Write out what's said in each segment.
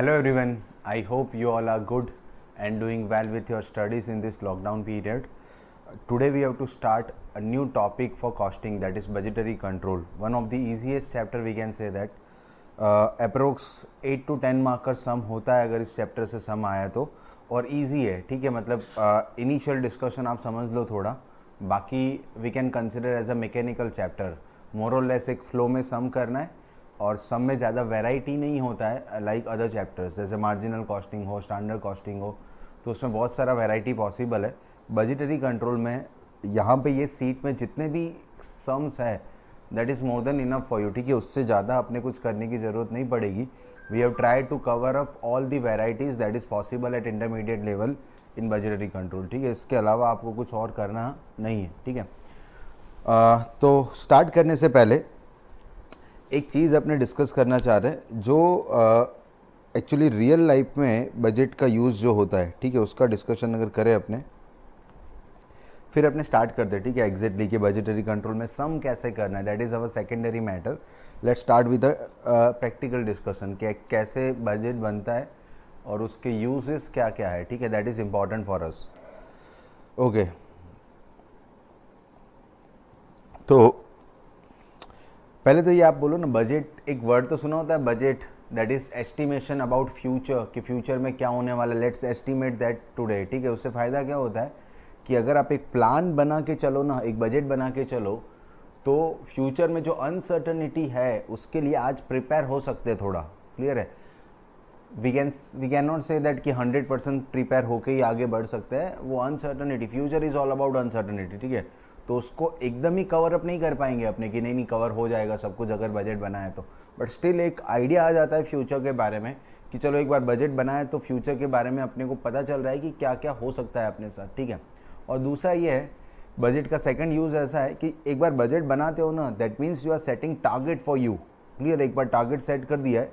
hello everyone I hope you all are good and doing well with your studies in this lockdown period today we have to start a new topic for costing that is budgetary control one of the easiest chapter we can say that approx eight to ten marker sum होता है अगर इस chapter से सम आया तो और easy है ठीक है मतलब इनिशियल uh, डिस्कशन आप समझ लो थोड़ा बाकी we can consider as a mechanical chapter more एक फ्लो में सम करना है और सम में ज़्यादा वेराइटी नहीं होता है लाइक अदर चैप्टर्स जैसे मार्जिनल कॉस्टिंग हो स्टैंडर्ड कॉस्टिंग हो तो उसमें बहुत सारा वेराइटी पॉसिबल है बजटरी कंट्रोल में यहाँ पे ये सीट में जितने भी सम्स है that is more than enough for you ठीक है उससे ज़्यादा अपने कुछ करने की ज़रूरत नहीं पड़ेगी we have try to cover up all the varieties that is possible at intermediate level in budgetary control ठीक है इसके अलावा आपको कुछ और करना नहीं है ठीक है uh, तो स्टार्ट करने से पहले एक चीज़ अपने डिस्कस करना चाह रहे हैं जो एक्चुअली रियल लाइफ में बजट का यूज़ जो होता है ठीक है उसका डिस्कशन अगर करें अपने फिर अपने स्टार्ट करते हैं ठीक है एग्जैक्टली कि बजटरी कंट्रोल में सम कैसे करना है that is our secondary matter let start with a practical discussion कि कैसे बजट बनता है और उसके यूजेस क्या क्या है ठीक है that is important for us okay तो पहले तो ये आप बोलो ना बजट एक वर्ड तो सुना होता है budget that is estimation about future कि फ्यूचर में क्या होने वाला लेट्स एस्टिमेट दैट टूडे ठीक है उससे फ़ायदा क्या होता है कि अगर आप एक प्लान बना के चलो ना एक बजट बना के चलो तो फ्यूचर में जो अनसर्टनिटी है उसके लिए आज प्रिपेयर हो सकते हैं थोड़ा क्लियर है we can we can not say that कि हंड्रेड परसेंट प्रिपेयर होकर ही आगे बढ़ सकते हैं वो uncertainty future is all about uncertainty ठीक है तो उसको एकदम ही कवर अप नहीं कर पाएंगे अपने कि नहीं नहीं कवर हो जाएगा सब कुछ अगर बजट बनाए तो बट स्टिल एक आइडिया आ जाता है फ्यूचर के बारे में कि चलो एक बार बजट बनाए तो फ्यूचर के बारे में अपने को पता चल रहा है कि क्या क्या हो सकता है अपने साथ ठीक है और दूसरा ये है बजट का सेकंड यूज़ ऐसा है कि एक बार बजट बनाते हो ना that means you are setting target for you clear एक बार टारगेट सेट कर दिया है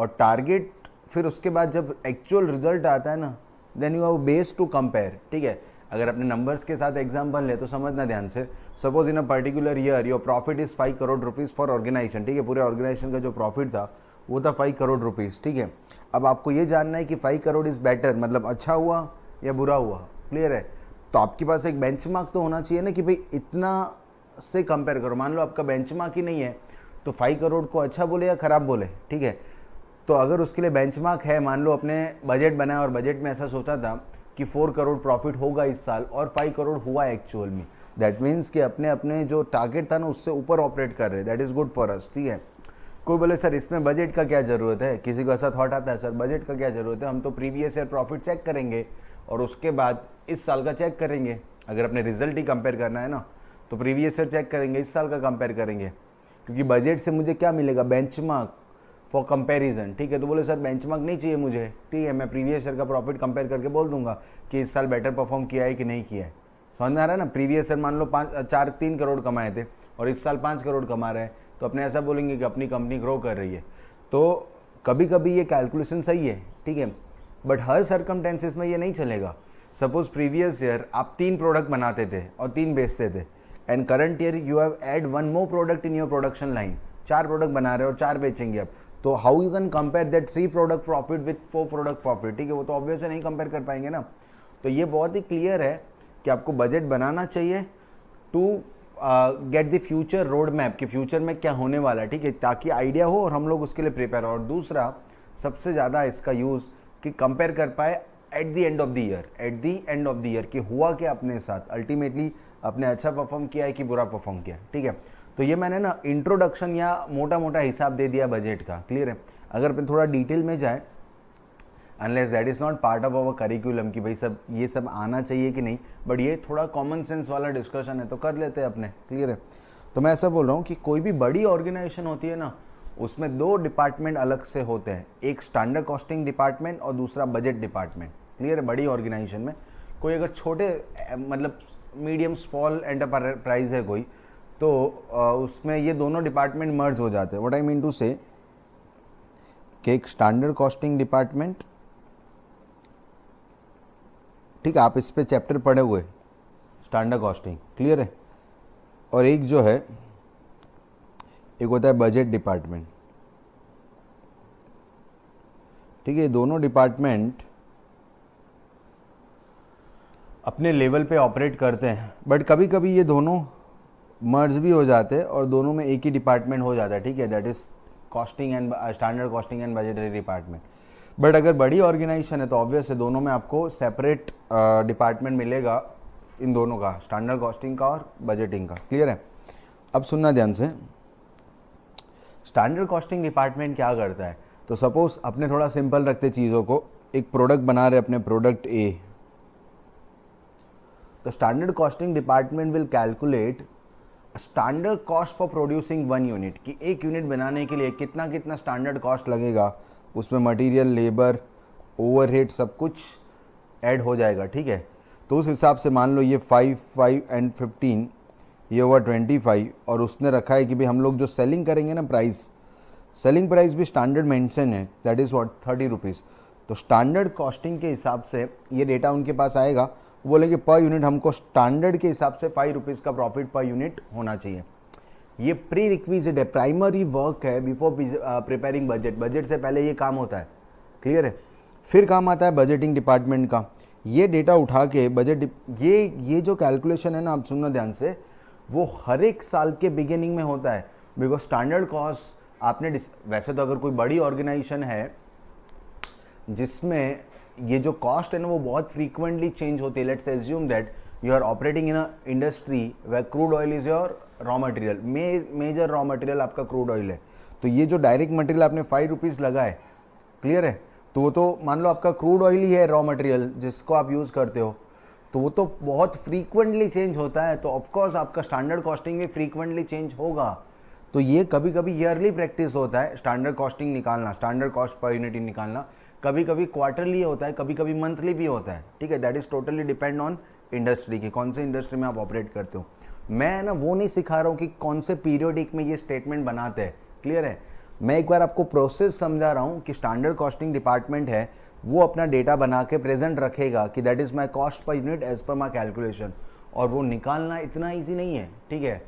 और टारगेट फिर उसके बाद जब एक्चुअल रिजल्ट आता है ना then you have base to compare ठीक है अगर अपने नंबर्स के साथ एग्जाम्पल ले तो समझना ध्यान से suppose in a particular year your profit is five crore rupees for organisation ठीक है पूरे ऑर्गेनाइजेशन का जो प्रॉफिट था वो था फाइव करोड़ रुपीज़ ठीक है अब आपको ये जानना है कि फाइव करोड़ इज़ बेटर मतलब अच्छा हुआ या बुरा हुआ क्लियर है तो आपके पास एक बेंच तो होना चाहिए ना कि भाई इतना से कंपेयर करो मान लो आपका बेंच ही नहीं है तो फाइव करोड़ को अच्छा बोले या ख़राब बोले ठीक है तो अगर उसके लिए बेंचमार्क है मान लो अपने बजट बनाया और बजट में ऐसा सोचा था कि फोर करोड़ प्रॉफिट होगा इस साल और फाइव करोड़ हुआ एक्चुअल में दैट मीन्स कि अपने अपने जो टारगेट था ना उससे ऊपर ऑपरेट कर रहे that is good for us ठीक है कोई बोले सर इसमें बजट का क्या ज़रूरत है किसी को ऐसा थॉट आता है सर बजट का क्या ज़रूरत है हम तो प्रीवियस ईयर प्रॉफिट चेक करेंगे और उसके बाद इस साल का चेक करेंगे अगर अपने रिजल्ट ही कंपेयर करना है ना तो प्रीवियस ईयर चेक करेंगे इस साल का कंपेयर करेंगे क्योंकि बजट से मुझे क्या मिलेगा बेंचमार्क फॉर कंपेरिजन ठीक है तो बोले सर बेंच नहीं चाहिए मुझे ठीक है मैं प्रीवियस ईयर का प्रॉफिट कंपेयर करके बोल दूंगा कि इस साल बेटर परफॉर्म किया है कि नहीं किया है समझ में आ रहा है ना प्रीवियस ईयर मान लो पाँच चार तीन करोड़ कमाए थे और इस साल पाँच करोड़ कमा रहे हैं तो अपने ऐसा बोलेंगे कि अपनी कंपनी ग्रो कर रही है तो कभी कभी ये कैलकुलेशन सही है ठीक है बट हर सर्कमटेंसेस में ये नहीं चलेगा सपोज प्रीवियस ईयर आप तीन प्रोडक्ट बनाते थे और तीन बेचते थे and current year you have add one more product in your production line चार प्रोडक्ट बना रहे हो और चार बेचेंगे आप तो how you can compare that three product profit with four product profit ठीक है वो तो ऑब्वियस नहीं कंपेयर कर पाएंगे ना तो ये बहुत ही क्लियर है कि आपको बजट बनाना चाहिए to get the future road map कि फ्यूचर में क्या होने वाला है ठीक है ताकि आइडिया हो और हम लोग उसके लिए प्रिपेयर हो और दूसरा सबसे ज़्यादा इसका यूज़ कि कंपेयर कर पाए at the end of the year at the end of the year कि हुआ क्या अपने साथ अल्टीमेटली अपने अच्छा परफॉर्म किया है कि बुरा परफॉर्म किया ठीक है तो ये मैंने ना इंट्रोडक्शन या मोटा मोटा हिसाब दे दिया बजट का क्लियर है अगर थोड़ा डिटेल में जाए unless that is not part of our curriculum कि भाई सब ये सब आना चाहिए कि नहीं बट ये थोड़ा कॉमन सेंस वाला डिस्कशन है तो कर लेते हैं अपने क्लियर है तो मैं ऐसा बोल रहा हूँ कि कोई भी बड़ी ऑर्गेनाइजेशन होती है ना उसमें दो डिपार्टमेंट अलग से होते हैं एक स्टैंडर्ड कॉस्टिंग डिपार्टमेंट और दूसरा बजट डिपार्टमेंट क्लियर है बड़ी ऑर्गेनाइजेशन में कोई अगर छोटे मतलब मीडियम स्मॉल एंटरप्राइज है कोई तो उसमें ये दोनों डिपार्टमेंट मर्ज हो जाते हैं व्हाट आई मीन टू से कि एक स्टैंडर्ड कॉस्टिंग डिपार्टमेंट ठीक है आप इस पर चैप्टर पढ़े हुए स्टैंडर्ड कॉस्टिंग क्लियर है और एक जो है एक होता है बजट डिपार्टमेंट ठीक है दोनों डिपार्टमेंट अपने लेवल पे ऑपरेट करते हैं बट कभी कभी ये दोनों मर्ज भी हो जाते और दोनों में एक ही डिपार्टमेंट हो जाता है ठीक है that is costing and standard costing and budgetary department but अगर बड़ी ऑर्गेनाइजेशन है तो ऑब्वियस है दोनों में आपको सेपरेट डिपार्टमेंट uh, मिलेगा इन दोनों का स्टैंडर्ड कॉस्टिंग का और बजटिंग का क्लियर है अब सुनना ध्यान से स्टैंडर्ड कॉस्टिंग डिपार्टमेंट क्या करता है तो सपोज अपने थोड़ा सिंपल रखते चीज़ों को एक प्रोडक्ट बना रहे अपने प्रोडक्ट ए तो standard costing department will calculate standard cost for producing one unit कि एक यूनिट बनाने के लिए कितना कितना स्टैंडर्ड कॉस्ट लगेगा उसमें मटेरियल लेबर ओवर सब कुछ ऐड हो जाएगा ठीक है तो उस हिसाब से मान लो ये फाइव फाइव एंड फिफ्टीन ये हुआ ट्वेंटी फाइव और उसने रखा है कि भाई हम लोग जो सेलिंग करेंगे ना प्राइस सेलिंग प्राइस भी स्टैंडर्ड मेंशन है that is what thirty rupees तो स्टैंडर्ड कॉस्टिंग के हिसाब से ये डेटा उनके पास आएगा वो बोलेंगे पर यूनिट हमको स्टैंडर्ड के हिसाब से फाइव रुपीज़ का प्रॉफिट पर यूनिट होना चाहिए ये प्री रिक्विजिट है प्राइमरी वर्क है बिफोर प्रिपेयरिंग बजट बजट से पहले ये काम होता है क्लियर है फिर काम आता है बजटिंग डिपार्टमेंट का ये डेटा उठा के बजट ये ये जो कैलकुलेशन है ना आप सुनना ध्यान से वो हर एक साल के बिगिनिंग में होता है बिकॉज स्टैंडर्ड कॉस्ट आपने वैसे तो अगर कोई बड़ी ऑर्गेनाइजेशन है जिसमें ये जो कॉस्ट है ना वो बहुत फ्रीक्वेंटली चेंज होती है let's assume that you are operating in a industry where crude oil is your raw material major raw material आपका क्रूड ऑयल है तो ये जो डायरेक्ट मटेरियल आपने फाइव रुपीज़ लगाए क्लियर है तो वो तो मान लो आपका क्रूड ऑयल ही है रॉ मटेरियल जिसको आप यूज़ करते हो तो वो तो बहुत फ्रीक्वेंटली चेंज होता है तो ऑफकोर्स आपका स्टैंडर्ड कॉस्टिंग भी फ्रीक्वेंटली चेंज होगा तो ये कभी कभी ईयरली प्रैक्टिस होता है स्टैंडर्ड कॉस्टिंग निकालना स्टैंडर्ड कॉस्ट पर यूनिट निकालना कभी कभी क्वार्टरली होता है कभी कभी मंथली भी होता है ठीक है that is totally depend on industry की कौन से इंडस्ट्री में आप ऑपरेट करते हो मैं ना वो नहीं सिखा रहा हूँ कि कौन से पीरियोडिक में ये स्टेटमेंट बनाते हैं क्लियर है मैं एक बार आपको प्रोसेस समझा रहा हूँ कि स्टैंडर्ड कॉस्टिंग डिपार्टमेंट है वो अपना डेटा बना के प्रेजेंट रखेगा कि that is my cost per unit as per my calculation और वो निकालना इतना ईजी नहीं है ठीक है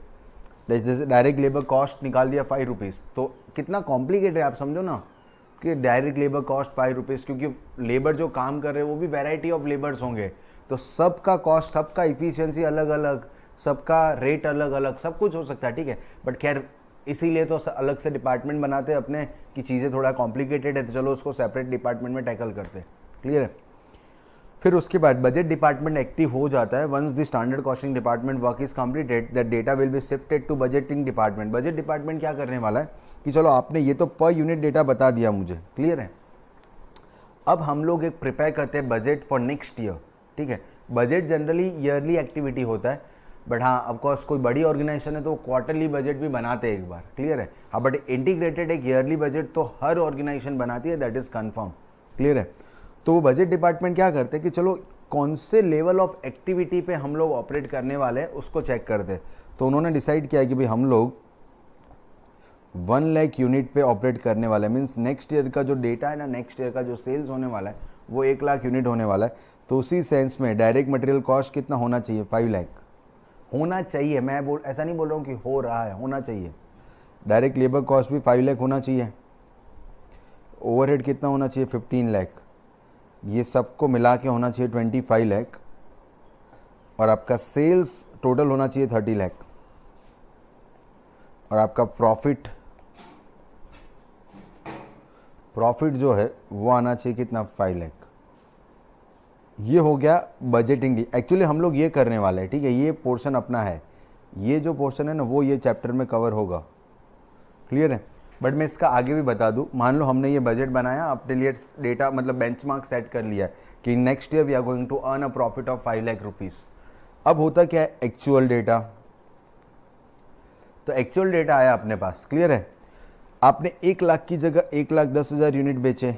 जैसे डायरेक्ट लेबर कॉस्ट निकाल दिया फाइव रुपीज़ तो कितना कॉम्प्लिकेटेड है आप समझो ना आपके direct labour cost five rupees क्योंकि लेबर जो काम कर रहे हैं वो भी वैरायटी ऑफ लेबर्स होंगे तो सबका कॉस्ट सबका इफिशियंसी अलग अलग सबका रेट अलग अलग सब कुछ हो सकता है ठीक है बट खैर इसीलिए तो अलग से डिपार्टमेंट बनाते हैं अपने कि चीज़ें थोड़ा कॉम्प्लिकेटेड है तो चलो उसको सेपरेट डिपार्टमेंट में टैकल करते हैं क्लियर है फिर उसके बाद बजट डिपार्टमेंट एक्टिव हो जाता है once the standard costing department work is completed that data will be shifted to budgeting department budget department क्या करने वाला है कि चलो आपने ये तो पर यूनिट डेटा बता दिया मुझे क्लियर है अब हम लोग एक प्रिपेयर करते हैं बजट फॉर नेक्स्ट ईयर ठीक है बजट जनरली ईयरली एक्टिविटी होता है बट हाँ ऑफकोर्स कोई बड़ी ऑर्गेनाइजेशन है तो क्वार्टरली बजट भी बनाते हैं एक बार क्लियर है हाँ बट इंटीग्रेटेड एक ईयरली बजट तो हर ऑर्गेनाइजेशन बनाती है दैट इज़ कन्फर्म क्लियर है तो वो बजट डिपार्टमेंट क्या करते हैं कि चलो कौन से लेवल ऑफ एक्टिविटी पे हम लोग ऑपरेट करने वाले हैं उसको चेक करते हैं तो उन्होंने डिसाइड किया कि भाई हम लोग वन लैख यूनिट पे ऑपरेट करने वाला है मीन्स नेक्स्ट ईयर का जो डेटा है ना नेक्स्ट ईयर का जो सेल्स होने वाला है वो एक लाख यूनिट होने वाला है तो उसी सेंस में डायरेक्ट मटेरियल कॉस्ट कितना होना चाहिए फाइव लैख होना चाहिए मैं बोल ऐसा नहीं बोल रहा हूँ कि हो रहा है होना चाहिए डायरेक्ट लेबर कॉस्ट भी फाइव लैख होना चाहिए ओवरहेड कितना होना चाहिए फिफ्टीन लैख ये सबको मिला के होना चाहिए ट्वेंटी फाइव लैख और आपका सेल्स टोटल होना चाहिए थर्टी लैख और आपका प्रॉफिट प्रॉफिट जो है वो आना चाहिए कितना फाइव लैख ये हो गया बजटिंग एक्चुअली हम लोग ये करने वाले हैं ठीक है ये पोर्शन अपना है ये जो पोर्शन है ना वो ये चैप्टर में कवर होगा क्लियर है बट मैं इसका आगे भी बता दूँ मान लो हमने ये बजट बनाया अपने लिए डेटा मतलब बेंचमार्क सेट कर लिया कि next year we are going to earn a profit of five lakh rupees अब होता क्या है एक्चुअल डेटा तो एक्चुअल डेटा आया अपने पास क्लियर है आपने एक लाख की जगह एक लाख दस हज़ार यूनिट बेचे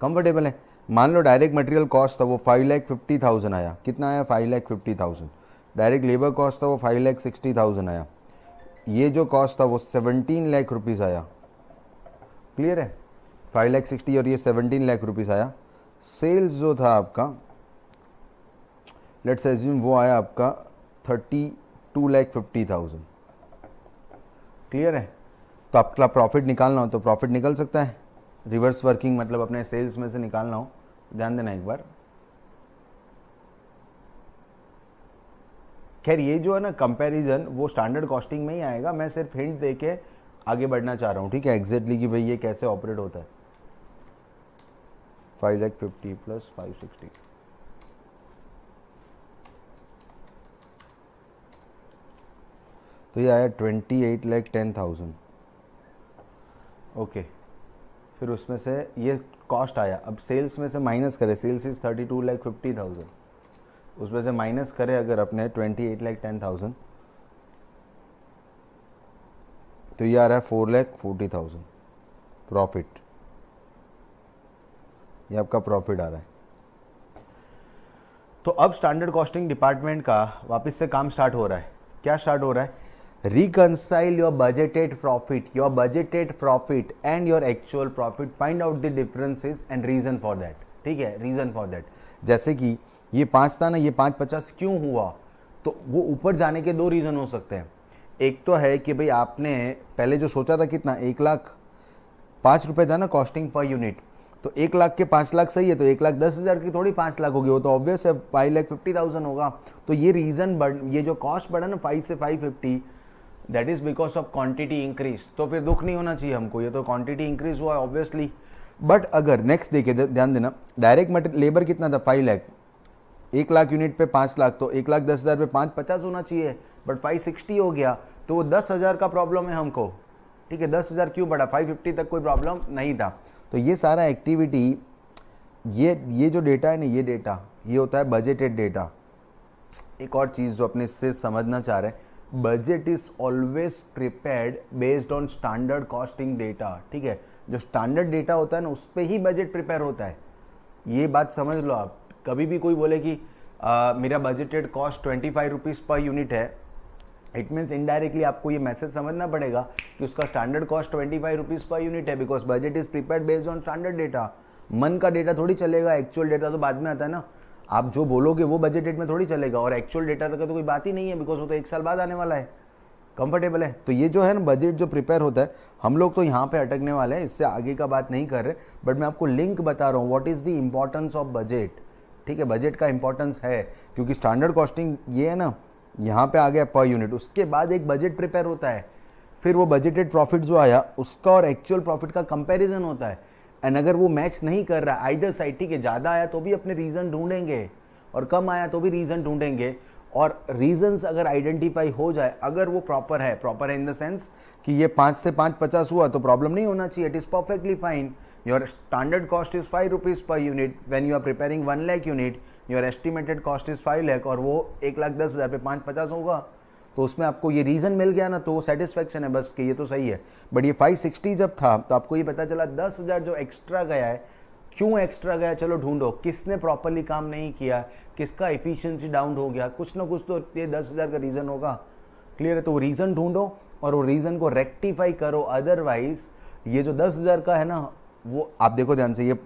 कंफर्टेबल है मान लो डायरेक्ट मटेरियल कॉस्ट था वो फाइव लैख फिफ्टी थाउजेंड आया कितना आया five lakh fifty thousand direct labour cost था वो फाइव लैख सिक्सटी थाउजेंड आया ये जो कॉस्ट था वो सेवनटीन लैख रुपीज़ आया क्लियर है फाइव लैख सिक्सटी और ये सेवनटीन लैख रुपीज़ आया सेल्स जो था आपका लेट्स एज्यूम वो आया आपका thirty two lakh fifty thousand clear है तो आपका प्रॉफिट निकालना हो तो प्रॉफिट निकल सकता है रिवर्स वर्किंग मतलब अपने सेल्स में से निकालना हो ध्यान देना एक बार खैर ये जो है ना कंपैरिजन वो स्टैंडर्ड कॉस्टिंग में ही आएगा मैं सिर्फ हिंट दे के आगे बढ़ना चाह रहा हूँ ठीक है एग्जैक्टली कि भाई ये कैसे ऑपरेट होता है five lakh fifty plus five sixty तो ये आया twenty eight lakh ten thousand okay फिर उसमें से ये कॉस्ट आया अब सेल्स में से माइनस करें sales is thirty two lakh fifty thousand उसमें से माइनस करें अगर अपने twenty eight lakh ten thousand तो ये आ रहा है four lakh forty thousand profit ये आपका प्रॉफिट आ रहा है तो अब स्टैंडर्ड कॉस्टिंग डिपार्टमेंट का वापस से काम स्टार्ट हो रहा है क्या स्टार्ट हो रहा है reconcile your budgeted profit your budgeted profit and your actual profit find out the differences and reason for that ठीक है reason for that जैसे कि ये पांच था ना ये पांच पचास क्यों हुआ तो वो ऊपर जाने के दो रीज़न हो सकते हैं एक तो है कि भाई आपने पहले जो सोचा था कितना एक लाख पांच रुपए था ना कॉस्टिंग पर यूनिट तो एक लाख के पांच लाख सही है तो एक लाख दस हज़ार की थोड़ी पांच लाख होगी वो तो ऑब्वियस है फाइव लाख फिफ्टी थाउजेंड होगा तो ये रीज़न बढ़ ये जो कॉस्ट बढ़ा ना फाइव से five fifty that is because of quantity increase तो फिर दुख नहीं होना चाहिए हमको ये तो क्वांटिटी इंक्रीज हुआ है ऑब्वियसली बट अगर नेक्स्ट देखिए ध्यान देना डायरेक्ट लेबर कितना था फाइव लाख एक लाख यूनिट पे पाँच लाख तो एक लाख दस हज़ार पे पाँच पचास होना चाहिए बट फाइव सिक्सटी हो गया तो वो दस हज़ार का प्रॉब्लम है हमको ठीक है दस हज़ार क्यों बढ़ा फाइव फिफ्टी तक कोई प्रॉब्लम नहीं था तो ये सारा एक्टिविटी ये ये जो डेटा है ना ये डेटा ये होता है बजटेड डेटा एक और चीज़ जो अपने इससे समझना चाह रहे हैं budget is always prepared based on standard costing data ठीक है जो स्टैंडर्ड डेटा होता है ना उस पर ही बजट प्रिपेयर होता है ये बात समझ लो आप कभी भी कोई बोले कि आ, मेरा budgeted cost twenty five rupees per unit है इट मीन्स इनडायरेक्टली आपको ये मैसेज समझना पड़ेगा कि उसका standard cost twenty five rupees per unit है because budget is prepare based on standard data मन का डेटा थोड़ी चलेगा एक्चुअल डेटा तो बाद में आता है ना आप जो बोलोगे वो बजट डेट में थोड़ी चलेगा और एक्चुअल डेटा तक तो कोई बात ही नहीं है बिकॉज वो तो एक साल बाद आने वाला है कंफर्टेबल है तो ये जो है ना बजट जो प्रिपेयर होता है हम लोग तो यहाँ पे अटकने वाले हैं इससे आगे का बात नहीं कर रहे बट मैं आपको लिंक बता रहा हूँ what is the importance of budget ठीक है बजट का इंपॉर्टेंस है क्योंकि स्टैंडर्ड कॉस्टिंग ये है ना यहाँ पे आ गया पर यूनिट उसके बाद एक बजट प्रिपेयर होता है फिर वो बजटेड प्रॉफिट जो आया उसका और एक्चुअल प्रॉफिट का कंपेरिजन होता है एंड अगर वो मैच नहीं कर रहा आइडर साइड ठीक है ज़्यादा आया तो भी अपने रीज़न ढूंढेंगे और कम आया तो भी रीज़न ढूंढेंगे और रीजंस अगर आइडेंटिफाई हो जाए अगर वो प्रॉपर है प्रॉपर है इन द सेंस कि ये पाँच से पाँच पचास हुआ तो प्रॉब्लम नहीं होना चाहिए it is perfectly fine your standard cost is five rupees per unit when you are preparing one lakh unit your estimated cost is five lakh और वो एक लाख दस हज़ार पे पाँच पचास होगा तो उसमें आपको ये रीज़न मिल गया ना तो वो सेटिस्फेक्शन है बस कि ये तो सही है बट ये 560 जब था तो आपको ये पता चला दस हज़ार जो एक्स्ट्रा गया है क्यों एक्स्ट्रा गया चलो ढूंढो किसने प्रॉपरली काम नहीं किया किसका एफिशिएंसी डाउन हो गया कुछ ना कुछ तो ये दस हज़ार का रीज़न होगा क्लियर है तो वो रीज़न ढूंढो और वो रीज़न को रेक्टिफाई करो अदरवाइज ये जो दस हज़ार का है ना वो आप देखो ध्यान से ये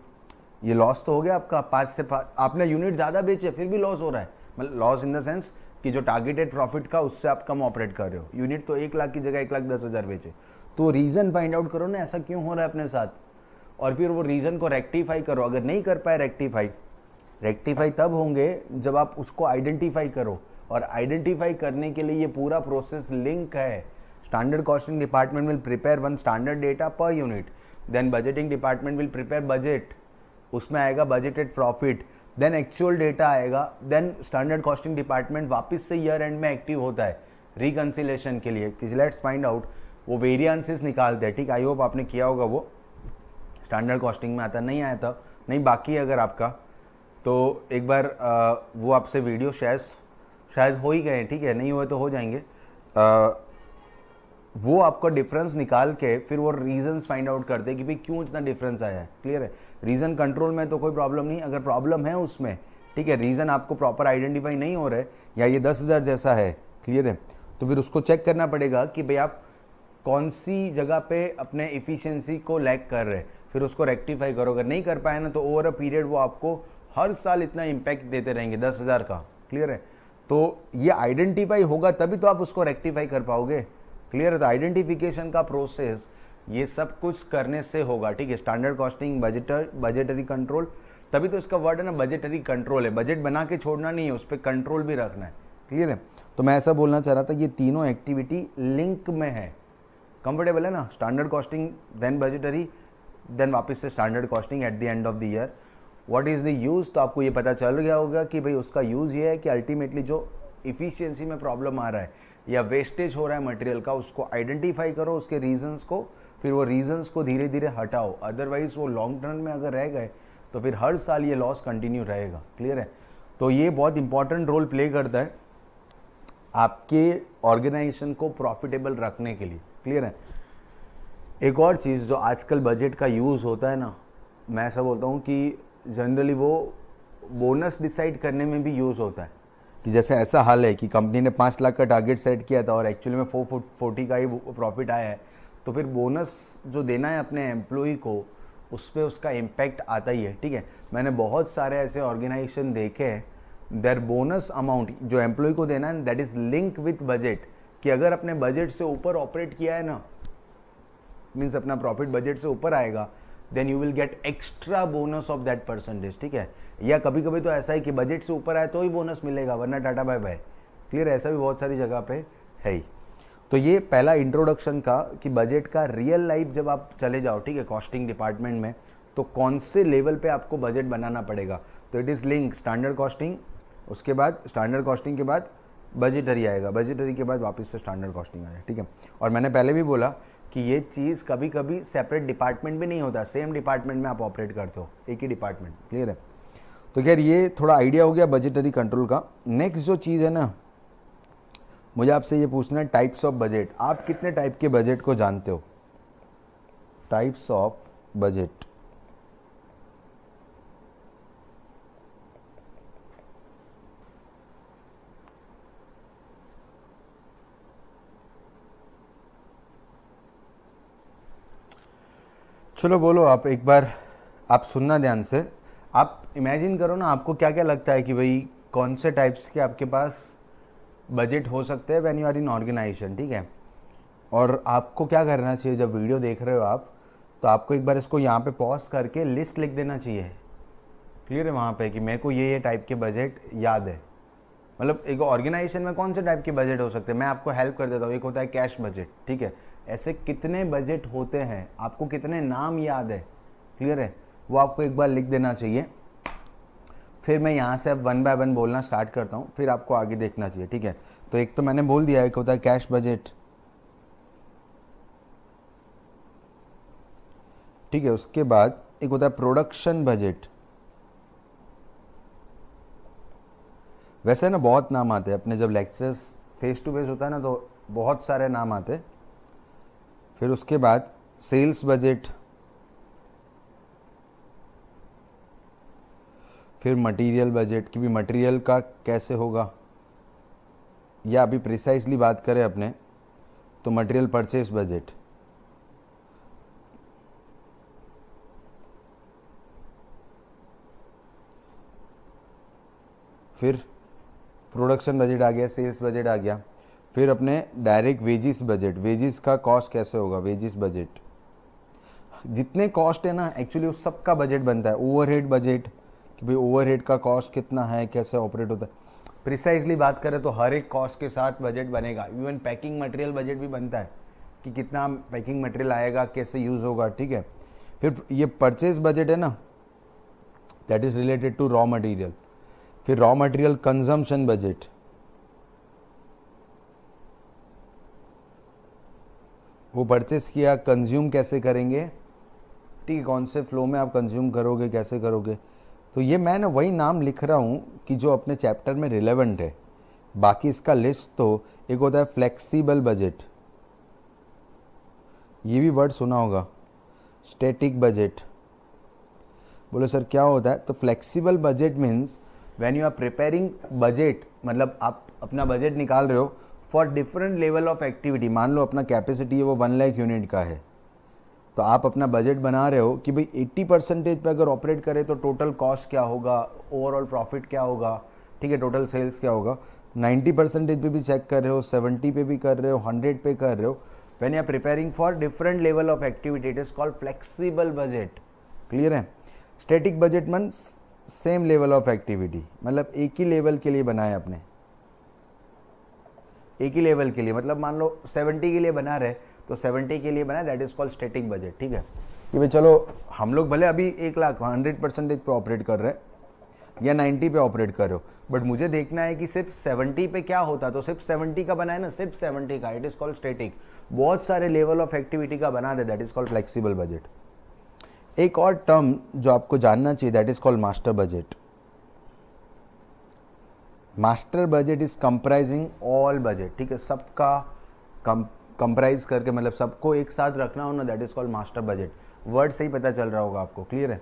ये लॉस तो हो गया आपका पाँच से पाँच आपने यूनिट ज़्यादा बेचे फिर भी लॉस हो रहा है मतलब लॉस इन द सेंस कि जो टारगेटेड प्रॉफिट का उससे आप कम ऑपरेट कर रहे हो यूनिट तो एक लाख की जगह एक लाख दस हज़ार बेचे तो रीज़न फाइंड आउट करो ना ऐसा क्यों हो रहा है अपने साथ और फिर वो रीज़न को रेक्टिफाई करो अगर नहीं कर पाए रेक्टिफाई रेक्टिफाई तब होंगे जब आप उसको आइडेंटिफाई करो और आइडेंटिफाई करने के लिए ये पूरा प्रोसेस लिंक है standard costing department will prepare one standard data per unit then budgeting department will prepare budget उसमें आएगा budgeted profit then actual data आएगा देन स्टैंडर्ड कॉस्टिंग डिपार्टमेंट वापस से ईयर एंड में एक्टिव होता है रिकन्सिलेशन के लिए लेट्स फाइंड आउट वो वेरियंसिस निकालते हैं ठीक आई होप आपने किया होगा वो स्टैंडर्ड कॉस्टिंग में आता नहीं आया था नहीं बाकी अगर आपका तो एक बार आ, वो आपसे वीडियो शेयर शायद हो ही गए ठीक है नहीं हुए तो हो जाएंगे आ, वो आपका डिफरेंस निकाल के फिर वो रीजंस फाइंड आउट करते हैं कि भाई क्यों इतना डिफरेंस आया है क्लियर है रीज़न कंट्रोल में तो कोई प्रॉब्लम नहीं अगर प्रॉब्लम है उसमें ठीक है रीज़न आपको प्रॉपर आइडेंटिफाई नहीं हो रहा है या ये दस हज़ार जैसा है क्लियर है तो फिर उसको चेक करना पड़ेगा कि भाई आप कौन सी जगह पे अपने इफ़िशेंसी को लैक कर रहे फिर उसको रेक्टिफाई करो अगर नहीं कर पाए ना तो ओवर अ पीरियड वो आपको हर साल इतना इम्पैक्ट देते रहेंगे दस हज़ार का क्लियर है तो ये आइडेंटिफाई होगा तभी तो आप उसको रेक्टिफाई कर पाओगे क्लियर है तो आइडेंटिफिकेशन का प्रोसेस ये सब कुछ करने से होगा ठीक है स्टैंडर्ड कॉस्टिंग बजटर बजटरी कंट्रोल तभी तो इसका वर्ड है ना बजटरी कंट्रोल है बजट बना के छोड़ना नहीं है उस पर कंट्रोल भी रखना है क्लियर है तो मैं ऐसा बोलना चाह रहा था ये तीनों एक्टिविटी लिंक में है कंफर्टेबल है ना standard costing then budgetary then वापस से standard costing at the end of the year what is the use तो आपको ये पता चल गया होगा कि भाई उसका यूज़ ये है कि अल्टीमेटली जो इफ़िशियंसी में प्रॉब्लम आ रहा है या वेस्टेज हो रहा है मटेरियल का उसको आइडेंटिफाई करो उसके रीजंस को फिर वो रीजंस को धीरे धीरे हटाओ अदरवाइज वो लॉन्ग टर्म में अगर रह गए तो फिर हर साल ये लॉस कंटिन्यू रहेगा क्लियर है तो ये बहुत इंपॉर्टेंट रोल प्ले करता है आपके ऑर्गेनाइजेशन को प्रॉफिटेबल रखने के लिए क्लियर है एक और चीज़ जो आजकल बजट का यूज़ होता है ना मैं ऐसा बोलता हूँ कि जनरली वो बोनस डिसाइड करने में भी यूज़ होता है कि जैसे ऐसा हाल है कि कंपनी ने पाँच लाख का टारगेट सेट किया था और एक्चुअली में फोर फोर्टी का ही प्रॉफिट आया है तो फिर बोनस जो देना है अपने एम्प्लॉई को उस पर उसका इम्पैक्ट आता ही है ठीक है मैंने बहुत सारे ऐसे ऑर्गेनाइजेशन देखे हैं देर बोनस अमाउंट जो एम्प्लॉय को देना है that is link with budget कि अगर अपने बजट से ऊपर ऑपरेट किया है ना मीन्स अपना प्रॉफिट बजट से ऊपर आएगा then you will get extra bonus of that percentage ठीक है या कभी कभी तो ऐसा है कि बजट से ऊपर आए तो ही बोनस मिलेगा वरना टाटा बाय बाय क्लियर ऐसा भी बहुत सारी जगह पे है ही तो ये पहला इंट्रोडक्शन का कि बजट का रियल लाइफ जब आप चले जाओ ठीक है कॉस्टिंग डिपार्टमेंट में तो कौन से लेवल पे आपको बजट बनाना पड़ेगा तो it is link standard costing उसके बाद स्टैंडर्ड कॉस्टिंग के बाद बजटरी आएगा बजटरी के बाद वापस से स्टैंडर्ड कॉस्टिंग आएगा ठीक है और मैंने पहले भी बोला कि ये चीज़ कभी कभी सेपरेट डिपार्टमेंट भी नहीं होता सेम डिपार्टमेंट में आप ऑपरेट करते हो एक ही डिपार्टमेंट क्लियर है तो खैर ये थोड़ा आइडिया हो गया बजटरी कंट्रोल का नेक्स्ट जो चीज़ है ना मुझे आपसे ये पूछना है टाइप्स ऑफ बजट आप कितने टाइप के बजट को जानते हो टाइप्स ऑफ बजट चलो बोलो आप एक बार आप सुनना ध्यान से आप इमेजिन करो ना आपको क्या क्या लगता है कि भाई कौन से टाइप्स के आपके पास बजट हो सकते हैं when you are in organisation ठीक है और आपको क्या करना चाहिए जब वीडियो देख रहे हो आप तो आपको एक बार इसको यहाँ पे पॉज करके लिस्ट लिख देना चाहिए क्लियर है वहाँ पे कि मेरे को ये ये टाइप के बजट याद है मतलब एक ऑर्गेनाइजेशन में कौन से टाइप के बजट हो सकते हैं मैं आपको हेल्प कर देता हूँ एक होता है कैश बजट ठीक है ऐसे कितने बजट होते हैं आपको कितने नाम याद है क्लियर है वो आपको एक बार लिख देना चाहिए फिर मैं यहाँ से अब वन बाय वन बोलना स्टार्ट करता हूँ फिर आपको आगे देखना चाहिए ठीक है तो एक तो मैंने बोल दिया एक होता है कैश बजट ठीक है उसके बाद एक होता है प्रोडक्शन बजट वैसे ना बहुत नाम आते हैं अपने जब लेक्चर्स फेस टू फेस होता है ना तो बहुत सारे नाम आते फिर उसके बाद सेल्स बजट फिर मटेरियल बजट की भी मटेरियल का कैसे होगा या अभी प्रिसाइसली बात करें अपने तो मटेरियल परचेस बजट फिर प्रोडक्शन बजट आ गया सेल्स बजट आ गया फिर अपने डायरेक्ट वेजिस बजट वेजिस का कॉस्ट कैसे होगा वेजिस बजट जितने कॉस्ट है ना एक्चुअली उस सब का बजट बनता है ओवरहेड बजट कि भाई ओवरहेड का कॉस्ट कितना है कैसे ऑपरेट होता है प्रिसाइजली बात करें तो हर एक कॉस्ट के साथ बजट बनेगा इवन पैकिंग मटेरियल बजट भी बनता है कि कितना पैकिंग मटेरियल आएगा कैसे यूज़ होगा ठीक है फिर ये परचेज बजट है ना that is related to raw material फिर रॉ मटेरियल कंजम्पशन बजट वो परचेस किया कंज्यूम कैसे करेंगे ठीक है कौन से फ्लो में आप कंज्यूम करोगे कैसे करोगे तो ये मैं ना वही नाम लिख रहा हूँ कि जो अपने चैप्टर में रिलेवेंट है बाकी इसका लिस्ट तो एक होता है फ्लेक्सिबल बजट ये भी वर्ड सुना होगा स्टैटिक बजट बोलो सर क्या होता है तो flexible budget means when you are preparing budget मतलब आप अपना बजट निकाल रहे हो for different level of activity मान लो अपना कैपेसिटी है वो वन लाख यूनिट का है तो आप अपना बजट बना रहे हो कि भाई एट्टी परसेंटेज पर अगर ऑपरेट करें तो टोटल कॉस्ट क्या होगा ओवरऑल प्रॉफिट क्या होगा ठीक है टोटल सेल्स क्या होगा नाइन्टी परसेंटेज पे भी चेक कर रहे हो सेवेंटी पे भी कर रहे हो हंड्रेड पे कर रहे हो when you are preparing for different level of activity it is called flexible budget clear है static budget mean same level of activity मतलब एक ही लेवल के लिए बनाए अपने एक ही लेवल के लिए मतलब मान लो सेवेंटी के लिए बना रहे तो सेवेंटी के लिए बनाया that is called static budget ठीक है कि भाई चलो हम लोग भले अभी एक लाख हंड्रेड हाँ, परसेंटेज पे ऑपरेट कर रहे हैं या नाइन्टी पे ऑपरेट कर रहे हो बट मुझे देखना है कि सिर्फ सेवेंटी पे क्या होता तो सिर्फ सेवेंटी का बनाए ना सिर्फ सेवेंटी का इट इज़ कॉल्ड स्टेटिक बहुत सारे लेवल ऑफ एक्टिविटी का बना दे that is called flexible budget एक और टर्म जो आपको जानना चाहिए that is called master budget master budget is comprising all budget ठीक है सबका कंप्राइज करके मतलब सबको एक साथ रखना हो ना that is called master budget word से ही पता चल रहा होगा आपको क्लियर है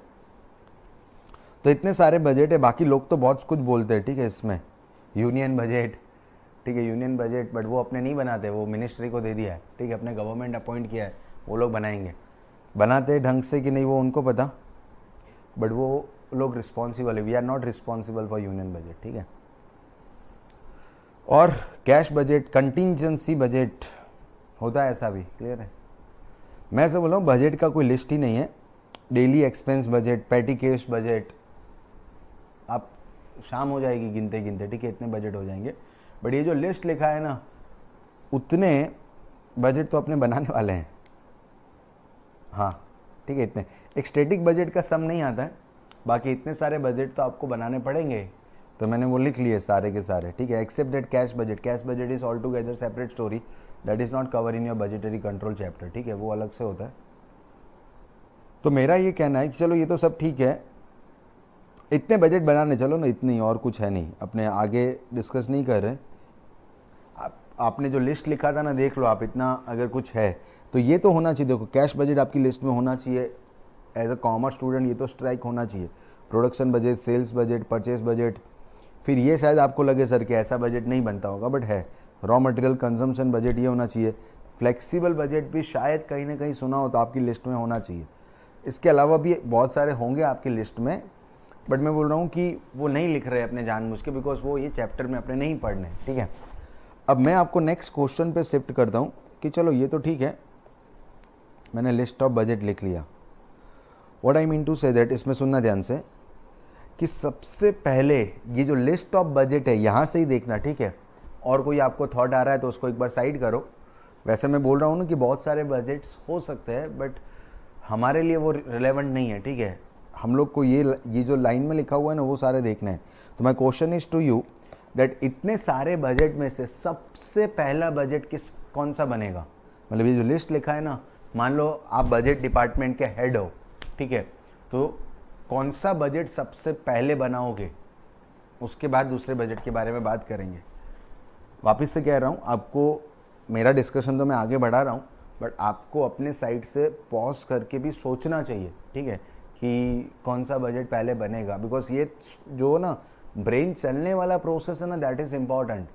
तो इतने सारे बजट है बाकी लोग तो बहुत कुछ बोलते हैं ठीक है इसमें यूनियन बजट ठीक है यूनियन बजट बट वो अपने नहीं बनाते वो मिनिस्ट्री को दे दिया है ठीक है अपने गवर्नमेंट अपॉइंट किया है वो लोग बनाएंगे बनाते ढंग से कि नहीं वो उनको पता बट वो लोग रिस्पॉन्सिबल है we are not responsible for union budget ठीक है और कैश बजट कंटिजेंसी बजट होता है ऐसा भी क्लियर है मैं ऐसा बोल हूँ बजट का कोई लिस्ट ही नहीं है daily expense budget petty cash budget आप शाम हो जाएगी गिनते गिनते ठीक है इतने बजट हो जाएंगे बट ये जो लिस्ट लिखा है ना उतने बजट तो अपने बनाने वाले हैं हाँ ठीक है इतने एक स्टेटिक बजट का सम नहीं आता है बाकी इतने सारे बजट तो आपको बनाने पड़ेंगे तो मैंने वो लिख लिए सारे के सारे ठीक है except that cash budget cash budget is all together separate story that is not cover in your budgetary control chapter ठीक है वो अलग से होता है तो मेरा ये कहना है कि चलो ये तो सब ठीक है इतने बजट बनाने चलो ना इतनी और कुछ है नहीं अपने आगे डिस्कस नहीं कर रहे आप, आपने जो लिस्ट लिखा था ना देख लो आप इतना अगर कुछ है तो ये तो होना चाहिए देखो कैश बजट आपकी लिस्ट में होना चाहिए एज अ कॉमर्स स्टूडेंट ये तो स्ट्राइक होना चाहिए production budget sales budget purchase budget फिर ये शायद आपको लगे सर कि ऐसा बजट नहीं बनता होगा बट है रॉ मटेरियल कंजम्पशन बजट ये होना चाहिए फ्लेक्सिबल बजट भी शायद कहीं ना कहीं सुना हो तो आपकी लिस्ट में होना चाहिए इसके अलावा भी बहुत सारे होंगे आपकी लिस्ट में बट मैं बोल रहा हूँ कि वो नहीं लिख रहे अपने जानबूझ के बिकॉज वो ये चैप्टर में अपने नहीं पढ़ने ठीक है अब मैं आपको नेक्स्ट क्वेश्चन पे शिफ्ट करता हूँ कि चलो ये तो ठीक है मैंने लिस्ट ऑफ बजट लिख लिया what I mean to say that इसमें सुनना ध्यान से कि सबसे पहले ये जो लिस्ट ऑफ बजट है यहाँ से ही देखना ठीक है और कोई आपको थॉट आ रहा है तो उसको एक बार साइड करो वैसे मैं बोल रहा हूँ ना कि बहुत सारे बजट्स हो सकते हैं बट हमारे लिए वो रिलेवेंट नहीं है ठीक है हम लोग को ये ये जो लाइन में लिखा हुआ है ना वो सारे देखना है तो my question is to you that इतने सारे बजट में से सबसे पहला बजट किस कौन सा बनेगा मतलब ये जो लिस्ट लिखा है ना मान लो आप बजट डिपार्टमेंट के हेड हो ठीक है तो कौन सा बजट सबसे पहले बनाओगे उसके बाद दूसरे बजट के बारे में बात करेंगे वापस से कह रहा हूँ आपको मेरा डिस्कशन तो मैं आगे बढ़ा रहा हूँ बट आपको अपने साइड से पॉज करके भी सोचना चाहिए ठीक है कि कौन सा बजट पहले बनेगा बिकॉज ये जो ना ब्रेन चलने वाला प्रोसेस है ना दैट इज़ इम्पॉर्टेंट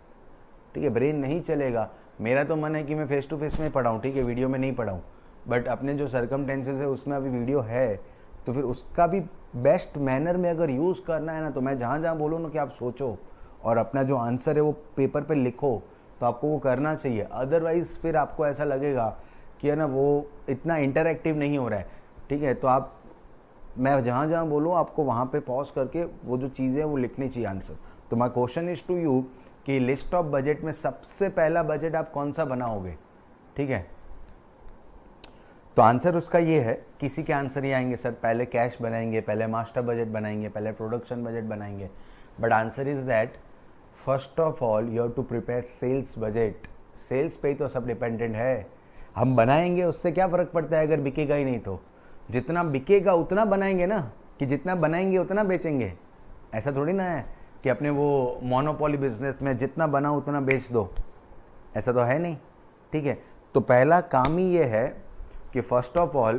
ठीक है ब्रेन नहीं चलेगा मेरा तो मन है कि मैं फेस टू फेस में पढ़ाऊँ ठीक है वीडियो में नहीं पढ़ाऊँ बट अपने जो सरकम है उसमें अभी वीडियो है तो फिर उसका भी बेस्ट मैनर में अगर यूज़ करना है ना तो मैं जहाँ जहाँ बोलूँ ना कि आप सोचो और अपना जो आंसर है वो पेपर पे लिखो तो आपको वो करना चाहिए अदरवाइज़ फिर आपको ऐसा लगेगा कि है ना वो इतना इंटरेक्टिव नहीं हो रहा है ठीक है तो आप मैं जहाँ जहाँ बोलूँ आपको वहाँ पे पॉज करके वो जो चीज़ें हैं वो लिखनी चाहिए आंसर तो my question is to you कि लिस्ट ऑफ बजट में सबसे पहला बजट आप कौन सा बनाओगे ठीक है तो आंसर उसका ये है किसी के आंसर ही आएंगे सर पहले कैश बनाएंगे पहले मास्टर बजट बनाएंगे पहले प्रोडक्शन बजट बनाएंगे but answer is that first of all you have to prepare sales budget sales पे ही तो सब डिपेंडेंट है हम बनाएंगे उससे क्या फ़र्क पड़ता है अगर बिकेगा ही नहीं तो जितना बिकेगा उतना बनाएंगे ना कि जितना बनाएंगे उतना बेचेंगे ऐसा थोड़ी ना है कि अपने वो मोनोपोली बिजनेस में जितना बना उतना बेच दो ऐसा तो है नहीं ठीक है तो पहला काम ही ये है कि फर्स्ट ऑफ ऑल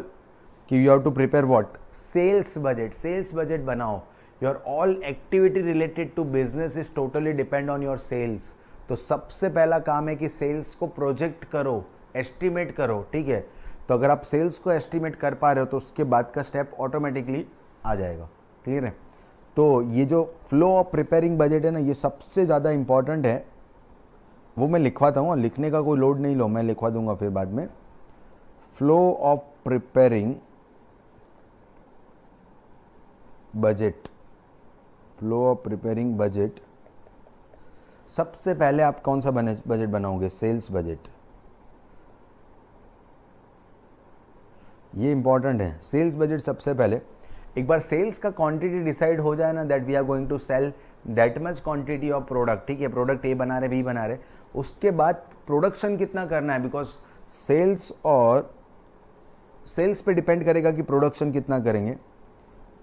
कि you have to prepare what sales budget sales budget बनाओ your all activity related to business is totally depend on your sales तो सबसे पहला काम है कि सेल्स को प्रोजेक्ट करो एस्टिमेट करो ठीक है तो अगर आप सेल्स को एस्टिमेट कर पा रहे हो तो उसके बाद का स्टेप ऑटोमेटिकली आ जाएगा क्लियर है तो ये जो फ्लो ऑफ प्रिपेयरिंग बजट है ना ये सबसे ज़्यादा इंपॉर्टेंट है वो मैं लिखवाता हूँ लिखने का कोई लोड नहीं लो मैं लिखवा दूंगा फिर बाद में flow of preparing budget flow of preparing budget सबसे पहले आप कौन सा बजट बनाओगे सेल्स बजट ये इंपॉर्टेंट है सेल्स बजट सबसे पहले एक बार सेल्स का क्वांटिटी डिसाइड हो जाए ना that we are going to cell that much quantity of product ठीक है प्रोडक्ट ए बना रहे बी बना रहे उसके बाद प्रोडक्शन कितना करना है बिकॉज सेल्स और सेल्स पे डिपेंड करेगा कि प्रोडक्शन कितना करेंगे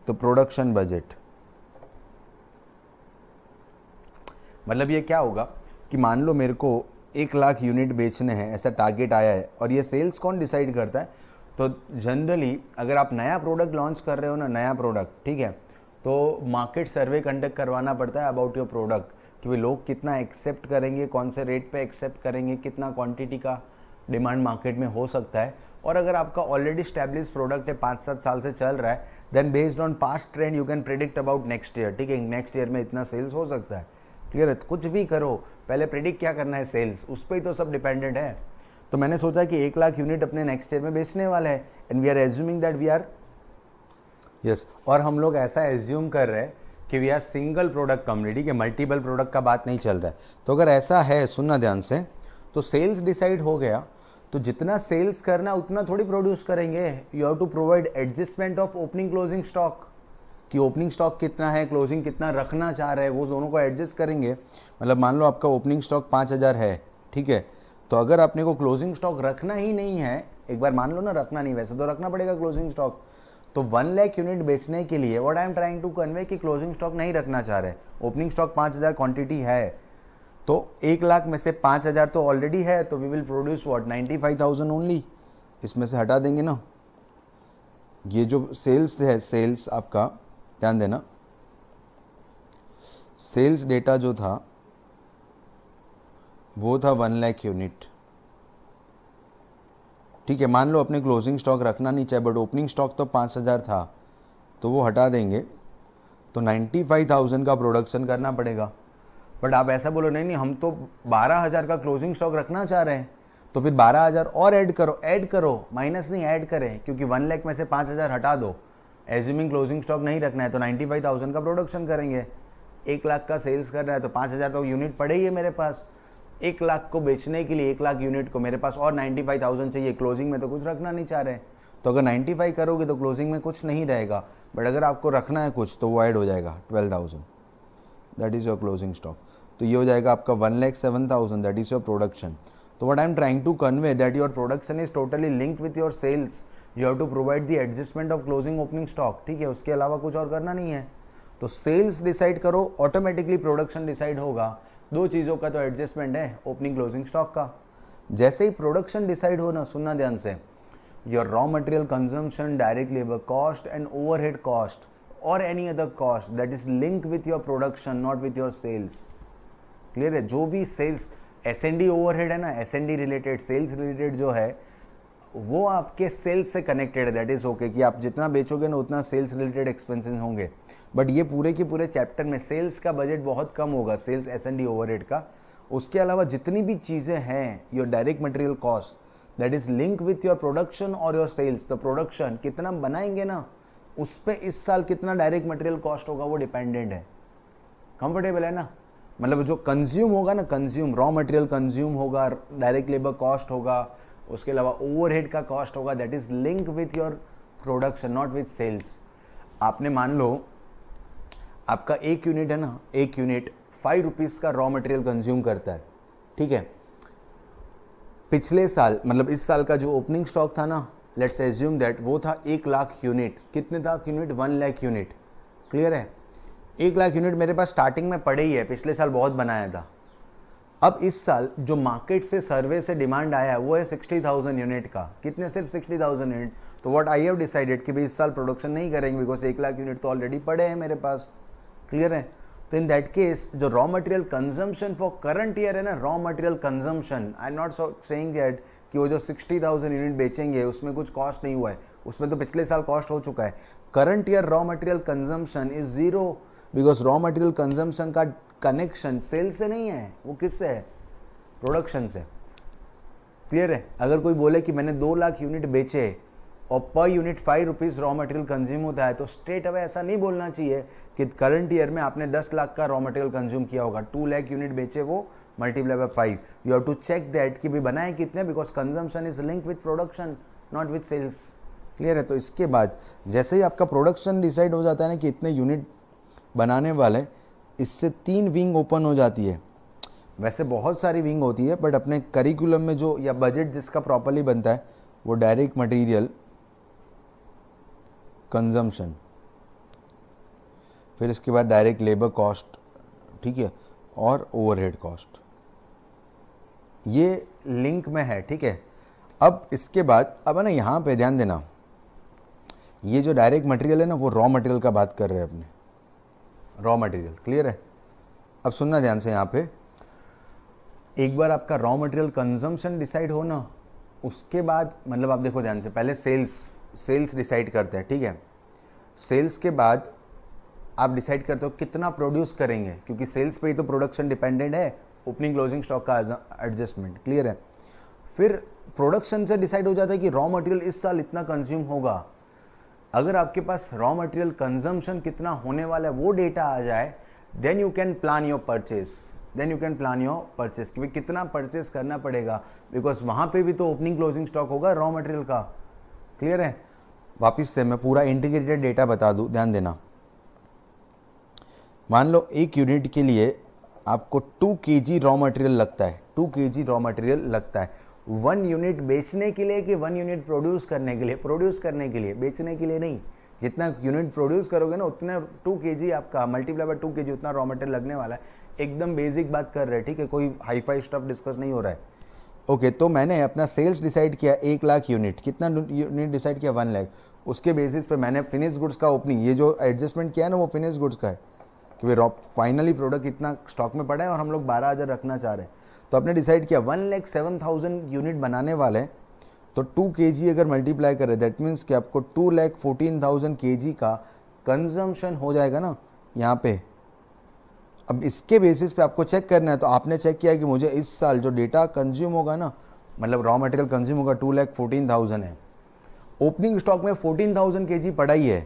तो प्रोडक्शन बजट मतलब ये क्या होगा कि मान लो मेरे को एक लाख यूनिट बेचने हैं ऐसा टारगेट आया है और ये सेल्स कौन डिसाइड करता है तो जनरली अगर आप नया प्रोडक्ट लॉन्च कर रहे हो ना नया प्रोडक्ट ठीक है तो मार्केट सर्वे कंडक्ट करवाना पड़ता है अबाउट योर प्रोडक्ट कि भाई लोग कितना एक्सेप्ट करेंगे कौन से रेट पे एक्सेप्ट करेंगे कितना क्वांटिटी का डिमांड मार्केट में हो सकता है और अगर आपका ऑलरेडी स्टैब्लिश प्रोडक्ट है पाँच सात साल से चल रहा है then based on past trend you can predict about next year ठीक है नेक्स्ट ईयर में इतना सेल्स हो सकता है क्लियर है कुछ भी करो पहले प्रिडिक्ट क्या करना है सेल्स उस पर ही तो सब डिपेंडेंट है तो मैंने सोचा कि एक लाख यूनिट अपने नेक्स्ट ईयर में बेचने वाला है and we are assuming that we are yes और हम लोग ऐसा एज्यूम कर रहे हैं कि we are single product company ठीक है मल्टीपल प्रोडक्ट का बात नहीं चल रहा है तो अगर ऐसा है सुनना ध्यान से तो सेल्स डिसाइड हो गया तो जितना सेल्स करना उतना थोड़ी प्रोड्यूस करेंगे you have to provide adjustment of opening closing stock कि ओपनिंग स्टॉक कितना है क्लोजिंग कितना रखना चाह रहे हैं वो दोनों को एडजस्ट करेंगे मतलब मान लो आपका ओपनिंग स्टॉक पाँच हज़ार है ठीक है तो अगर अपने को क्लोजिंग स्टॉक रखना ही नहीं है एक बार मान लो ना रखना नहीं वैसे तो रखना पड़ेगा क्लोजिंग स्टॉक तो वन लैख यूनिट बेचने के लिए what I am trying to convey कि क्लोजिंग स्टॉक नहीं रखना चाह रहे ओपनिंग स्टॉक पाँच हज़ार क्वान्टिटी है तो एक लाख में से पाँच हज़ार तो ऑलरेडी है तो we will produce what ninety five thousand only इसमें से हटा देंगे ना ये जो सेल्स है सेल्स आपका ध्यान देना सेल्स डेटा जो था वो था वन लाख यूनिट ठीक है मान लो अपने क्लोजिंग स्टॉक रखना नहीं चाहिए बट ओपनिंग स्टॉक तो पाँच हज़ार था तो वो हटा देंगे तो नाइन्टी फाइव थाउजेंड का प्रोडक्शन करना पड़ेगा बट आप ऐसा बोलो नहीं नहीं हम तो बारह हज़ार का क्लोजिंग स्टॉक रखना चाह रहे हैं तो फिर बारह हज़ार और ऐड करो ऐड करो माइनस नहीं ऐड करें क्योंकि वन लैख में से पाँच हज़ार हटा दो एज्यूमिंग क्लोजिंग स्टॉक नहीं रखना है तो नाइन्टी फाइव थाउजेंड का प्रोडक्शन करेंगे एक लाख का सेल्स कर रहा है तो पाँच हज़ार तो यूनिट पड़े ही है मेरे पास एक लाख को बेचने के लिए एक लाख यूनिट को मेरे पास और नाइन्टी फाइव थाउजेंड चाहिए क्लोजिंग में तो कुछ रखना नहीं चाह रहे तो अगर नाइन्टी फाइव करोगे तो क्लोजिंग में कुछ नहीं रहेगा बट अगर आपको रखना है कुछ तो वो ऐड हो जाएगा twelve thousand that is your closing stock तो ये हो जाएगा आपका one lakh seven thousand that is your production तो what I am trying to convey that your production is totally link with your sales you have to provide the adjustment of closing opening stock ठीक है उसके अलावा कुछ और करना नहीं है तो सेल्स डिसाइड करो ऑटोमेटिकली प्रोडक्शन डिसाइड होगा दो चीज़ों का तो एडजस्टमेंट है ओपनिंग क्लोजिंग स्टॉक का जैसे ही प्रोडक्शन डिसाइड हो ना सुनना ध्यान से your raw material consumption direct labour cost and overhead cost और any other cost that is link with your production not with your sales clear है जो भी sales S N D overhead है ना S N D related sales related जो है वो आपके सेल्स से कनेक्टेड है दैट इज़ ओके कि आप जितना बेचोगे ना उतना सेल्स रिलेटेड एक्सपेंसेस होंगे बट ये पूरे के पूरे चैप्टर में सेल्स का बजट बहुत कम होगा sales S N D over का उसके अलावा जितनी भी चीज़ें हैं your direct material cost that is link with your production और योर सेल्स तो प्रोडक्शन कितना बनाएंगे ना उस पर इस साल कितना डायरेक्ट मटेरियल कॉस्ट होगा वो डिपेंडेंट है कंफर्टेबल है ना मतलब जो कंज्यूम होगा ना कंज्यूम रॉ मटेरियल कंज्यूम होगा डायरेक्ट लेबर कॉस्ट होगा उसके अलावा ओवरहेड का कॉस्ट होगा that is link with your production not with sales आपने मान लो आपका एक यूनिट है ना एक यूनिट फाइव रुपीज़ का रॉ मटेरियल कंज्यूम करता है ठीक है पिछले साल मतलब इस साल का जो ओपनिंग स्टॉक था ना लेट्स एज्यूम दैट वो था एक लाख यूनिट कितने था unit one lakh unit clear है एक लाख यूनिट मेरे पास स्टार्टिंग में पड़े ही है पिछले साल बहुत बनाया था अब इस साल जो मार्केट से सर्वे से डिमांड आया है वो है सिक्सटी थाउजेंड यूनिट का कितने सिर्फ सिक्सटी थाउजेंड यूनिट तो व्हाट आई हैव डिसाइडेड कि भाई इस साल प्रोडक्शन नहीं करेंगे बिकॉज एक लाख यूनिट तो ऑलरेडी पड़े हैं मेरे पास क्लियर है तो इन दैट केस जो raw material consumption for current year है ना raw material consumption I am not saying that कि वो जो सिक्सटी थाउजेंड यूनिट बेचेंगे उसमें कुछ कॉस्ट नहीं हुआ है उसमें तो पिछले साल कॉस्ट हो चुका है current year raw material consumption is zero because raw material consumption का कनेक्शन सेल से नहीं है वो किससे है प्रोडक्शन से क्लियर है अगर कोई बोले कि मैंने दो लाख यूनिट बेचे और per unit five rupees raw material consume होता है तो स्ट्रेट अवे ऐसा नहीं बोलना चाहिए कि करंट ईयर में आपने दस लाख का रॉ मटेरियल कंज्यूम किया होगा टू लाख यूनिट बेचे वो multiply by five you have to check that कि भी बनाए कितने because consumption is link with production not with sales clear है तो इसके बाद जैसे ही आपका प्रोडक्शन डिसाइड हो जाता है ना कि इतने यूनिट बनाने वाले इससे तीन विंग ओपन हो जाती है वैसे बहुत सारी विंग होती है बट अपने करिकुलम में जो या बजट जिसका प्रॉपरली बनता है वो डायरेक्ट मटेरियल कंजम्पशन फिर इसके बाद डायरेक्ट लेबर कॉस्ट ठीक है और ओवरहेड कॉस्ट ये लिंक में है ठीक है अब इसके बाद अब है ना यहाँ पे ध्यान देना ये जो डायरेक्ट मटेरियल है ना वो रॉ मटेरियल का बात कर रहे हैं अपने रॉ मटेरियल क्लियर है अब सुनना ध्यान से यहाँ पे एक बार आपका रॉ मटेरियल कंजम्पशन डिसाइड हो ना उसके बाद मतलब आप देखो ध्यान से पहले सेल्स सेल्स डिसाइड करते हैं ठीक है सेल्स के बाद आप डिसाइड करते हो कितना प्रोड्यूस करेंगे क्योंकि सेल्स पे ही तो प्रोडक्शन डिपेंडेंट है ओपनिंग क्लोजिंग स्टॉक का एडजस्टमेंट क्लियर है फिर प्रोडक्शन से डिसाइड हो जाता है कि रॉ मटेरियल इस साल इतना कंज्यूम होगा अगर आपके पास रॉ मटेरियल कंजम्पशन कितना होने वाला है वो डेटा आ जाए then you can plan your purchase then you can plan your purchase कि कितना परचेस करना पड़ेगा बिकॉज वहाँ पे भी तो ओपनिंग क्लोजिंग स्टॉक होगा रॉ मटेरियल का क्लियर है वापिस से मैं पूरा इंटीग्रेटेड डेटा बता दूँ ध्यान देना मान लो एक यूनिट के लिए आपको टू के जी रॉ मटेरियल लगता है टू के जी रॉ मटेरियल लगता है वन यूनिट बेचने के लिए कि वन यूनिट प्रोड्यूस करने के लिए प्रोड्यूस करने के लिए बेचने के लिए नहीं जितना यूनिट प्रोड्यूस करोगे ना उतना टू के आपका मल्टीप्लाई बाय टू के उतना रॉ मटेरियल लगने वाला है एकदम बेसिक बात कर रहे हैं ठीक है कोई हाई फाई स्टफ डिस्कस नहीं हो रहा है ओके okay, तो मैंने अपना सेल्स डिसाइड किया एक लाख यूनिट कितना यूनिट डिसाइड किया वन लाख उसके बेसिस पे मैंने फिनिश गुड्स का ओपनिंग ये जो एडजस्टमेंट किया है ना वो फिनिश गुड्स का है कि भाई फाइनली प्रोडक्ट इतना स्टॉक में पड़ा है और हम लोग बारह हज़ार रखना चाह रहे हैं तो आपने डिसाइड किया one lakh seven thousand unit बनाने वाले हैं तो टू के जी अगर मल्टीप्लाई करें दैट मीन्स कि आपको to lakh fourteen thousand K जी का कंजम्पशन हो जाएगा ना यहाँ पे अब इसके बेसिस पे आपको चेक करना है तो आपने चेक किया कि मुझे इस साल जो डेटा कंज्यूम होगा ना मतलब रॉ मटेरियल कंज्यूम होगा टू लैख फोर्टीन थाउजेंड है ओपनिंग स्टॉक में फोर्टीन थाउजेंड के जी पड़ा ही है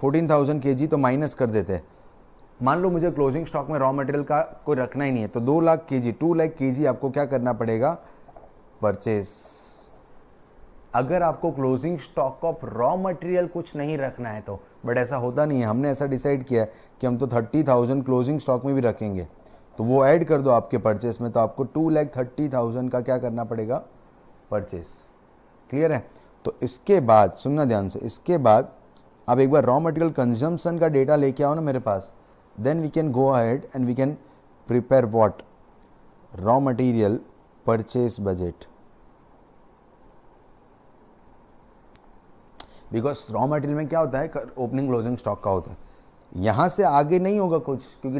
फोर्टीन थाउजेंड के जी तो माइनस कर देते हैं मान लो मुझे क्लोजिंग स्टॉक में रॉ मटेरियल का कोई रखना ही नहीं है तो दो लाख के जी टू लाख के जी आपको क्या करना पड़ेगा परचेस अगर आपको closing stock of raw material कुछ नहीं रखना है तो बट ऐसा होता नहीं है हमने ऐसा डिसाइड किया है कि हम तो थर्टी थाउजेंड क्लोजिंग स्टॉक में भी रखेंगे तो वो ऐड कर दो आपके परचेस में तो आपको टू लैख थर्टी थाउजेंड का क्या करना पड़ेगा परचेस क्लियर है तो इसके बाद सुनना ध्यान से इसके बाद आप एक बार रॉ मटेरियल कंजम्पशन का डेटा लेके आओ ना मेरे पास then we can go ahead and we can prepare what raw material purchase budget because raw material में क्या होता है ओपनिंग क्लोजिंग स्टॉक का होता है यहाँ से आगे नहीं होगा कुछ क्योंकि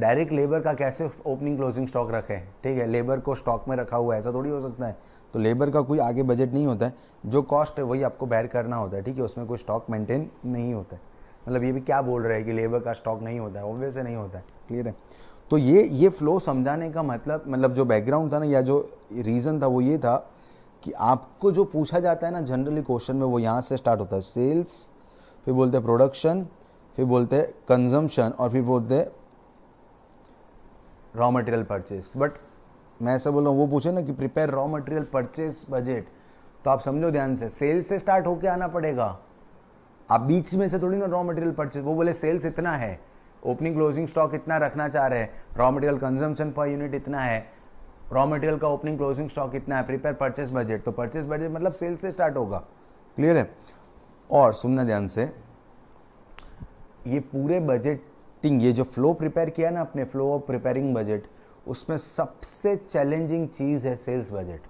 डायरेक्ट लेबर का कैसे ओपनिंग क्लोजिंग स्टॉक रखें ठीक है लेबर को स्टॉक में रखा हुआ है ऐसा थोड़ी हो सकता है तो लेबर का कोई आगे बजट नहीं होता है जो कॉस्ट है वही आपको बैर करना होता है ठीक है उसमें कोई स्टॉक मेंटेन नहीं होता है मतलब ये भी क्या बोल रहे हैं कि लेबर का स्टॉक नहीं होता है ऑब्वियस नहीं होता है क्लियर है तो ये ये फ्लो समझाने का मतलब मतलब जो बैकग्राउंड था ना या जो रीज़न था वो ये था कि आपको जो पूछा जाता है ना जनरली क्वेश्चन में वो यहाँ से स्टार्ट होता है सेल्स फिर बोलते हैं प्रोडक्शन फिर बोलते हैं कंजम्पशन और फिर बोलते हैं रॉ मटेरियल परचेस बट मैं ऐसा बोल रहा हूँ वो पूछे ना कि prepare raw material purchase budget तो आप समझो ध्यान से सेल्स से स्टार्ट होके आना पड़ेगा आप बीच में से थोड़ी ना रॉ मटेरियल परचेज वो बोले सेल्स इतना है ओपनिंग क्लोजिंग स्टॉक इतना रखना चाह रहे हैं raw material consumption per unit इतना है रॉ मटेरियल का ओपनिंग क्लोजिंग स्टॉक इतना है प्रिपेयर परचेस बजट तो परचेस बजट मतलब सेल से स्टार्ट होगा क्लियर है और सुनना ध्यान से ये पूरे बजटिंग ये जो फ्लो प्रिपेयर किया ना अपने फ्लो ऑफ प्रिपेयरिंग बजट उसमें सबसे चैलेंजिंग चीज़ है सेल्स बजट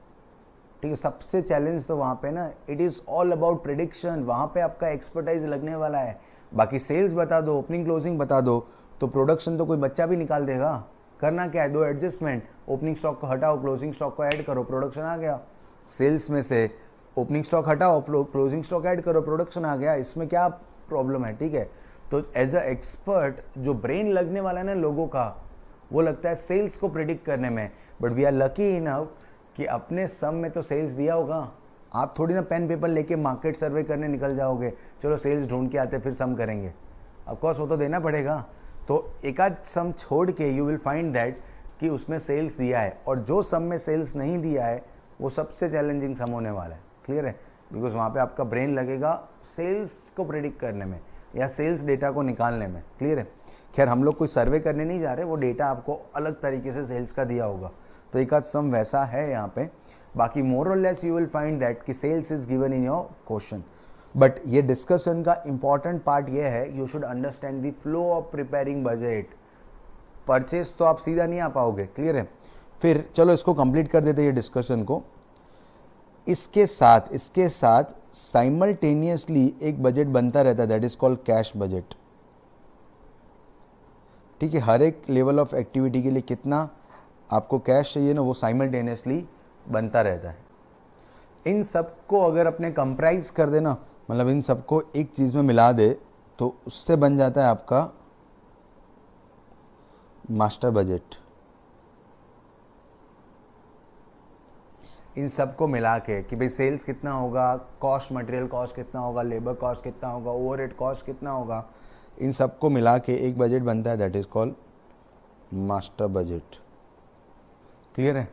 ठीक तो है सबसे चैलेंज तो वहाँ पे ना it is all about prediction वहाँ पे आपका एक्सपर्टाइज लगने वाला है बाकी सेल्स बता दो ओपनिंग क्लोजिंग बता दो तो प्रोडक्शन तो कोई बच्चा भी निकाल देगा करना क्या है दो एडजस्टमेंट ओपनिंग स्टॉक को हटाओ क्लोजिंग स्टॉक को ऐड करो प्रोडक्शन आ गया सेल्स में से ओपनिंग स्टॉक हटाओ क्लोजिंग स्टॉक ऐड करो प्रोडक्शन आ गया इसमें क्या प्रॉब्लम है ठीक है तो एज अ एक्सपर्ट जो ब्रेन लगने वाला है ना लोगों का वो लगता है सेल्स को प्रिडिक्ट करने में but we are lucky enough कि अपने सम में तो सेल्स दिया होगा आप थोड़ी ना पेन पेपर लेके मार्केट सर्वे करने निकल जाओगे चलो सेल्स ढूंढ के आते फिर सम करेंगे अफकोर्स वो तो देना पड़ेगा तो एक आध सम छोड़ के यू विल फाइंड दैट कि उसमें सेल्स दिया है और जो सम में सेल्स नहीं दिया है वो सबसे चैलेंजिंग सम होने वाला है क्लियर है बिकॉज वहाँ पे आपका ब्रेन लगेगा सेल्स को प्रिडिक्ट करने में या सेल्स डेटा को निकालने में क्लियर है खैर हम लोग कोई सर्वे करने नहीं जा रहे वो डेटा आपको अलग तरीके से सेल्स का दिया होगा तो एक सम वैसा है यहाँ पे बाकी मोर और less you will find that कि sales is given in your question but ये डिस्कशन का इंपॉर्टेंट पार्ट ये है you should understand the flow of preparing budget purchase तो आप सीधा नहीं आ पाओगे क्लियर है फिर चलो इसको कंप्लीट कर देते ये डिस्कशन को इसके साथ इसके साथ साइमल्टेनियसली एक बजट बनता रहता है that is called cash budget ठीक है हर एक लेवल ऑफ एक्टिविटी के लिए कितना आपको कैश चाहिए ना वो साइमल्टेनियसली बनता रहता है इन सब को अगर अपने कंप्राइज कर देना मतलब इन सबको एक चीज़ में मिला दे तो उससे बन जाता है आपका मास्टर बजट इन सब को मिला के कि भाई सेल्स कितना होगा कॉस्ट मटेरियल कॉस्ट कितना होगा लेबर कॉस्ट कितना होगा ओवर कॉस्ट कितना होगा इन सब को मिला के एक बजट बनता है that is called master budget clear है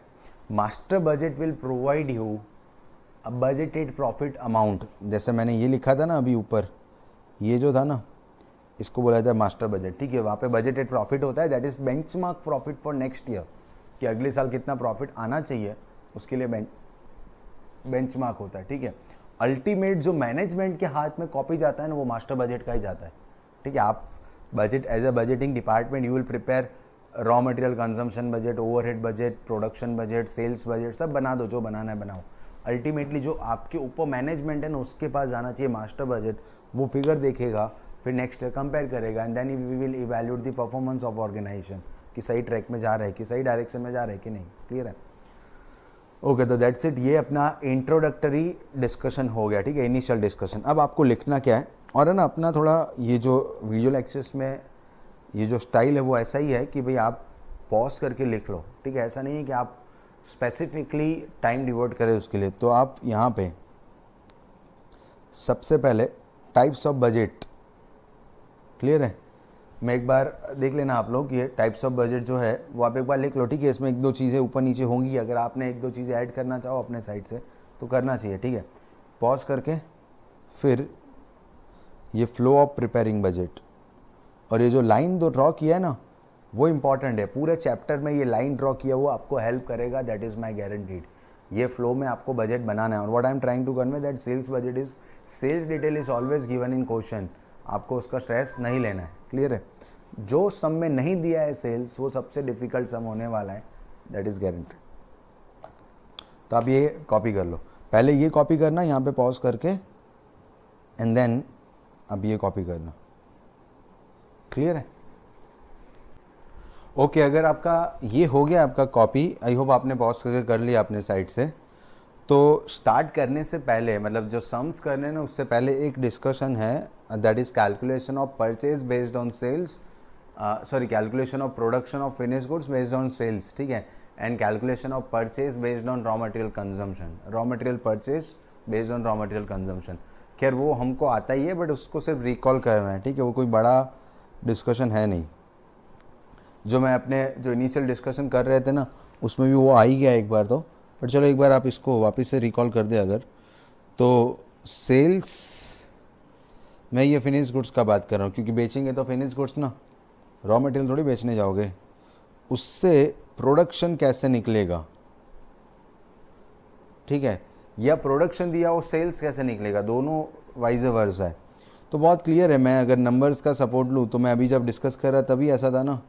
master budget will provide you a budgeted profit amount जैसे मैंने ये लिखा था ना अभी ऊपर ये जो था ना इसको बोला जाता है मास्टर बजट ठीक है वहाँ पे बजटेड प्रॉफिट होता है that is benchmark profit for next year कि अगले साल कितना प्रॉफिट आना चाहिए उसके लिए बेंच मार्क होता है ठीक है अल्टीमेट जो मैनेजमेंट के हाथ में कॉपी जाता है ना वो मास्टर बजट का ही जाता है ठीक है आप budget as a budgeting department you will prepare raw material consumption budget overhead budget production budget sales budget सब बना दो जो बनाना है बनाओ अल्टीमेटली जो आपके ऊपर मैनेजमेंट है ना उसके पास जाना चाहिए मास्टर बजट वो फिगर देखेगा फिर नेक्स्ट कंपेयर करेगा and then we will evaluate the performance of organisation कि सही ट्रैक में जा रहा है कि सही डायरेक्शन में जा रहा है कि नहीं क्लियर है ओके तो दैट्स इट ये अपना इंट्रोडक्टरी डिस्कशन हो गया ठीक है इनिशियल डिस्कशन अब आपको लिखना क्या है और है ना अपना थोड़ा ये जो विजुअल एक्सेस में ये जो स्टाइल है वो ऐसा ही है कि भाई आप पॉज करके लिख लो ठीक है ऐसा नहीं है कि आप स्पेसिफिकली टाइम डिवर्ट करें उसके लिए तो आप यहाँ पे सबसे पहले टाइप्स ऑफ बजट क्लियर है मैं एक बार देख लेना आप लोग ये टाइप्स ऑफ बजट जो है वो आप एक बार लिख लो ठीक है इसमें एक दो चीज़ें ऊपर नीचे होंगी अगर आपने एक दो चीज़ें ऐड करना चाहो अपने साइड से तो करना चाहिए ठीक है पॉज करके फिर ये फ्लो ऑफ प्रिपेयरिंग बजट और ये जो लाइन दो ड्रॉ किया है ना वो इम्पॉर्टेंट है पूरे चैप्टर में ये लाइन ड्रॉ किया हुआ आपको हेल्प करेगा दैट इज़ माई गारंटीड ये फ्लो में आपको बजट बनाना है और what I am trying to convey that sales budget is sales detail is always given in question आपको उसका स्ट्रेस नहीं लेना है क्लियर है जो सम में नहीं दिया है सेल्स वो सबसे डिफिकल्ट सम होने वाला है दैट इज़ गारंटेड तो आप ये कॉपी कर लो पहले ये कॉपी करना यहाँ पे पॉज करके एंड देन अब ये कॉपी करना क्लियर है ओके okay, अगर आपका ये हो गया आपका कॉपी आई होप आपने पॉज करके कर लिया अपने साइड से तो स्टार्ट करने से पहले मतलब जो सम्स करने हैं ना उससे पहले एक डिस्कशन है that is calculation of purchase based on sales sorry calculation of production of finish goods based on sales ठीक है and calculation of purchase based on raw material consumption raw material purchase based on raw material consumption खैर वो हमको आता ही है but उसको सिर्फ recall कर रहे हैं ठीक है वो कोई बड़ा डिस्कशन है नहीं जो मैं अपने जो इनिशियल डिस्कशन कर रहे थे ना उसमें भी वो आ ही गया एक बार तो बट चलो एक बार आप इसको वापस से रिकॉल कर दें अगर तो सेल्स मैं ये फिनिश गुड्स का बात कर रहा हूँ क्योंकि बेचेंगे तो फिनिश गुड्स ना रॉ मटेरियल थोड़ी बेचने जाओगे उससे प्रोडक्शन कैसे निकलेगा ठीक है या प्रोडक्शन दिया वो सेल्स कैसे निकलेगा दोनों वाइज वर्स है तो बहुत क्लियर है मैं अगर नंबर्स का सपोर्ट लूँ तो मैं अभी जब डिस्कस कर रहा तभी ऐसा था ना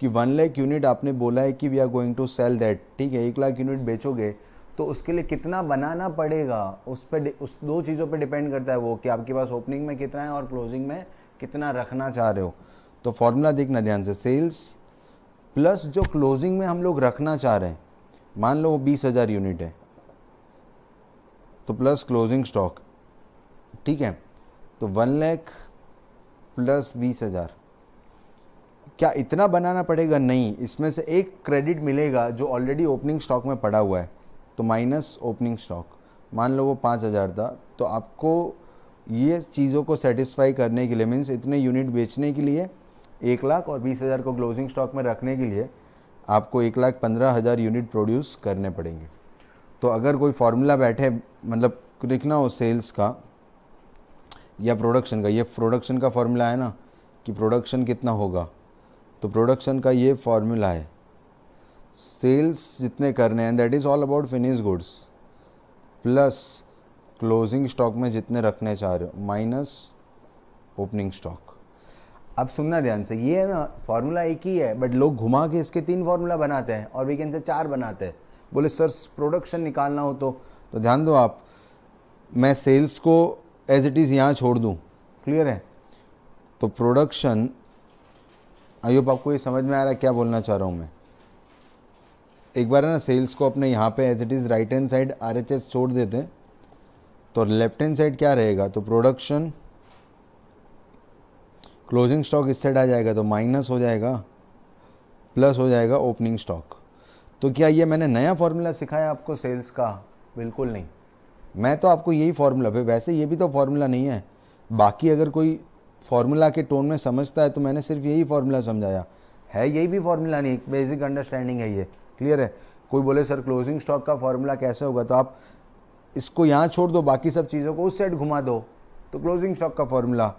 कि वन लाख यूनिट आपने बोला है कि we are going to cell that ठीक है एक लाख यूनिट बेचोगे तो उसके लिए कितना बनाना पड़ेगा उस पर उस दो चीज़ों पर डिपेंड करता है वो कि आपके पास ओपनिंग में कितना है और क्लोजिंग में कितना रखना चाह रहे हो तो फॉर्मूला देखना ध्यान से सेल्स प्लस जो क्लोजिंग में हम लोग रखना चाह रहे हैं मान लो वो बीस हज़ार यूनिट है तो प्लस क्लोजिंग स्टॉक ठीक है तो वन लैख प्लस बीस हज़ार क्या इतना बनाना पड़ेगा नहीं इसमें से एक क्रेडिट मिलेगा जो ऑलरेडी ओपनिंग स्टॉक में पड़ा हुआ है तो माइनस ओपनिंग स्टॉक मान लो वो पाँच हज़ार था तो आपको ये चीज़ों को सेटिस्फाई करने के लिए मीन्स इतने यूनिट बेचने के लिए एक लाख और बीस हज़ार को क्लोजिंग स्टॉक में रखने के लिए आपको एक लाख पंद्रह हज़ार यूनिट प्रोड्यूस करने पड़ेंगे तो अगर कोई फार्मूला बैठे मतलब लिखना हो सेल्स का या प्रोडक्शन का ये प्रोडक्शन का फार्मूला है ना कि प्रोडक्शन कितना होगा तो प्रोडक्शन का ये फार्मूला है सेल्स जितने करने हैं that is all about finish goods plus closing stock में जितने रखने चाह रहे हो माइनस ओपनिंग स्टॉक अब सुनना ध्यान से ये है ना फार्मूला एक ही है बट लोग घुमा के इसके तीन फार्मूला बनाते हैं और वीकेंड से चार बनाते हैं बोले सर प्रोडक्शन निकालना हो तो तो ध्यान दो आप मैं सेल्स को एज इट इज़ यहाँ छोड़ दूँ क्लियर है तो प्रोडक्शन होप आपको ये समझ में आ रहा है क्या बोलना चाह रहा हूँ मैं एक बार है ना सेल्स को अपने यहाँ पे as it is right hand side R H S छोड़ देते हैं तो लेफ्ट हैंड साइड क्या रहेगा तो प्रोडक्शन क्लोजिंग स्टॉक इस साइड आ जाएगा तो माइनस हो जाएगा प्लस हो जाएगा ओपनिंग स्टॉक तो क्या ये मैंने नया फॉर्मूला सिखाया आपको सेल्स का बिल्कुल नहीं मैं तो आपको यही फार्मूला पे वैसे ये भी तो फार्मूला नहीं है बाकी अगर कोई फार्मूला के टोन में समझता है तो मैंने सिर्फ यही फार्मूला समझाया है यही भी फार्मूला नहीं बेसिक अंडरस्टैंडिंग है ये क्लियर है कोई बोले सर क्लोजिंग स्टॉक का फार्मूला कैसे होगा तो आप इसको यहाँ छोड़ दो बाकी सब चीज़ों को उस साइड घुमा दो तो क्लोजिंग स्टॉक का फार्मूला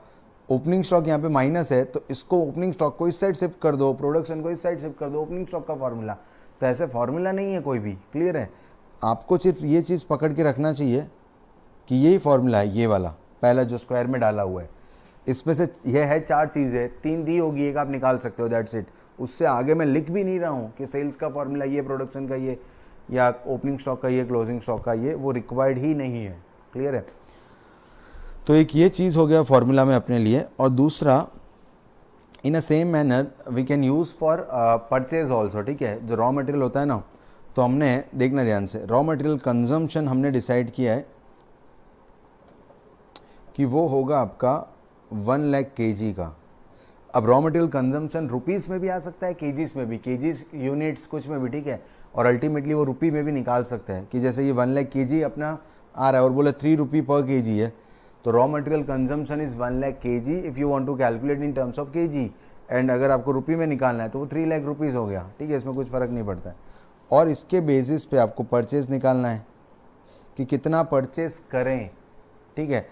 ओपनिंग स्टॉक यहाँ पे माइनस है तो इसको ओपनिंग स्टॉक को इस साइड शिफ्ट कर दो प्रोडक्शन को इस साइड शिफ्ट कर दो ओपनिंग स्टॉक का फार्मूला तो ऐसे फार्मूला नहीं है कोई भी क्लियर है आपको सिर्फ ये चीज़ पकड़ के रखना चाहिए कि यही फॉर्मूला है ये वाला पहला जो स्क्वायर में डाला हुआ है इसमें से यह है चार चीज़ें तीन दी होगी एक आप निकाल सकते हो दैट्स इट उससे आगे मैं लिख भी नहीं रहा हूँ कि सेल्स का फॉर्मूला ये प्रोडक्शन का ये या ओपनिंग स्टॉक का ये क्लोजिंग स्टॉक का ये वो रिक्वायर्ड ही नहीं है क्लियर है तो एक ये चीज़ हो गया फॉर्मूला में अपने लिए और दूसरा in a same manner we can use for purchase also ठीक है जो रॉ मटेरियल होता है ना तो हमने देखना ध्यान से रॉ मटेरियल कंजम्पशन हमने डिसाइड किया है कि वो होगा आपका वन लैख के जी का अब रॉ मटेरियल कंजम्पशन रुपीज़ में भी आ सकता है केजीस में भी के यूनिट्स कुछ में भी ठीक है और अल्टीमेटली वो रुपी में भी निकाल सकते हैं कि जैसे ये वन लैख के अपना आ रहा है और बोले थ्री रुपी पर के जी है तो raw material consumption is one lakh K G if you want to calculate in terms of K G and अगर आपको रुपी में निकालना है तो वो थ्री लैख रुपीज़ हो गया ठीक है इसमें कुछ फ़र्क नहीं पड़ता है और इसके बेसिस पे आपको परचेज निकालना है कि कितना परचेज करें ठीक है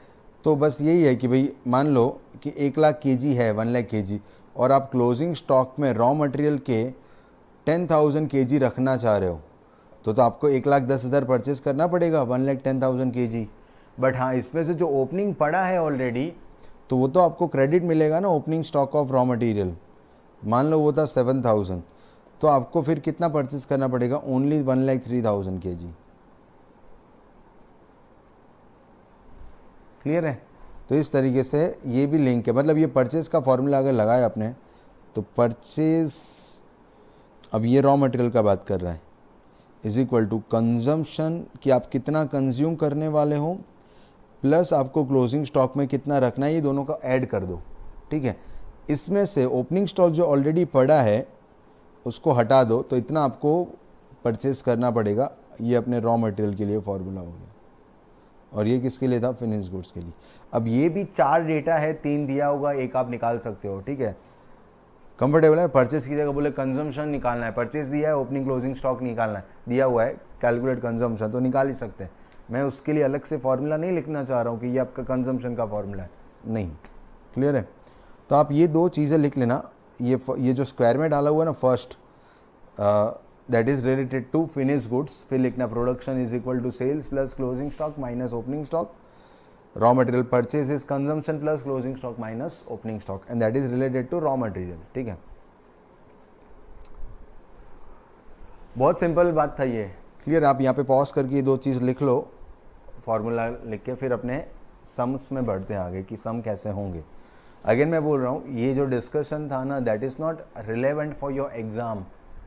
तो बस यही है कि भाई मान लो कि एक लाख के जी है वन लाख के जी और आप क्लोजिंग स्टॉक में रॉ मटेरियल के टेन थाउजेंड के जी रखना चाह रहे हो तो तो आपको एक लाख दस हज़ार परचेज़ करना पड़ेगा one lakh ten thousand K ji but हाँ इसमें से जो ओपनिंग पड़ा है ऑलरेडी तो वो तो आपको क्रेडिट मिलेगा ना opening stock of raw material मान लो वो था सेवन थाउजेंड तो आपको फिर कितना परचेज करना पड़ेगा only one lakh three thousand K G clear है तो इस तरीके से ये भी लिंक है मतलब ये परचेज़ का फॉर्मूला अगर लगाया आपने तो परचेज अब ये रॉ मटेरियल का बात कर रहा है इज़ इक्वल टू कंजम्पशन कि आप कितना कंज्यूम करने वाले हो प्लस आपको क्लोजिंग स्टॉक में कितना रखना है ये दोनों का ऐड कर दो ठीक है इसमें से ओपनिंग स्टॉक जो ऑलरेडी पड़ा है उसको हटा दो तो इतना आपको परचेस करना पड़ेगा ये अपने रॉ मटेरियल के लिए फॉर्मूला हो गया और ये किसके लिए था फिनिश गुड्स के लिए अब ये भी चार डेटा है तीन दिया होगा एक आप निकाल सकते हो ठीक है कंफर्टेबल है परचेस की जगह बोले कंजम्पशन निकालना है परचेस दिया है ओपनिंग क्लोजिंग स्टॉक निकालना है दिया हुआ है कैलकुलेट कंजम्पशन तो निकाल ही सकते हैं मैं उसके लिए अलग से फॉर्मूला नहीं लिखना चाह रहा हूँ कि ये आपका कंजम्पशन का फॉर्मूला है नहीं क्लियर है तो आप ये दो चीज़ें लिख लेना ये ये जो स्क्वायर में डाला हुआ है ना first that is related to finish goods फिर लिखना production is equal to sales plus closing stock minus opening stock raw material purchase is consumption plus closing stock minus opening stock and that is related to raw material ठीक है बहुत simple बात था ये clear आप यहाँ पे pause करके ये दो चीज़ लिख लो फॉर्मूला लिख के फिर अपने सम्स में बढ़ते हैं आगे कि सम कैसे होंगे अगेन मैं बोल रहा हूँ ये जो डिस्कशन था ना that is not relevant for your exam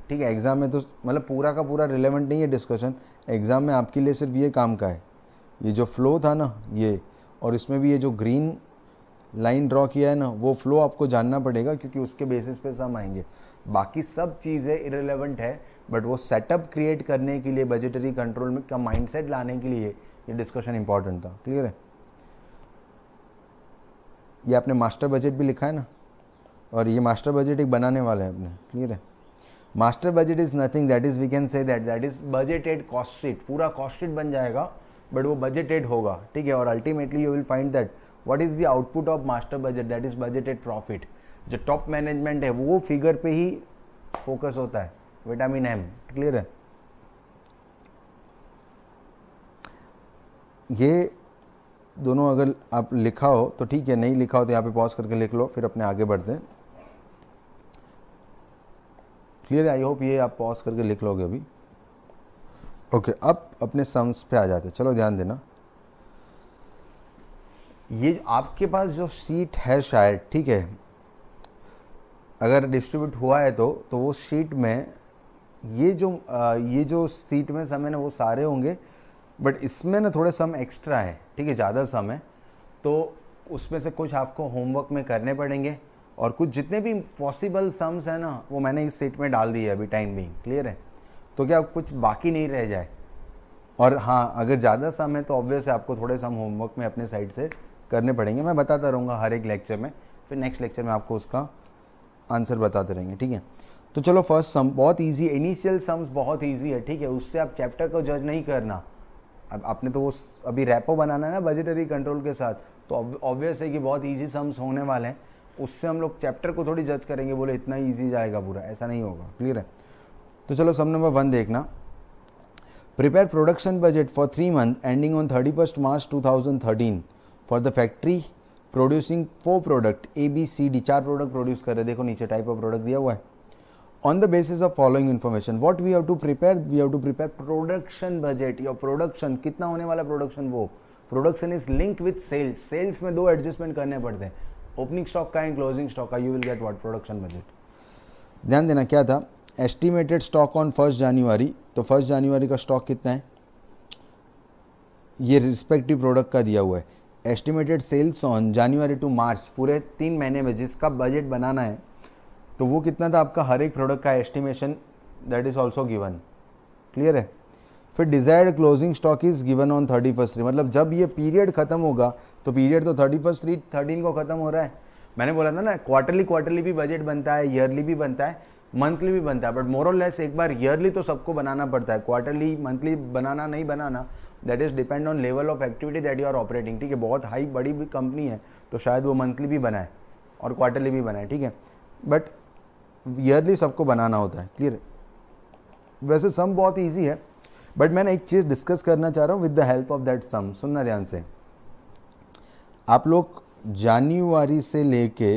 ठीक है एग्ज़ाम में तो मतलब पूरा का पूरा रिलेवेंट नहीं है डिस्कशन एग्ज़ाम में आपके लिए सिर्फ ये काम का है ये जो फ्लो था ना ये और इसमें भी ये जो ग्रीन लाइन ड्रॉ किया है ना वो फ्लो आपको जानना पड़ेगा क्योंकि उसके बेसिस पे सब आएंगे बाकी सब चीज़ें इरेलीवेंट है बट वो सेटअप क्रिएट करने के लिए बजटरी कंट्रोल में का माइंडसेट लाने के लिए ये डिस्कशन इंपॉर्टेंट था क्लियर है ये आपने मास्टर बजट भी लिखा है ना और ये मास्टर बजट एक बनाने वाला है अपने क्लियर है master budget is nothing that is we can say that that is budgeted cost sheet पूरा कॉस्ट शीट बन जाएगा बट वो बजटेड होगा ठीक है और ultimately you will find that what is the output of master budget that is budgeted profit जो top management है वो फिगर पे ही फोकस होता है विटामिन एम क्लियर है ये दोनों अगर आप लिखा हो तो ठीक है नहीं लिखा हो तो यहाँ पे पॉज करके लिख लो फिर अपने आगे बढ़ते हैं क्लियर आई होप ये आप पॉज करके लिख लोगे अभी ओके okay, अब अपने सम्स पे आ जाते चलो ध्यान देना ये आपके पास जो सीट है शायद ठीक है अगर डिस्ट्रीब्यूट हुआ है तो तो वो सीट में ये जो ये जो सीट में सम है ना वो सारे होंगे बट इसमें ना थोड़े सम एक्स्ट्रा है ठीक है ज़्यादा सम है तो उसमें से कुछ आपको होमवर्क में करने पड़ेंगे और कुछ जितने भी पॉसिबल सम्स हैं ना वो मैंने इस सेट में डाल दिए अभी टाइम बिंग क्लियर है तो क्या कुछ बाकी नहीं रह जाए और हाँ अगर ज़्यादा सम है तो ऑब्वियस है आपको थोड़े सम होमवर्क में अपने साइड से करने पड़ेंगे मैं बताता रहूँगा हर एक लेक्चर में फिर नेक्स्ट लेक्चर में आपको उसका आंसर बताते रहेंगे ठीक है तो चलो फर्स्ट सम बहुत ईजी इनिशियल सम्स बहुत ईजी है ठीक है उससे आप चैप्टर को जज नहीं करना अब आपने तो वो अभी रेपो बनाना है ना बजटरी कंट्रोल के साथ तो ऑब्वियस है कि बहुत ईजी सम्स होने वाले हैं उससे हम लोग चैप्टर को थोड़ी जज करेंगे बोले इतना ईजी जाएगा पूरा ऐसा नहीं होगा क्लियर है तो चलो सब नंबर वन देखना prepare production budget for three month ending on thirty first March two thousand thirteen for the factory producing four product A B C D चार प्रोडक्ट प्रोड्यूस कर रहे देखो नीचे टाइप ऑफ प्रोडक्ट दिया हुआ है on the basis of following information what we have to prepare we have to prepare production budget your production कितना होने वाला production वो production is linked with sales sales में दो adjustment करने पड़ते हैं ओपनिंग स्टॉक का एंड क्लोजिंग स्टॉक का you will get what production budget ध्यान देना क्या था estimated stock on first January तो फर्स्ट जनवरी का स्टॉक कितना है ये रिस्पेक्टिव प्रोडक्ट का दिया हुआ है estimated sales on January to March पूरे तीन महीने में जिसका बजट बनाना है तो वो कितना था आपका हर एक प्रोडक्ट का estimation that is also given clear है फिर desired closing stock is given on thirty first three मतलब जब ये पीरियड खत्म होगा तो पीरियड तो थर्टी फर्स्ट थ्री थर्टीन को ख़त्म हो रहा है मैंने बोला था ना क्वार्टरली क्वार्टरली भी बजट बनता है ईयरली भी बनता है मंथली भी बनता है बट मोर लेस एक बार ईयरली तो सबको बनाना पड़ता है क्वार्टरली मंथली बनाना नहीं बनाना that is depend on level of activity that you are operating ठीक है बहुत हाई बड़ी भी कंपनी है तो शायद वो मंथली भी बनाए और क्वार्टरली भी बनाए ठीक है बट ईयरली सबको बनाना होता है क्लियर है वैसे सम बहुत ईजी है बट मैंने एक चीज़ डिस्कस करना चाह रहा हूँ with the help of that sum सुनना ध्यान से आप लोग जान्युआरी से लेके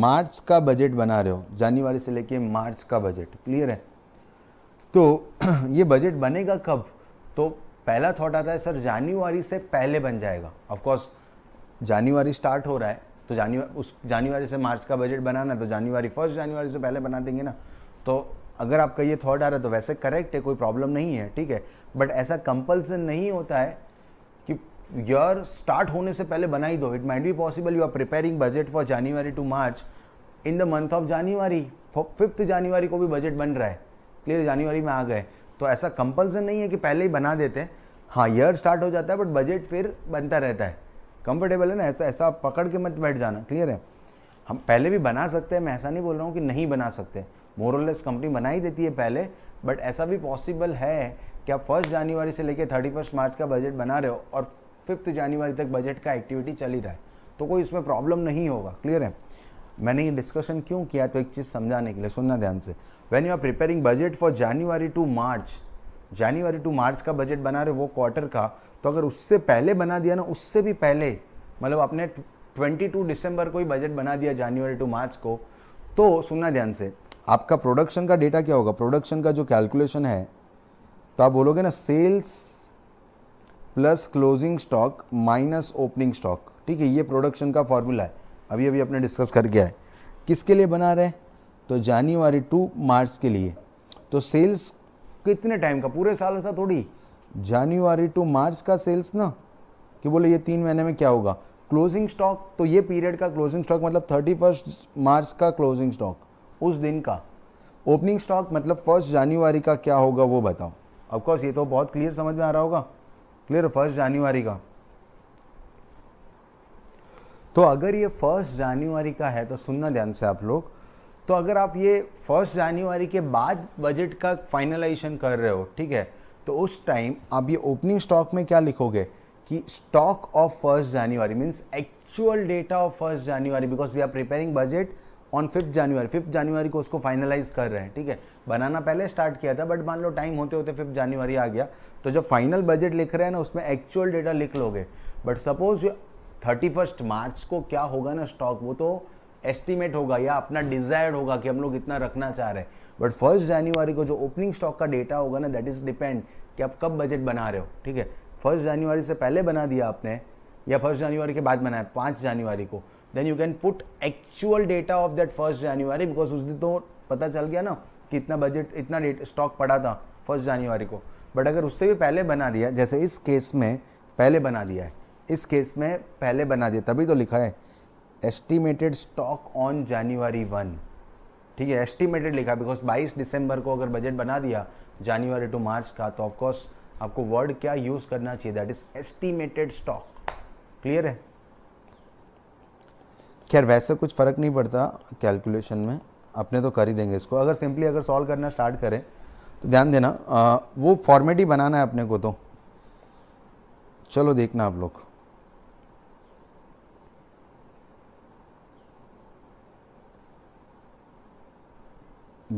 मार्च का बजट बना रहे हो जान्युआरी से लेके मार्च का बजट क्लियर है तो ये बजट बनेगा कब तो पहला थॉट आता है सर जान्युआरी से पहले बन जाएगा ऑफकोर्स जान्युआरी स्टार्ट हो रहा है तो जानवर उस जानवरी से मार्च का बजट बनाना तो जानवरी फर्स्ट जानवरी से पहले बना देंगे ना तो अगर आपका ये थॉट आ रहा है तो वैसे करेक्ट है कोई प्रॉब्लम नहीं है ठीक है बट ऐसा कंपल्सन नहीं होता है कि ईयर स्टार्ट होने से पहले बना ही दो it might be possible you are preparing budget for January to March in the month of January fifth January को भी बजट बन रहा है क्लियर जानवरी में आ गए तो ऐसा कंपल्सन नहीं है कि पहले ही बना देते हैं हाँ ईयर स्टार्ट हो जाता है बट बजट फिर बनता रहता है कंफर्टेबल है ना ऐसा ऐसा पकड़ के मत बैठ जाना क्लियर है हम पहले भी बना सकते हैं मैं ऐसा नहीं बोल रहा हूँ कि नहीं बना सकते मोरलेस कंपनी बना ही देती है पहले बट ऐसा भी पॉसिबल है कि आप फर्स्ट जनवरी से लेकर थर्टी फर्स्ट मार्च का बजट बना रहे हो और फिफ्थ जनवरी तक बजट का एक्टिविटी चल ही रहा है तो कोई इसमें प्रॉब्लम नहीं होगा क्लियर है मैंने ये डिस्कशन क्यों किया तो एक चीज़ समझाने के लिए सुनना ध्यान से when you are preparing budget for January to March January to March का बजट बना रहे हो वो क्वार्टर का तो अगर उससे पहले बना दिया ना उससे भी पहले मतलब आपने 22 दिसंबर को ही बजट बना दिया जनवरी टू मार्च को तो सुनना ध्यान से आपका प्रोडक्शन का डेटा क्या होगा प्रोडक्शन का जो कैलकुलेशन है तो आप बोलोगे ना sales plus closing stock minus opening stock ठीक है ये प्रोडक्शन का फॉर्मूला है अभी अभी आपने डिस्कस कर गया है किसके लिए बना रहे हैं तो जनवरी टू मार्च के लिए तो सेल्स कितने टाइम का पूरे साल का थोड़ी जनवरी टू मार्च का सेल्स ना कि बोले ये तीन महीने में क्या होगा क्लोजिंग स्टॉक तो ये पीरियड का क्लोजिंग स्टॉक मतलब थर्टी फर्स्ट मार्च का क्लोजिंग स्टॉक उस दिन का ओपनिंग स्टॉक मतलब फर्स्ट जनवरी का क्या होगा वो बताओ ऑफकोर्स ये तो बहुत क्लियर समझ में आ रहा होगा क्लियर फर्स्ट जनवरी का तो अगर ये फर्स्ट जनवरी का है तो सुनना ध्यान से आप लोग तो अगर आप ये फर्स्ट जनवरी के बाद बजट का फाइनलाइजेशन कर रहे हो ठीक है तो उस टाइम आप ये ओपनिंग स्टॉक में क्या लिखोगे कि stock of first January means actual data of first January because we are preparing budget on fifth January fifth January को उसको फाइनलाइज कर रहे हैं ठीक है बनाना पहले स्टार्ट किया था बट मान लो टाइम होते होते फिफ्थ जनवरी आ गया तो जो फाइनल बजट लिख रहे हैं ना उसमें एक्चुअल डेटा लिख लोगे but suppose thirty first March को क्या होगा ना स्टॉक वो तो एस्टिमेट होगा या अपना डिजायर्ड होगा कि हम लोग इतना रखना चाह रहे हैं बट फर्स्ट जनवरी को जो ओपनिंग स्टॉक का डेटा होगा ना दैट इज़ डिपेंड कि आप कब बजट बना रहे हो ठीक है फर्स्ट जनवरी से पहले बना दिया आपने या फर्स्ट जनवरी के बाद बनाया पाँच जनवरी को then you can put actual data of that first January because उस दिन तो पता चल गया ना कि इतना बजट इतना स्टॉक पड़ा था फर्स्ट जनवरी को बट अगर उससे भी पहले बना दिया जैसे इस केस में पहले बना दिया है इस केस में पहले बना दिया तभी तो लिखा है estimated stock on January one ठीक है एस्टिमेटेड लिखा बिकॉज बाईस दिसंबर को अगर बजट बना दिया जनवरी टू मार्च का तो ऑफकोर्स आपको वर्ड क्या यूज करना चाहिए that is estimated stock clear है खैर वैसे कुछ फर्क नहीं पड़ता कैलकुलेशन में अपने तो कर ही देंगे इसको अगर सिंपली अगर सॉल्व करना स्टार्ट करें तो ध्यान देना आ, वो फॉर्मेट ही बनाना है अपने को तो चलो देखना आप लोग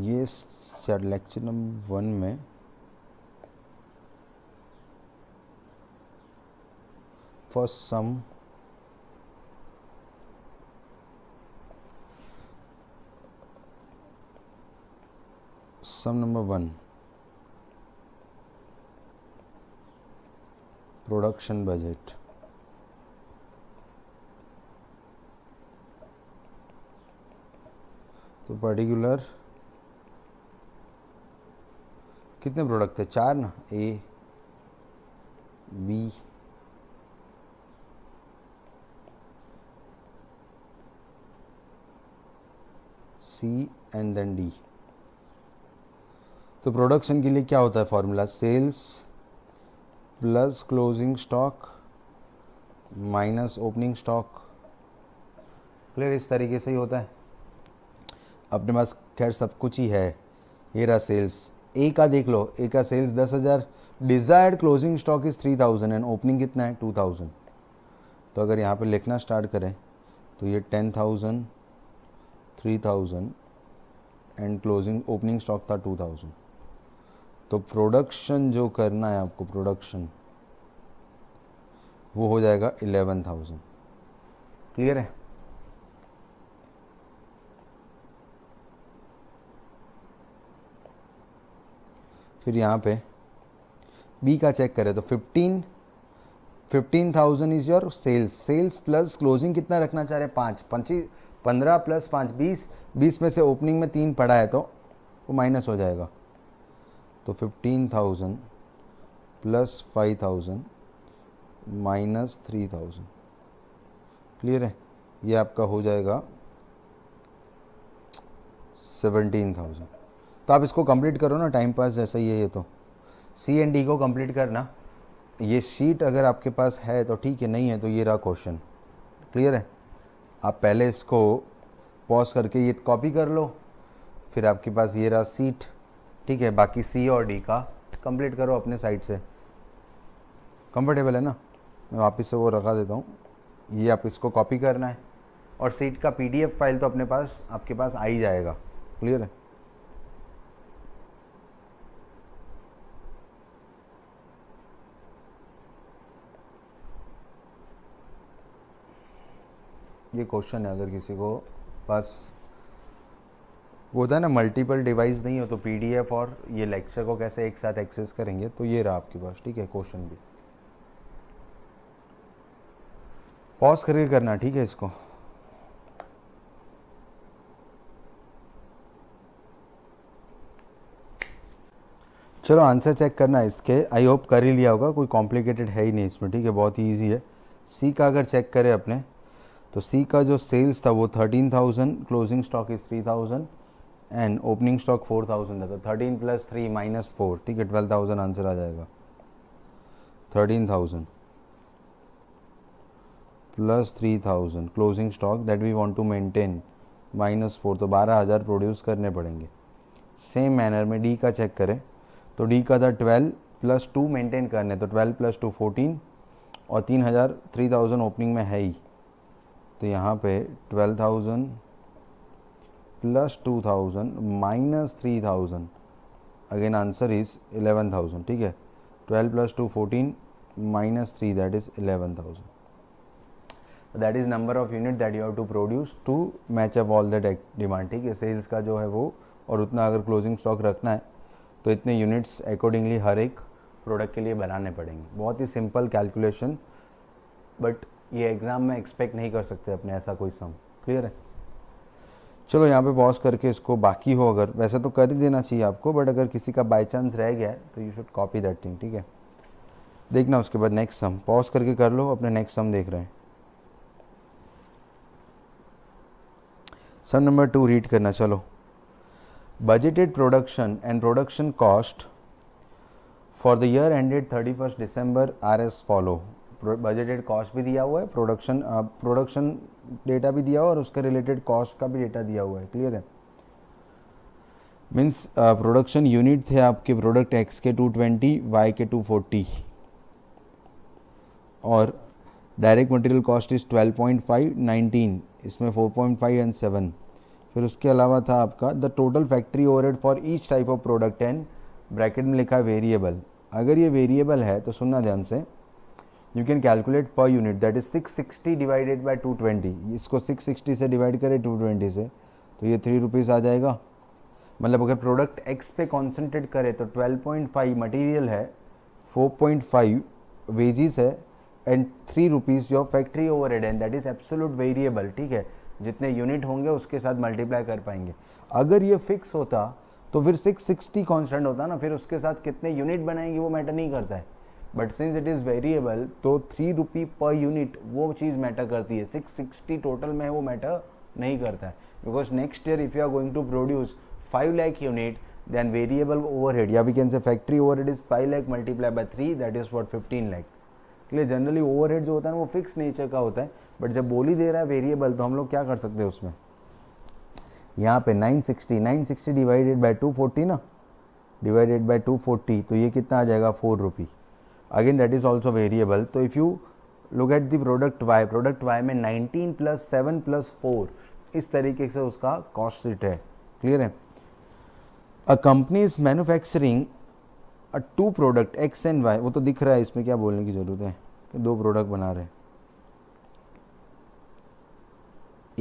ये लेक्चर नंबर वन में first sum sum number one production budget तो पर्टिकुलर कितने प्रोडक्ट थे चार ना A B C and then D तो प्रोडक्शन के लिए क्या होता है formula sales plus closing stock minus opening stock clear इस तरीके से ही होता है अपने पास खैर सब कुछ ही है हेरा सेल्स ए का देख लो ए का सेल्स दस हज़ार desired closing stock is three thousand and opening कितना है टू थाउजेंड तो अगर यहाँ पे लिखना स्टार्ट करें तो ये ten thousand three thousand and closing opening stock था टू थाउजेंड तो प्रोडक्शन जो करना है आपको प्रोडक्शन वो हो जाएगा एलेवन थाउजेंड क्लियर है फिर यहाँ पे बी का चेक करें तो fifteen fifteen thousand is your sales sales plus closing कितना रखना चाह रहे हैं पाँच पच्चीस पंद्रह प्लस पाँच बीस बीस में से ओपनिंग में तीन पड़ा है तो वो माइनस हो जाएगा तो fifteen thousand plus five thousand minus three thousand clear है ये आपका हो जाएगा सेवनटीन थाउजेंड तो आप इसको कंप्लीट करो ना टाइम पास जैसा ही है ये तो सी एंड डी को कंप्लीट करना ये शीट अगर आपके पास है तो ठीक है नहीं है तो ये रहा क्वेश्चन क्लियर है आप पहले इसको पॉज करके ये कॉपी कर लो फिर आपके पास ये रहा सीट ठीक है बाकी सी और डी का कंप्लीट करो अपने साइड से कंफर्टेबल है ना मैं वापस से वो रखा देता हूँ ये आप इसको कॉपी करना है और सीट का पीडीएफ फाइल तो अपने पास आपके पास आ ही जाएगा क्लियर है ये क्वेश्चन है अगर किसी को बस वो था ना मल्टीपल डिवाइस नहीं हो तो पीडीएफ और ये लेक्चर को कैसे एक साथ एक्सेस करेंगे तो ये रहा आपके पास ठीक है क्वेश्चन भी पॉज करके करना ठीक है इसको चलो आंसर चेक करना इसके आई होप कर ही लिया होगा कोई कॉम्प्लिकेटेड है ही नहीं इसमें ठीक है बहुत ही ईजी है सी का अगर चेक करें अपने तो सी का जो सेल्स था वो thirteen thousand closing stock is three thousand and opening stock four thousand था तो thirteen plus three minus four ठीक है ट्वेल्व थाउजेंड आंसर आ जाएगा thirteen thousand plus three thousand closing stock that we want to maintain minus four तो बारह हज़ार produce करने पड़ेंगे सेम मैनर में डी का चेक करें तो डी का था ट्वेल्व प्लस टू मेंटेन करने तो ट्वेल्व प्लस टू फोर्टीन और तीन हज़ार थ्री थाउजेंड ओपनिंग में है ही तो यहाँ पे twelve thousand plus two thousand minus three thousand again answer is 11,000 thousand ठीक है twelve plus two fourteen minus 3 that is 11000 that is number of unit that you have to produce to match up all that demand ठीक है sales का जो है वो और उतना अगर क्लोजिंग स्टॉक रखना है तो इतने यूनिट्स अकॉर्डिंगली हर एक प्रोडक्ट के लिए बनाने पड़ेंगे बहुत ही सिंपल कैलकुलेशन बट ये एग्ज़ाम में एक्सपेक्ट नहीं कर सकते अपने ऐसा कोई सम क्लियर है चलो यहाँ पे पॉज करके इसको बाकी हो अगर वैसे तो कर ही देना चाहिए आपको बट अगर किसी का बाई चांस रह गया तो you should copy that thing ठीक है देखना उसके बाद नेक्स्ट सम पॉज करके कर लो अपने नेक्स्ट सम देख रहे हैं सम नंबर टू रीड करना चलो budgeted production and production cost for the year ended thirty first December are as follow budgeted cost भी दिया हुआ है प्रोडक्शन प्रोडक्शन डेटा भी दिया हुआ है और उसके रिलेटेड कॉस्ट का भी डेटा दिया हुआ है क्लियर है मीन्स प्रोडक्शन यूनिट थे आपके प्रोडक्ट एक्स के टू ट्वेंटी वाई के टू फोर्टी और direct material cost is twelve point five nineteen इसमें four point five and seven फिर उसके अलावा था आपका the total factory overhead for each type of product and bracket में लिखा वेरिएबल अगर ये वेरिएबल है तो सुनना ध्यान से you can calculate per unit that is 660 divided by 220 इसको 660 से डिवाइड करें 220 से तो ये थ्री रुपीज़ आ जाएगा मतलब अगर प्रोडक्ट एक्स पे कॉन्सेंट्रेट करें तो 12.5 मटेरियल है 4.5 वेजिस है and three rupees your factory overhead and that is absolute variable ठीक है जितने यूनिट होंगे उसके साथ मल्टीप्लाई कर पाएंगे अगर ये फिक्स होता तो फिर 660 कॉन्सेंट होता ना फिर उसके साथ कितने यूनिट बनाएंगे वो मैटर नहीं करता है but since it is variable तो थ्री रुपी पर यूनिट वो चीज़ मैटर करती है सिक्स सिक्सटी टोटल में वो मैटर नहीं करता है because next year if you are going to produce five lakh unit variable overhead या we can say factory overhead is five lakh multiply by three that is for fifteen lakh इसलिए generally overhead जो होता है ना वो fix nature का होता है बट जब बोली दे रहा है वेरिएबल तो हम लोग क्या कर सकते हैं उसमें यहाँ पे 960 960 डिवाइडेड बाय 240 ना डिवाइडेड बाय 240 तो ये कितना आ जाएगा four rupee again that is also variable तो if you look at the product Y product Y में 19 प्लस 7 प्लस 4 इस तरीके से उसका कॉस्ट सीट है क्लियर है a company is manufacturing two product X and Y वो तो दिख रहा है इसमें क्या बोलने की ज़रूरत है कि दो प्रोडक्ट बना रहे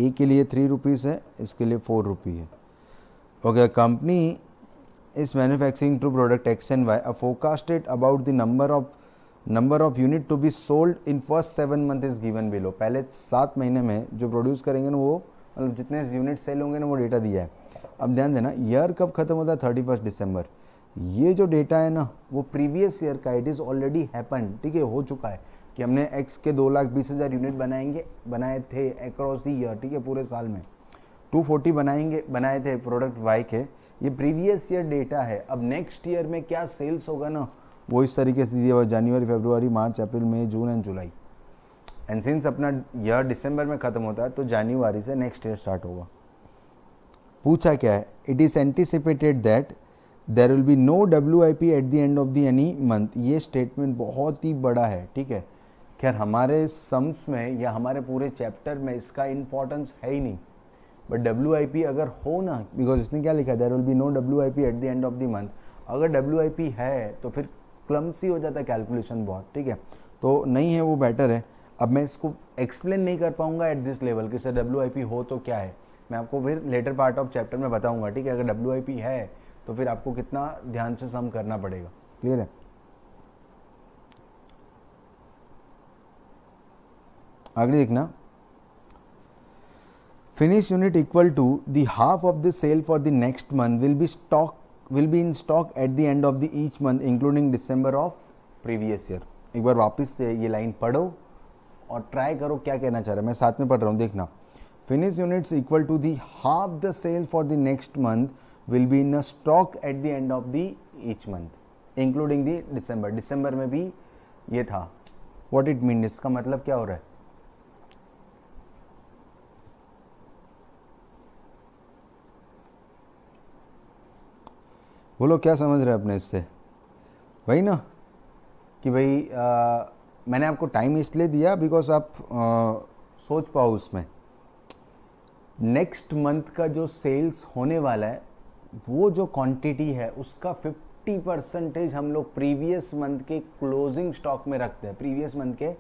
ए के लिए थ्री रुपीज़ है इसके लिए फोर रुपी है okay company is manufacturing two product X and Y uh forecasted about the number of number of unit to be sold in first seven month is given below पहले सात महीने में जो produce करेंगे ना वो मतलब जितने यूनिट सेल होंगे ना वो डेटा दिया है अब ध्यान देना ईयर कब खत्म होता है थर्टी फर्स्ट दिसंबर ये जो डेटा है ना वो प्रीवियस ईयर का इट इज़ ऑलरेडी हैपन ठीक है हो चुका है कि हमने एक्स के दो लाख बीस हज़ार यूनिट बनाएंगे बनाए थे अक्रॉस द ईयर ठीक है पूरे साल में टू फोर्टी बनाएंगे बनाए थे प्रोडक्ट वाई के ये प्रीवियस ईयर डेटा है अब नेक्स्ट ईयर में क्या सेल्स होगा ना वो इस तरीके से दिया हुआ January February March April May June and July and since अपना ईयर दिसंबर में ख़त्म होता है तो जनवरी से नेक्स्ट ईयर स्टार्ट होगा पूछा क्या है it is anticipated that there will be no W I P at the end of the any month ये स्टेटमेंट बहुत ही बड़ा है ठीक है खैर हमारे सम्स में या हमारे पूरे चैप्टर में इसका इंपॉर्टेंस है ही नहीं बट डब्ल्यू आई पी अगर हो ना बिकॉज इसने क्या लिखा है there will be no W I P at the end of the month अगर डब्ल्यू आई पी है तो फिर क्लम्सी हो जाता है कैलकुलेशन बहुत ठीक है तो नहीं है वो बेटर है अब मैं इसको एक्सप्लेन नहीं कर पाऊंगा एट दिस लेवल कि सर डब्ल्यू हो तो क्या है मैं आपको फिर लेटर पार्ट ऑफ चैप्टर में बताऊंगा ठीक है अगर डब्ल्यू है तो फिर आपको कितना ध्यान से सम करना पड़ेगा क्लियर है आगे देखना finish unit equal to the half of the sale for the next month will be stock will be in stock at the end of the each month including December of previous year एक बार वापस से ये line पढ़ो और try करो क्या कहना चाह रहे हैं मैं साथ में पढ़ रहा हूँ देखना finish units equal to the half the sale for the next month will be in the stock at the end of the each month including the December December में भी ये था वॉट इट मीन इसका मतलब क्या हो रहा है वो लोग क्या समझ रहे हैं अपने इससे वही ना कि भाई आ, मैंने आपको टाइम इसलिए दिया बिकॉज आप आ, सोच पाओ उसमें नेक्स्ट मंथ का जो सेल्स होने वाला है वो जो क्वांटिटी है उसका 50 परसेंटेज हम लोग प्रीवियस मंथ के क्लोजिंग स्टॉक में रखते हैं प्रीवियस मंथ के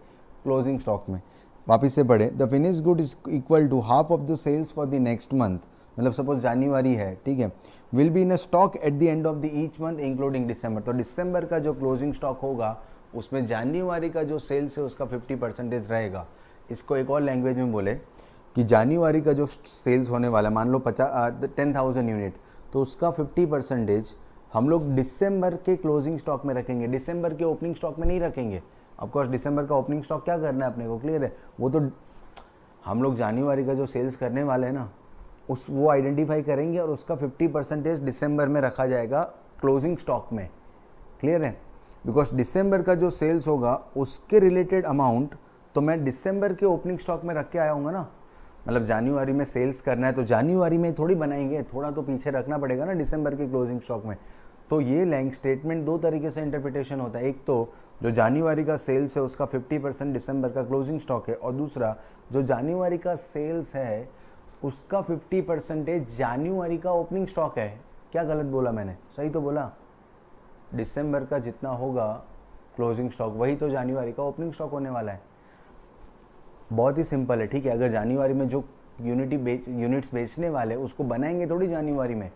क्लोजिंग स्टॉक में वापिस से बढ़े the finish good is equal to half of the sales for the next month मतलब सपोज जानवरी है ठीक है will be in a stock at the end of the each month including December तो दिसंबर का जो क्लोजिंग स्टॉक होगा उसमें जानवरी का जो सेल्स है उसका फिफ्टी परसेंटेज रहेगा इसको एक और लैंग्वेज में बोले कि जानवरी का जो सेल्स होने वाला मान लो पचास टेन थाउजेंड यूनिट तो उसका फिफ्टी परसेंटेज हम लोग दिसंबर के क्लोजिंग स्टॉक में रखेंगे दिसंबर के ओपनिंग स्टॉक में नहीं रखेंगे ऑफकोर्स दिसंबर का ओपनिंग स्टॉक क्या करना है अपने को क्लियर है वो तो हम लोग जानवरी का जो सेल्स करने वाले हैं ना उस वो आइडेंटिफाई करेंगे और उसका 50 परसेंटेज दिसंबर में रखा जाएगा क्लोजिंग स्टॉक में क्लियर है बिकॉज दिसंबर का जो सेल्स होगा उसके रिलेटेड अमाउंट तो मैं दिसंबर के ओपनिंग स्टॉक में रख के आया हूँ ना मतलब जानवरी में सेल्स करना है तो जानवरी में थोड़ी बनाएंगे थोड़ा तो पीछे रखना पड़ेगा ना दिसंबर के क्लोजिंग स्टॉक में तो ये लैंग स्टेटमेंट दो तरीके से इंटरप्रिटेशन होता है एक तो जो जानवरी का सेल्स है उसका 50 परसेंट दिसंबर का क्लोजिंग स्टॉक है और दूसरा जो जनवरी का सेल्स है उसका 50 परसेंटेज जानुआरी का ओपनिंग स्टॉक है क्या गलत बोला मैंने सही तो बोला दिसंबर का जितना होगा क्लोजिंग स्टॉक वही तो जानवरी का ओपनिंग स्टॉक होने वाला है बहुत ही सिंपल है ठीक है अगर जानवरी में जो यूनिटी बेच यूनिट्स बेचने वाले उसको बनाएंगे थोड़ी जानवरी में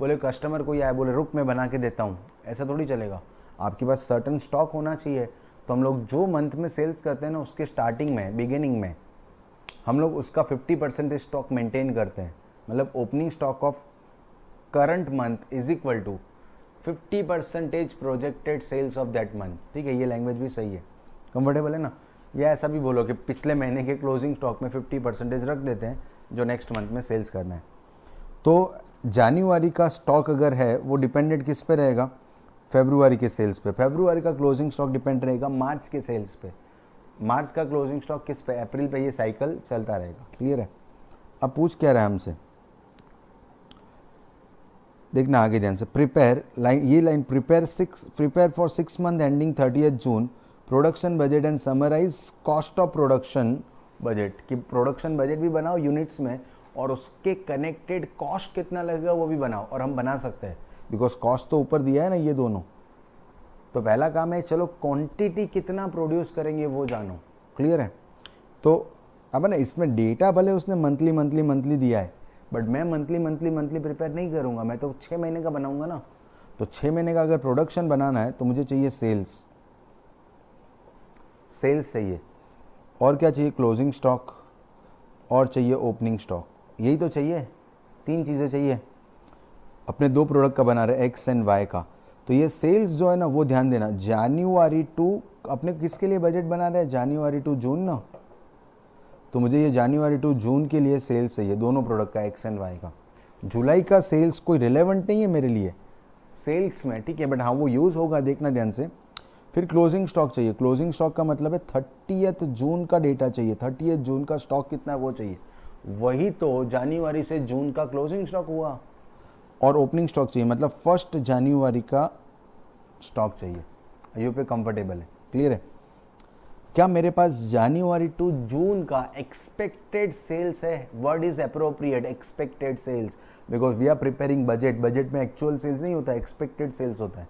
बोले कस्टमर को आए बोले रुक मैं बना के देता हूँ ऐसा थोड़ी चलेगा आपके पास सर्टन स्टॉक होना चाहिए तो हम लोग जो मंथ में सेल्स करते हैं ना उसके स्टार्टिंग में बिगिनिंग में हम लोग उसका 50 परसेंटेज स्टॉक मेंटेन करते हैं मतलब opening stock of current month is equal to 50 percentage projected sales of that month ठीक है ये लैंग्वेज भी सही है कंफर्टेबल है ना या ऐसा भी बोलो कि पिछले महीने के क्लोजिंग स्टॉक में 50 परसेंटेज रख देते हैं जो नेक्स्ट मंथ में सेल्स करना है तो जानवरी का स्टॉक अगर है वो डिपेंडेंट किस पे रहेगा फेब्रुवरी के सेल्स पे फेब्रुवरी का क्लोजिंग स्टॉक डिपेंड रहेगा मार्च के सेल्स पे मार्च का क्लोजिंग स्टॉक किस पे अप्रैल पे ये साइकिल चलता रहेगा क्लियर है अब पूछ क्या रहा है हमसे देखना आगे ध्यान से प्रिपेयर लाइन ये line prepare six prepare for six month ending thirty June production budget and summarise cost of production budget कि प्रोडक्शन बजट भी बनाओ यूनिट्स में और उसके कनेक्टेड कॉस्ट कितना लगेगा वो भी बनाओ और हम बना सकते हैं बिकॉज कॉस्ट तो ऊपर दिया है ना ये दोनों तो पहला काम है चलो क्वांटिटी कितना प्रोड्यूस करेंगे वो जानो क्लियर है तो अब ना इसमें डेटा भले उसने मंथली मंथली मंथली दिया है बट मैं मंथली मंथली मंथली प्रिपेयर नहीं करूँगा मैं तो छः महीने का बनाऊँगा ना तो छः महीने का अगर प्रोडक्शन बनाना है तो मुझे चाहिए सेल्स सेल्स चाहिए और क्या चाहिए क्लोजिंग स्टॉक और चाहिए ओपनिंग स्टॉक यही तो चाहिए तीन चीज़ें चाहिए अपने दो प्रोडक्ट का बना रहे एक्स एंड वाई का तो ये सेल्स जो है ना वो ध्यान देना जानुआरी टू अपने किसके लिए बजट बना रहे हैं जानुआरी टू जून ना तो मुझे ये जानवरी टू जून के लिए सेल्स चाहिए दोनों प्रोडक्ट का एक्स एंड वाई का जुलाई का सेल्स कोई रिलेवेंट नहीं है मेरे लिए सेल्स में ठीक है बट हाँ वो यूज़ होगा देखना ध्यान से फिर क्लोजिंग स्टॉक चाहिए क्लोजिंग स्टॉक का मतलब है थर्टीएथ जून का डेटा चाहिए थर्टीएथ जून का स्टॉक कितना है वो चाहिए वही तो जानवरी से जून का क्लोजिंग स्टॉक हुआ और ओपनिंग स्टॉक चाहिए मतलब फर्स्ट जनवरी का स्टॉक चाहिए आईओ पे कंफर्टेबल है क्लियर है क्या मेरे पास जनवरी टू जून का एक्सपेक्टेड सेल्स है word is appropriate expected sales because we are preparing budget budget में एक्चुअल सेल्स नहीं होता एक्सपेक्टेड सेल्स होता है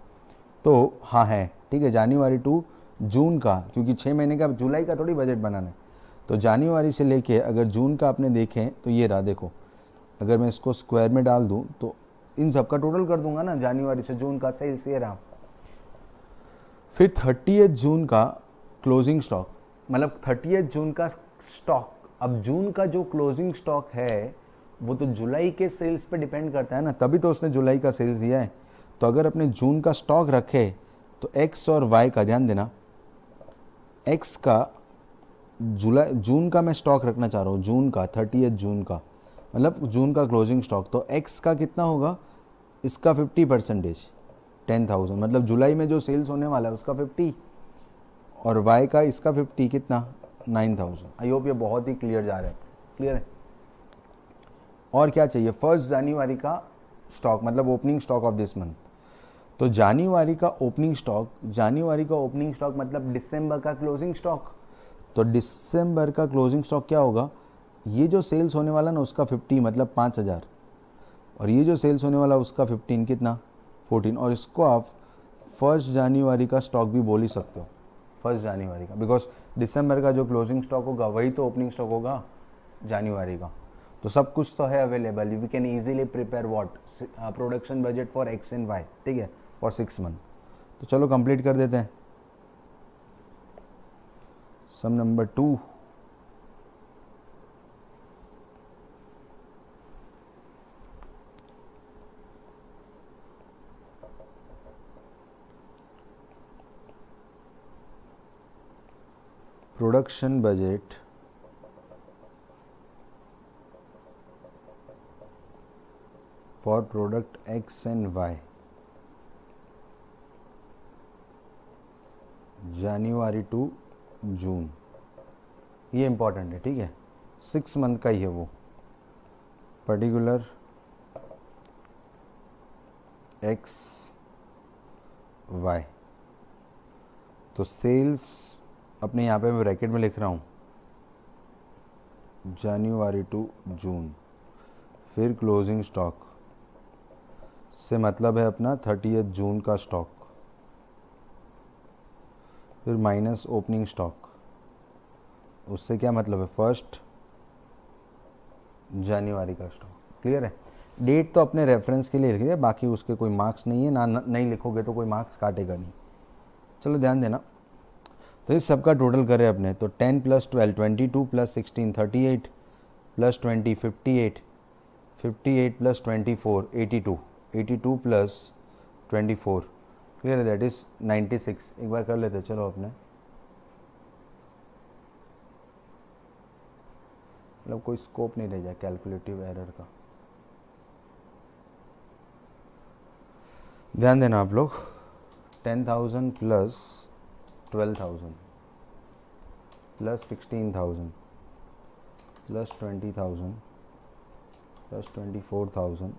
तो हाँ है ठीक है जनवरी टू जून का क्योंकि छः महीने का जुलाई का थोड़ी बजट बनाना है तो जनवरी से लेके अगर जून का आपने देखें तो ये रहा देखो अगर मैं इसको स्क्वायर में डाल दूँ तो इन सब का टोटल कर दूंगा ना जनवरी से जून का सेल्स ये रहा फिर थर्टी जून का क्लोजिंग स्टॉक मतलब थर्टी जून का स्टॉक अब जून का जो क्लोजिंग स्टॉक है वो तो जुलाई के सेल्स पे डिपेंड करता है ना तभी तो उसने जुलाई का सेल्स दिया है तो अगर अपने जून का स्टॉक रखे तो एक्स और वाई का ध्यान देना एक्स का जुलाई जून का मैं स्टॉक रखना चाह रहा हूँ जून का थर्टी जून का मतलब जून का क्लोजिंग स्टॉक तो एक्स का कितना होगा इसका फिफ्टी परसेंटेज टेन थाउजेंड मतलब जुलाई में जो सेल्स होने वाला है उसका फिफ्टी और वाई का इसका फिफ्टी कितना नाइन थाउजेंड आई होप ये बहुत ही क्लियर जा रहा है क्लियर है और क्या चाहिए फर्स्ट जनवरी का स्टॉक मतलब opening stock of this month तो जानवरी का ओपनिंग स्टॉक जानवरी का ओपनिंग स्टॉक मतलब दिसंबर का क्लोजिंग स्टॉक तो दिसंबर का क्लोजिंग स्टॉक क्या होगा ये जो सेल्स होने वाला ना उसका फिफ्टी मतलब पाँच हज़ार और ये जो सेल्स होने वाला उसका फिफ्टीन कितना फोर्टीन और इसको आप फर्स्ट जनवरी का स्टॉक भी बोल ही सकते हो फर्स्ट जनवरी का बिकॉज दिसंबर का जो क्लोजिंग स्टॉक होगा वही तो ओपनिंग स्टॉक होगा जनवरी का तो सब कुछ तो है available we can easily prepare what production budget for X and Y ठीक है फॉर सिक्स मंथ तो चलो कंप्लीट कर देते हैं some number to production budget for product X and Y January to June ये इंपॉर्टेंट है ठीक है सिक्स मंथ का ही है वो पर्टिकुलर एक्स वाई तो सेल्स अपने यहाँ पे मैं ब्रैकेट में लिख रहा हूँ जनवरी टू जून फिर क्लोजिंग स्टॉक से मतलब है अपना थर्टी जून का स्टॉक फिर माइनस ओपनिंग स्टॉक उससे क्या मतलब है फर्स्ट जनवरी का स्टॉक क्लियर है डेट तो अपने रेफरेंस के लिए लिख रही है बाकी उसके कोई मार्क्स नहीं है ना नहीं लिखोगे तो कोई मार्क्स काटेगा नहीं चलो ध्यान देना तो इस सबका टोटल करें अपने तो ten plus twelve twenty two plus sixteen thirty eight plus twenty fifty eight fifty eight plus twenty four eighty two eighty two plus twenty four clear है दैट इज़ नाइन्टी सिक्स एक बार कर लेते चलो अपने मतलब कोई स्कोप नहीं रह जाए कैलकुलेटिव एरर का ध्यान देना आप लोग ten thousand plus twelve thousand plus sixteen thousand plus twenty thousand plus twenty four thousand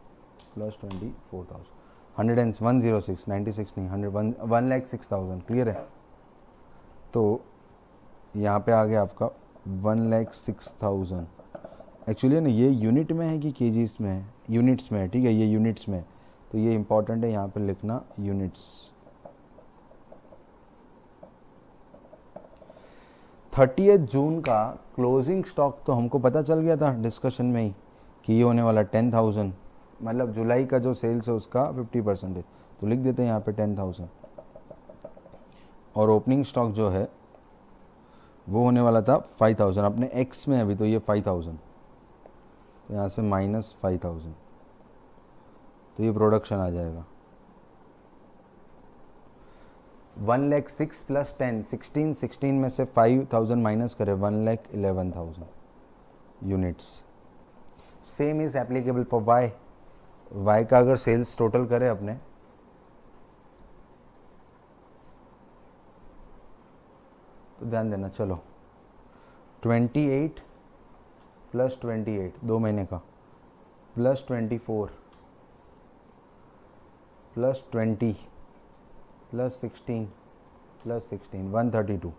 plus twenty four thousand hundred and one zero six ninety six नहीं hundred one one lakh six thousand clear है तो यहाँ पे आ गया आपका one lakh six thousand actually ना ये यूनिट में है कि के में है यूनिट्स में है ठीक है ये यूनिट्स में है तो ये इंपॉर्टेंट है यहाँ पे लिखना यूनिट्स थर्टी जून का क्लोजिंग स्टॉक तो हमको पता चल गया था डिस्कशन में ही कि ये होने वाला टेन थाउजेंड मतलब जुलाई का जो सेल्स है उसका फिफ्टी परसेंटेज तो लिख देते हैं यहाँ पे टेन थाउजेंड और ओपनिंग स्टॉक जो है वो होने वाला था फाइव थाउजेंड अपने एक्स में अभी तो ये फाइव थाउजेंड तो यहाँ से माइनस फाइव थाउजेंड तो ये प्रोडक्शन आ जाएगा one lakh six plus ten sixteen sixteen में से फाइव थाउजेंड माइनस करें one lakh eleven thousand units same is applicable for Y Y का अगर सेल्स टोटल करें अपने तो ध्यान देना चलो twenty eight plus twenty eight दो महीने का plus twenty four plus twenty plus sixteen plus sixteen one thirty two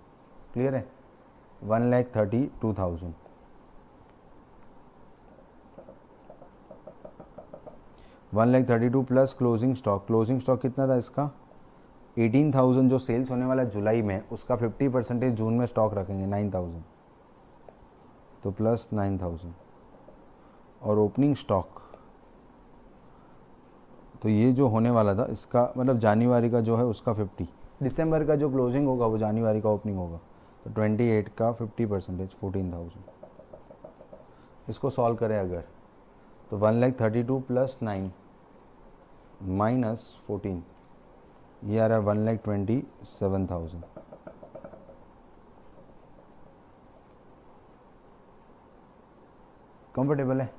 clear है one lakh thirty two thousand one lakh thirty two plus closing stock closing stock कितना था इसका एटीन थाउजेंड जो sales होने वाला जुलाई में उसका फिफ्टी परसेंटेज जून में स्टॉक रखेंगे नाइन थाउजेंड तो प्लस नाइन थाउजेंड और ओपनिंग स्टॉक तो ये जो होने वाला था इसका मतलब जानवरी का जो है उसका फिफ्टी दिसंबर का जो क्लोजिंग होगा वो जानवरी का ओपनिंग होगा तो ट्वेंटी एट का फिफ्टी परसेंटेज फोर्टीन थाउजेंड इसको सॉल्व करें अगर तो one lakh thirty two plus nine minus fourteen ये आ रहा है one lakh twenty seven thousand comfortable है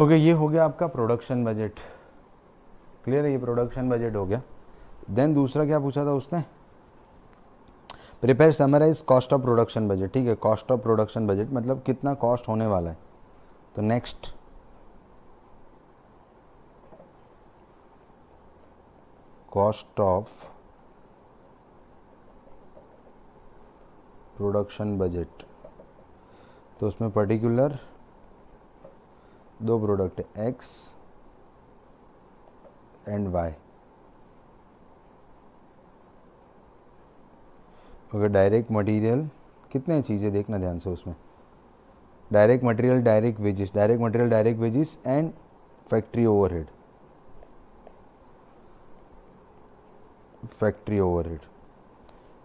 ओके ये हो गया आपका प्रोडक्शन बजट क्लियर है ये प्रोडक्शन बजट हो गया देन दूसरा क्या पूछा था उसने prepare summarise cost of production budget ठीक है कॉस्ट ऑफ प्रोडक्शन बजट मतलब कितना कॉस्ट होने वाला है तो next cost of production budget तो उसमें पर्टिकुलर दो प्रोडक्ट है एक्स एंड वाई अगर डायरेक्ट मटेरियल कितने चीज़ें देखना ध्यान से उसमें direct material direct wages direct material direct wages and factory overhead factory overhead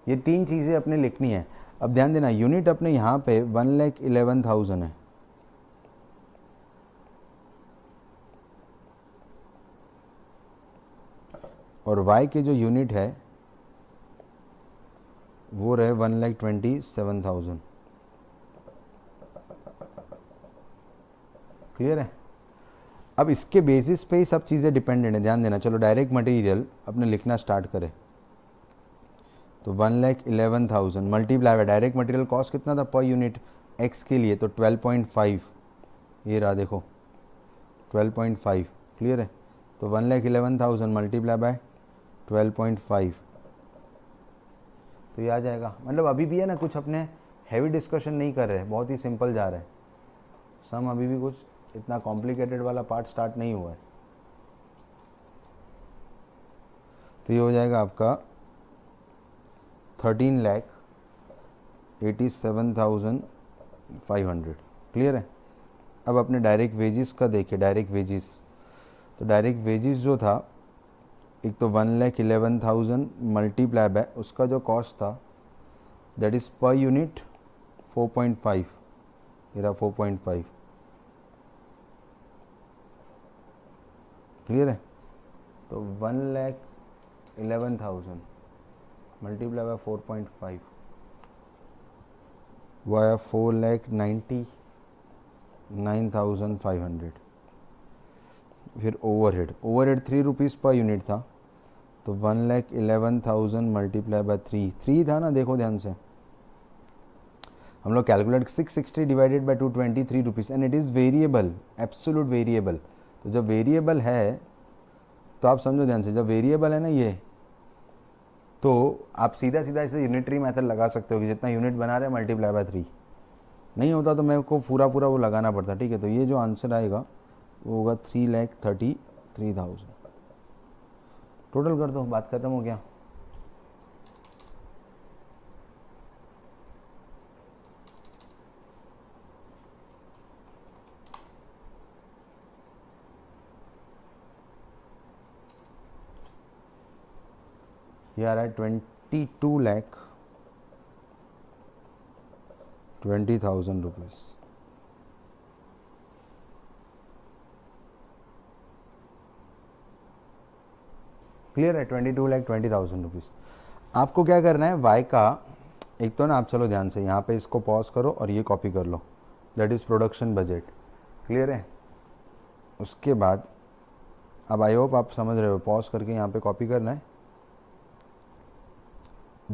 ये तीन चीज़ें अपने लिखनी है अब ध्यान देना यूनिट अपने यहाँ पे वन लैख इलेवन थाउजेंड है और y के जो यूनिट है वो रहे one lakh twenty seven thousand clear है अब इसके बेसिस पे ही सब चीज़ें डिपेंडेंट है ध्यान देना चलो डायरेक्ट मटेरियल अपने लिखना स्टार्ट करें तो one lakh eleven thousand multiply है डायरेक्ट मटेरियल कॉस्ट कितना था पर यूनिट एक्स के लिए तो ट्वेल्व पॉइंट फाइव ये रहा देखो ट्वेल्व पॉइंट फाइव क्लियर है तो one lakh eleven thousand multiply by twelve point five तो ये आ जाएगा मतलब अभी भी है ना कुछ अपने हैवी डिस्कशन नहीं कर रहे बहुत ही सिंपल जा रहे हैं सम अभी भी कुछ इतना कॉम्प्लिकेटेड वाला पार्ट स्टार्ट नहीं हुआ है तो ये हो जाएगा आपका thirteen lakh eighty seven thousand five hundred clear है अब अपने डायरेक्ट वेजेस का देखिए डायरेक्ट वेजेस तो डायरेक्ट वेजेस जो था एक तो one lakh eleven thousand multiply by उसका जो कॉस्ट था that is per unit four point five मेरा फोर पॉइंट फाइव क्लियर है तो one lakh eleven thousand multiply by four point five वो आया four lakh ninety nine thousand five hundred फिर overhead overhead three rupees per unit था तो one lakh eleven thousand multiply by three three था ना देखो ध्यान से हम लोग calculate six sixty divided by two twenty three rupees and it is variable absolute variable तो जब वेरिएबल है तो आप समझो ध्यान से जब वेरिएबल है ना ये तो आप सीधा सीधा इसे यूनिटरी मेथड लगा सकते हो कि जितना यूनिट बना रहे मल्टीप्लाई बाय थ्री नहीं होता तो मेरे को पूरा पूरा वो लगाना पड़ता ठीक है तो ये जो आंसर आएगा वो होगा three lakh thirty three thousand total कर दो बात खत्म हो गया आ रहा है twenty two lakh twenty thousand rupees clear है twenty two lakh twenty thousand rupees आपको क्या करना है वाई का एक तो ना आप चलो ध्यान से यहाँ पे इसको पॉज करो और ये कॉपी कर लो that is production budget clear है उसके बाद अब आई होप आप समझ रहे हो पॉज करके यहाँ पे कॉपी करना है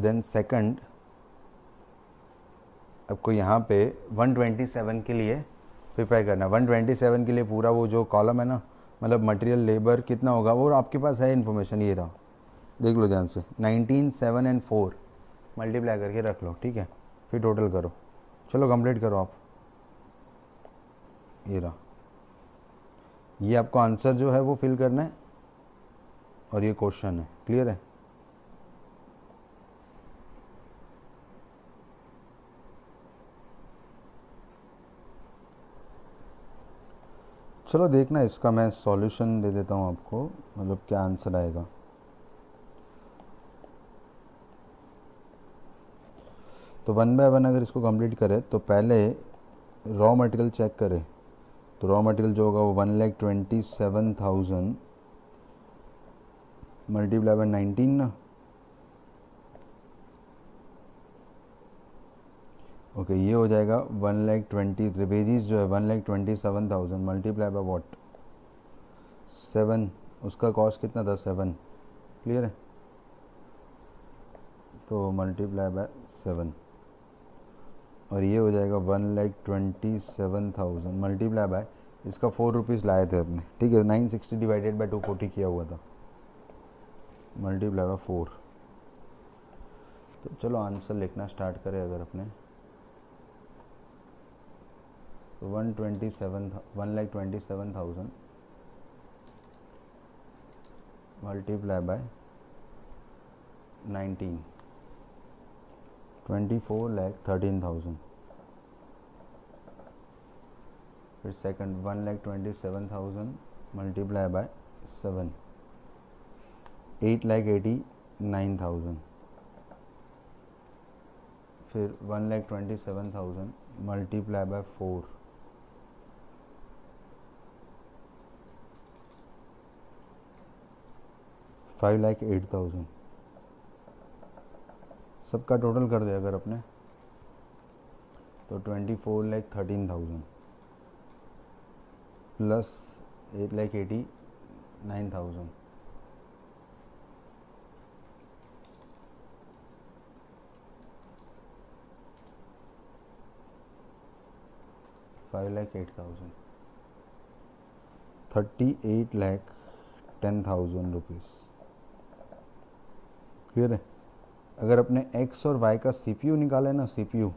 देन सेकंड आपको यहाँ पे 127 के लिए प्रिपेयर करना है 127 के लिए पूरा वो जो कॉलम है ना मतलब मटेरियल लेबर कितना होगा वो आपके पास है इन्फॉर्मेशन ये रहा देख लो ध्यान से nineteen seven and four multiply करके रख लो ठीक है फिर टोटल करो चलो कंप्लीट करो आप ये रहा ये आपको आंसर जो है वो फिल करना है और ये क्वेश्चन है क्लियर है चलो देखना इसका मैं सॉल्यूशन दे देता हूँ आपको मतलब क्या आंसर आएगा तो वन बाय वन अगर इसको कंप्लीट करें तो पहले रॉ मटेरियल चेक करें तो रॉ मटेरियल जो होगा वो one lakh twenty seven thousand multiply by nineteen ना ओके ये हो जाएगा वन लैख ट्वेंटी रिवेजीज जो है one lakh twenty seven thousand multiply by what seven उसका कॉस्ट कितना था सेवन क्लियर है तो मल्टीप्लाई बाय सेवन और ये हो जाएगा one lakh twenty seven thousand multiply by इसका फोर रुपीज़ लाए थे अपने ठीक है nine sixty divided by two forty किया हुआ था मल्टीप्लाई बाय फोर तो चलो आंसर लिखना स्टार्ट करें अगर अपने तो one twenty seven one lakh twenty seven thousand multiply by nineteen twenty four lakh thirteen thousand फिर second one lakh twenty seven thousand multiply by seven eight lakh eighty nine thousand फिर one lakh twenty seven thousand multiply by four five lakh eight thousand सबका total कर दे अगर अपने तो twenty four lakh thirteen thousand plus eight lakh eighty nine thousand five lakh eight thousand thirty eight lakh ten thousand rupees clear है अगर अपने एक्स और वाई का सी पी यू निकाले ना सी पी यू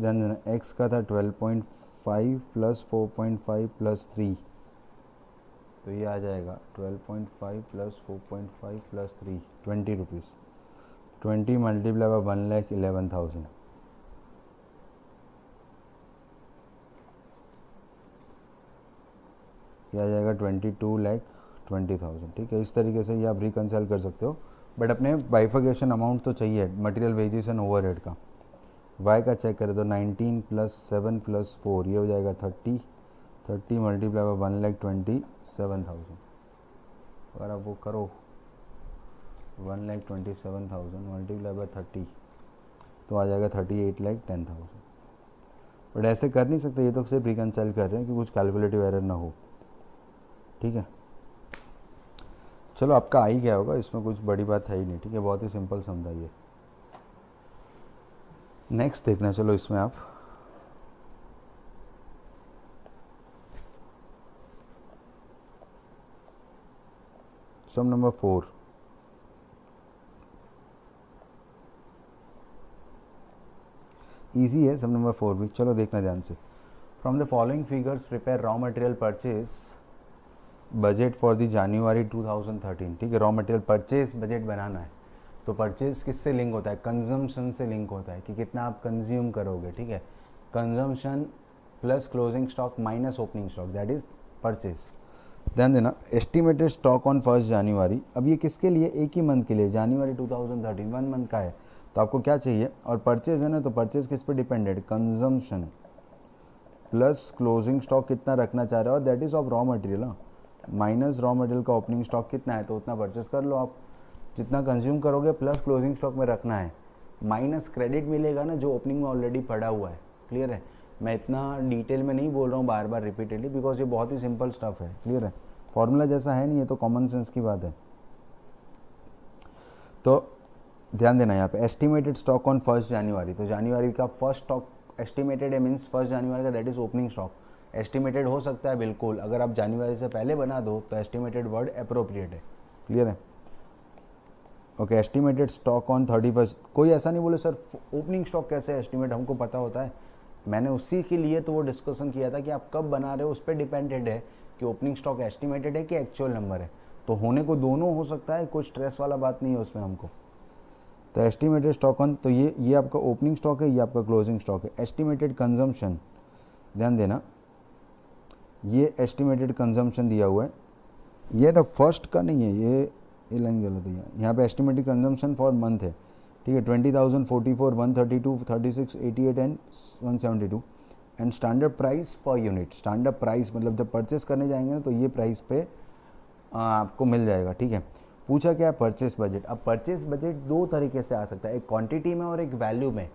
ध्यान देना एक्स का था twelve point five plus four point five plus three तो ये आ जाएगा twelve point five plus four point five plus three twenty rupees twenty multiply by one lakh eleven thousand यह आ जाएगा twenty two lakh twenty thousand ठीक है इस तरीके से ये आप रिकनसल्ट कर सकते हो बट अपने बाइफिकेशन अमाउंट तो चाहिए मटेरियल वेजेस एंड हेड का वाई का चेक करें तो 19 प्लस सेवन प्लस फोर ये हो जाएगा 30 30 multiply by one lakh twenty seven thousand अगर आप वो करो one lakh twenty seven thousand multiply by thirty तो आ जाएगा thirty eight lakh ten thousand but ऐसे कर नहीं सकते ये तो सिर्फ रिकनसाइल कर रहे हैं कि कुछ कैलकुलेटिव एरर ना हो ठीक है चलो आपका आ ही गया होगा इसमें कुछ बड़ी बात है ही नहीं ठीक है बहुत ही सिंपल समझाइए नेक्स्ट देखना चलो इसमें आप सम नंबर फोर ईजी है सम नंबर फोर भी चलो देखना ध्यान से from the following figures prepare raw material purchase budget for the January 2013 ठीक है रॉ मटेरियल परचेज बजट बनाना है तो परचेज किससे लिंक होता है कंजम्पशन से लिंक होता है कि कितना आप कंज्यूम करोगे ठीक है consumption plus closing stock minus opening stock that is purchase ध्यान देना estimated stock on first January अब ये किसके लिए एक ही मंथ के लिए जनवरी 2013 वन मंथ का है तो आपको क्या चाहिए और परचेज है ना तो परचेज किस पर depended consumption plus closing stock कितना रखना चाह रहे हो और that is of raw material हाँ माइनस रॉ मटेरियल का ओपनिंग स्टॉक कितना है तो उतना परचेस कर लो आप जितना कंज्यूम करोगे प्लस क्लोजिंग स्टॉक में रखना है माइनस क्रेडिट मिलेगा ना जो ओपनिंग में ऑलरेडी पड़ा हुआ है क्लियर है मैं इतना डिटेल में नहीं बोल रहा हूँ बार बार रिपीटेडली बिकॉज ये बहुत ही सिंपल स्टफ है क्लियर है फॉर्मूला जैसा है नहीं ये तो कॉमन सेंस की बात है तो ध्यान देना यहाँ पे estimated stock on first January तो जनवरी का फर्स्ट स्टॉक एस्टिमेटेड है मीन्स फर्स्ट जनवरी का that is opening stock estimated हो सकता है बिल्कुल अगर आप जनवरी से पहले बना दो तो एस्टिमेटेड वर्ड अप्रोप्रिएट है क्लियर है okay estimated stock on thirty first कोई ऐसा नहीं बोले सर ओपनिंग स्टॉक कैसे एस्टिमेट हमको पता होता है मैंने उसी के लिए तो वो डिस्कशन किया था कि आप कब बना रहे हो उस पर डिपेंडेड है कि ओपनिंग स्टॉक एस्टिमेटेड है कि एक्चुअल नंबर है तो होने को दोनों हो सकता है कोई स्ट्रेस वाला बात नहीं है उसमें हमको तो एस्टिमेटेड स्टॉक ऑन तो ये ये आपका ओपनिंग स्टॉक है ये आपका क्लोजिंग स्टॉक है एस्टिमेटेड कंजम्पशन ध्यान देना ये एस्टिमेटेड कंजम्पशन दिया हुआ है ये ना फर्स्ट का नहीं है ये ये लाइन गलत है यहाँ पे एस्टिमेटेड कंजम्पशन फॉर मंथ है ठीक है twenty thousand forty four one thirty two thirty six eighty eight and one seventy two and standard price per unit standard price मतलब जब परचेस करने जाएंगे ना तो ये प्राइस पे आपको मिल जाएगा ठीक है पूछा क्या है परचेस बजट अब परचेस बजट दो तरीके से आ सकता है एक क्वांटिटी में और एक वैल्यू में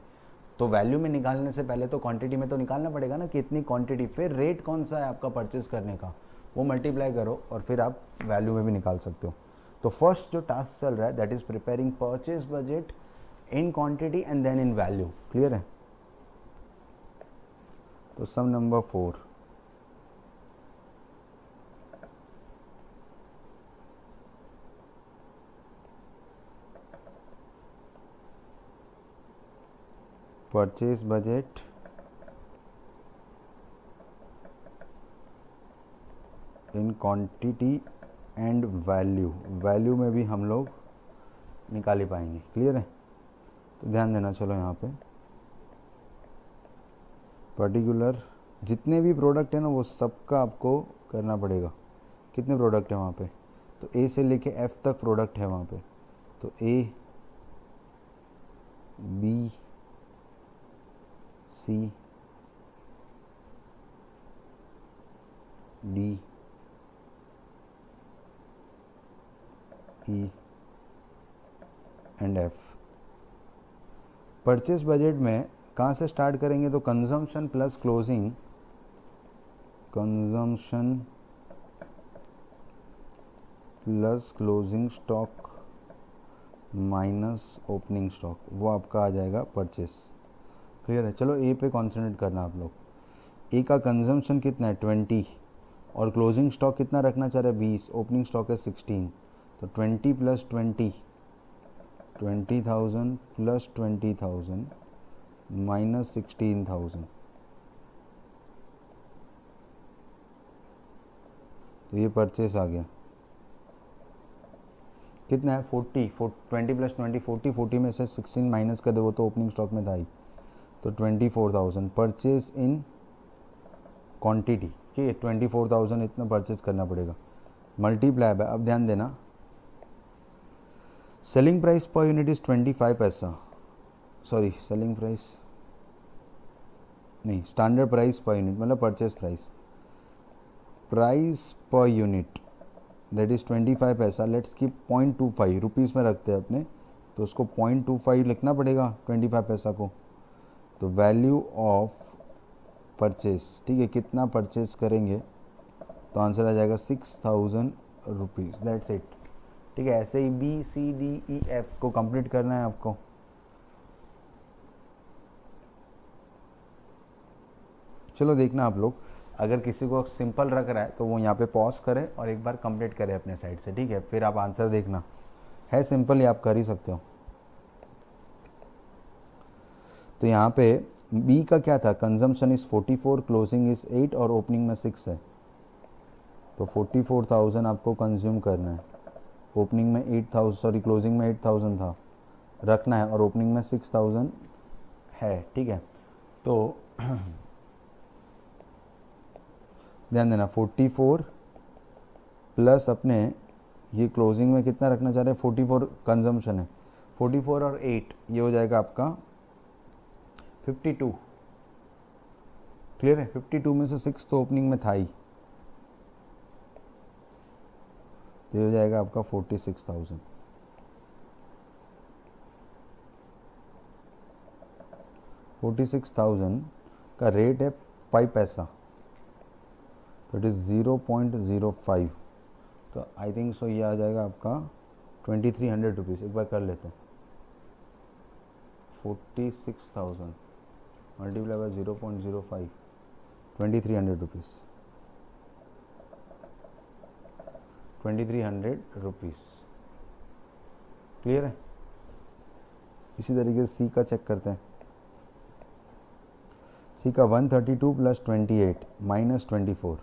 तो वैल्यू में निकालने से पहले तो क्वांटिटी में तो निकालना पड़ेगा ना कि इतनी क्वांटिटी फिर रेट कौन सा है आपका परचेज करने का वो मल्टीप्लाई करो और फिर आप वैल्यू में भी निकाल सकते हो तो फर्स्ट जो टास्क चल रहा है that is preparing purchase budget in quantity and then in value clear है तो sum number four purchase budget in quantity and value value में भी हम लोग निकाल ही पाएंगे क्लियर है तो ध्यान देना चलो यहाँ पे पर्टिकुलर जितने भी प्रोडक्ट है ना वो सबका आपको करना पड़ेगा कितने प्रोडक्ट तो है वहाँ पे तो ए से लेके एफ तक प्रोडक्ट है वहाँ पे तो A B C D E and F purchase budget में कहाँ से स्टार्ट करेंगे तो consumption plus closing consumption plus closing stock minus opening stock वो आपका आ जाएगा परचेस क्लियर है चलो ए पे कॉन्सेंट्रेट करना आप लोग ए का कंजम्पशन कितना है ट्वेंटी और क्लोजिंग स्टॉक कितना रखना चाह रहे हैं बीस ओपनिंग स्टॉक है सिक्सटीन तो twenty plus twenty twenty thousand plus twenty thousand minus sixteen thousand तो ये परचेस आ गया कितना है forty four twenty plus twenty forty forty में से सिक्सटीन माइनस कर दे वो तो ओपनिंग स्टॉक में था ही तो twenty four thousand purchase in quantity ठीक है ट्वेंटी फोर थाउजेंड इतना परचेज करना पड़ेगा मल्टीप्लाई बाय अब ध्यान देना selling price per unit is twenty five पैसा सॉरी सेलिंग प्राइस नहीं स्टैंडर्ड प्राइस पर यूनिट मतलब purchase price price per unit that is twenty five पैसा लेट्स की पॉइंट टू फाइव रुपीज़ में रखते हैं अपने तो उसको पॉइंट टू फाइव लिखना पड़ेगा ट्वेंटी फाइव पैसा को तो वैल्यू ऑफ परचेस ठीक है कितना परचेस करेंगे तो आंसर आ जाएगा six thousand rupees that's it ठीक है ऐसे ही B C D E F को कंप्लीट करना है आपको चलो देखना आप लोग अगर किसी को सिंपल रख रहा है तो वो यहाँ पे पॉज करें और एक बार कंप्लीट करें अपने साइड से ठीक है फिर आप आंसर देखना है सिंपल ही आप कर ही सकते हो तो यहाँ पे बी का क्या था कंजम्पशन इज़ 44 क्लोजिंग इज़ 8 और ओपनिंग में 6 है तो 44,000 आपको कंज्यूम करना है ओपनिंग में 8,000 सॉरी क्लोजिंग में 8,000 था रखना है और ओपनिंग में 6,000 है ठीक है तो ध्यान देना 44 प्लस अपने ये क्लोजिंग में कितना रखना चाह रहे हैं 44 कंजम्पशन है 44 और 8 ये हो जाएगा आपका 52 क्लियर है 52 में से सिक्स तो ओपनिंग में था ही तो हो जाएगा आपका 46,000 थाउजेंड का रेट है फाइव पैसा तो it is zero point zero five तो आई थिंक सो ये आ जाएगा आपका ट्वेंटी थ्री हंड्रेड रुपीज़ एक बार कर लेते हैं forty six thousand multiply by zero point zero five twenty three hundred rupees twenty three hundred rupees clear है इसी तरीके से सी का चेक करते हैं सी का one thirty two plus twenty eight minus twenty four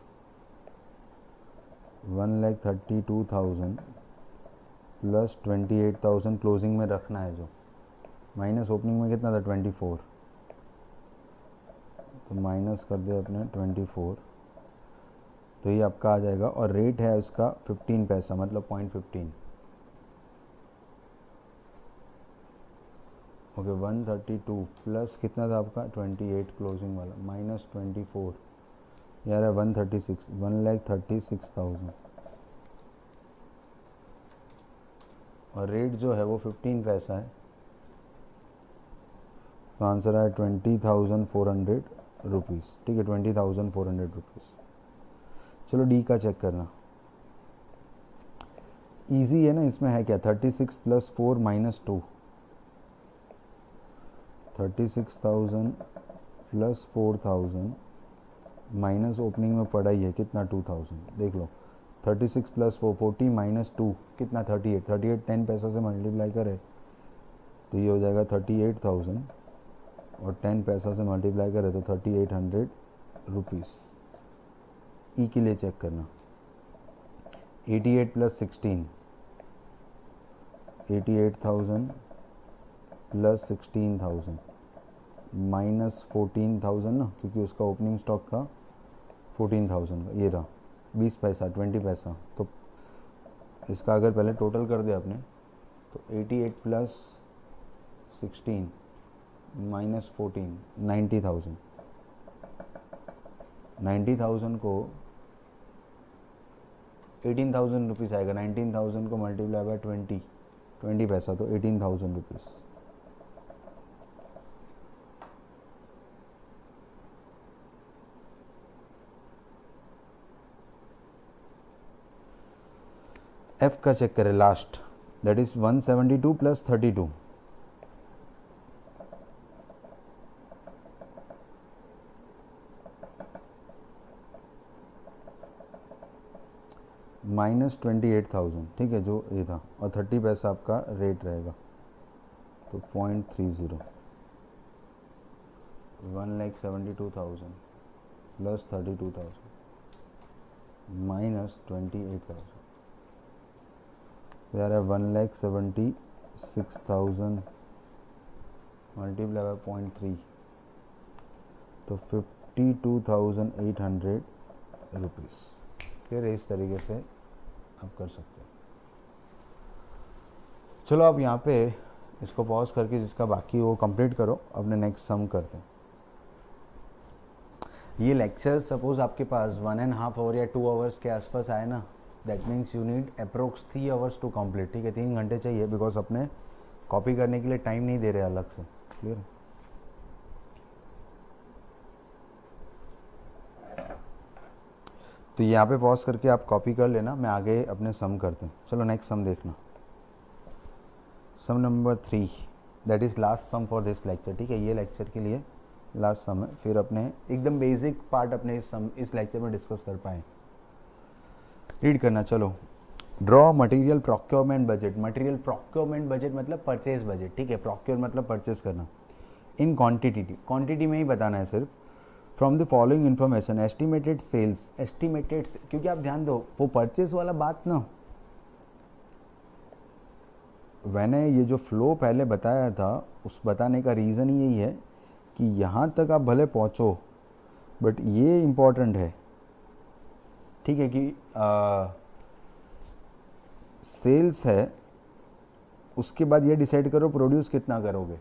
one lakh thirty two thousand plus twenty eight thousand closing में रखना है जो माइनस ओपनिंग में कितना था ट्वेंटी फोर तो माइनस कर दे अपने ट्वेंटी फोर तो ये आपका आ जाएगा और रेट है उसका फिफ्टीन पैसा मतलब point fifteen okay one thirty two plus कितना था आपका ट्वेंटी एट क्लोजिंग वाला माइनस ट्वेंटी फोर यार है one thirty six one lakh thirty six thousand और रेट जो है वो फिफ्टीन पैसा है तो आंसर है twenty thousand four hundred rupees ठीक है twenty thousand four hundred rupees चलो डी का चेक करना इजी है ना इसमें है क्या thirty six plus four minus two thirty six thousand plus four thousand minus opening में पड़ा ही है कितना टू थाउजेंड देख लो thirty six plus four forty minus two कितना thirty eight thirty eight ten पैसा से मल्टीप्लाई करे तो ये हो जाएगा थर्टी एट थाउजेंड और टेन पैसा से मल्टीप्लाई करें तो thirty eight hundred rupees E के लिए चेक करना eighty eight plus sixteen eighty eight thousand plus sixteen thousand minus fourteen thousand ना क्योंकि उसका ओपनिंग स्टॉक का फोर्टीन थाउजेंड का ये रहा बीस पैसा ट्वेंटी पैसा तो इसका अगर पहले टोटल कर दिया आपने तो eighty eight plus sixteen minus fourteen ninety thousand ninety thousand को एटीन थाउजेंड रुपीज़ आएगा नाइनटीन थाउजेंड को मल्टीप्लाई बाय ट्वेंटी ट्वेंटी पैसा तो एटीन थाउजेंड रुपीज़ एफ का चेक करें last that is 172 seventy two plus thirty two minus twenty eight thousand ठीक है जो ये था और थर्टी पैसा आपका रेट रहेगा तो point three zero one lakh seventy two thousand plus thirty two thousand minus twenty eight thousand यार है one lakh seventy six thousand multiply by point three तो fifty two thousand eight hundred rupees फिर इस तरीके से आप कर सकते हैं चलो आप यहाँ पे इसको पॉज करके जिसका बाकी वो कंप्लीट करो अपने नेक्स्ट सम करते हैं ये लेक्चर सपोज आपके पास वन एंड हाफ आवर या टू आवर्स के आसपास आए ना that means you need approx three hours to complete ठीक है तीन घंटे चाहिए बिकॉज अपने कॉपी करने के लिए टाइम नहीं दे रहे अलग से क्लियर है तो यहाँ पे पॉज करके आप कॉपी कर लेना मैं आगे अपने सम करते हैं चलो नेक्स्ट सम देखना sum number three that is last sum for this lecture ठीक है ये लेक्चर के लिए लास्ट सम है फिर अपने एकदम बेसिक पार्ट अपने इस सम इस लेक्चर में डिस्कस कर पाए रीड करना चलो raw material procurement budget material procurement budget मतलब परचेज बजट ठीक है प्रोक्योर मतलब परचेज करना इन क्वांटिटी क्वांटिटी में ही बताना है सिर्फ from the following information estimated sales estimated क्योंकि आप ध्यान दो वो परचेस वाला बात ना मैंने ये जो फ्लो पहले बताया था उस बताने का रीज़न यही है कि यहाँ तक आप भले पहुँचो बट ये इम्पॉर्टेंट है ठीक है कि आ, सेल्स है उसके बाद ये डिसाइड करो प्रोड्यूस कितना करोगे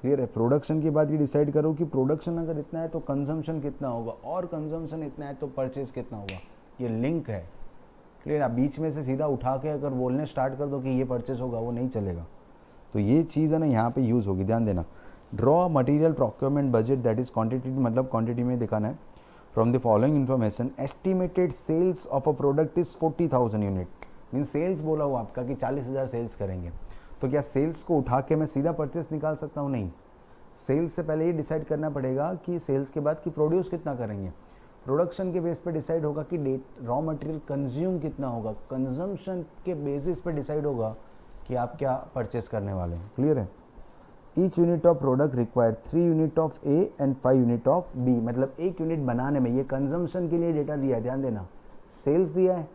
क्लियर है प्रोडक्शन की बात ये डिसाइड करो कि प्रोडक्शन अगर इतना है तो कंजम्पशन कितना होगा और कंजम्पशन इतना है तो परचेज कितना होगा ये लिंक है क्लियर आप बीच में से सीधा उठा के अगर बोलने स्टार्ट कर दो कि ये परचेज होगा वो नहीं चलेगा तो ये चीज़ है ना यहाँ पे यूज़ होगी ध्यान देना raw material procurement budget that is quantity मतलब क्वांटिटी में दिखाना है from the following information estimated sales of a product is forty thousand unit mean sales बोला हुआ आपका कि चालीस हज़ार सेल्स करेंगे तो क्या सेल्स को उठा के मैं सीधा परचेस निकाल सकता हूँ नहीं सेल्स से पहले ये डिसाइड करना पड़ेगा कि सेल्स के बाद कि प्रोड्यूस कितना करेंगे प्रोडक्शन के बेस पे डिसाइड होगा कि डेट रॉ मटेरियल कंज्यूम कितना होगा कंजम्पशन के बेसिस पे डिसाइड होगा कि आप क्या परचेस करने वाले हैं क्लियर है each unit of product require three unit of A and five unit of B मतलब एक यूनिट बनाने में ये कंजम्पशन के लिए डेटा दिया है ध्यान देना सेल्स दिया है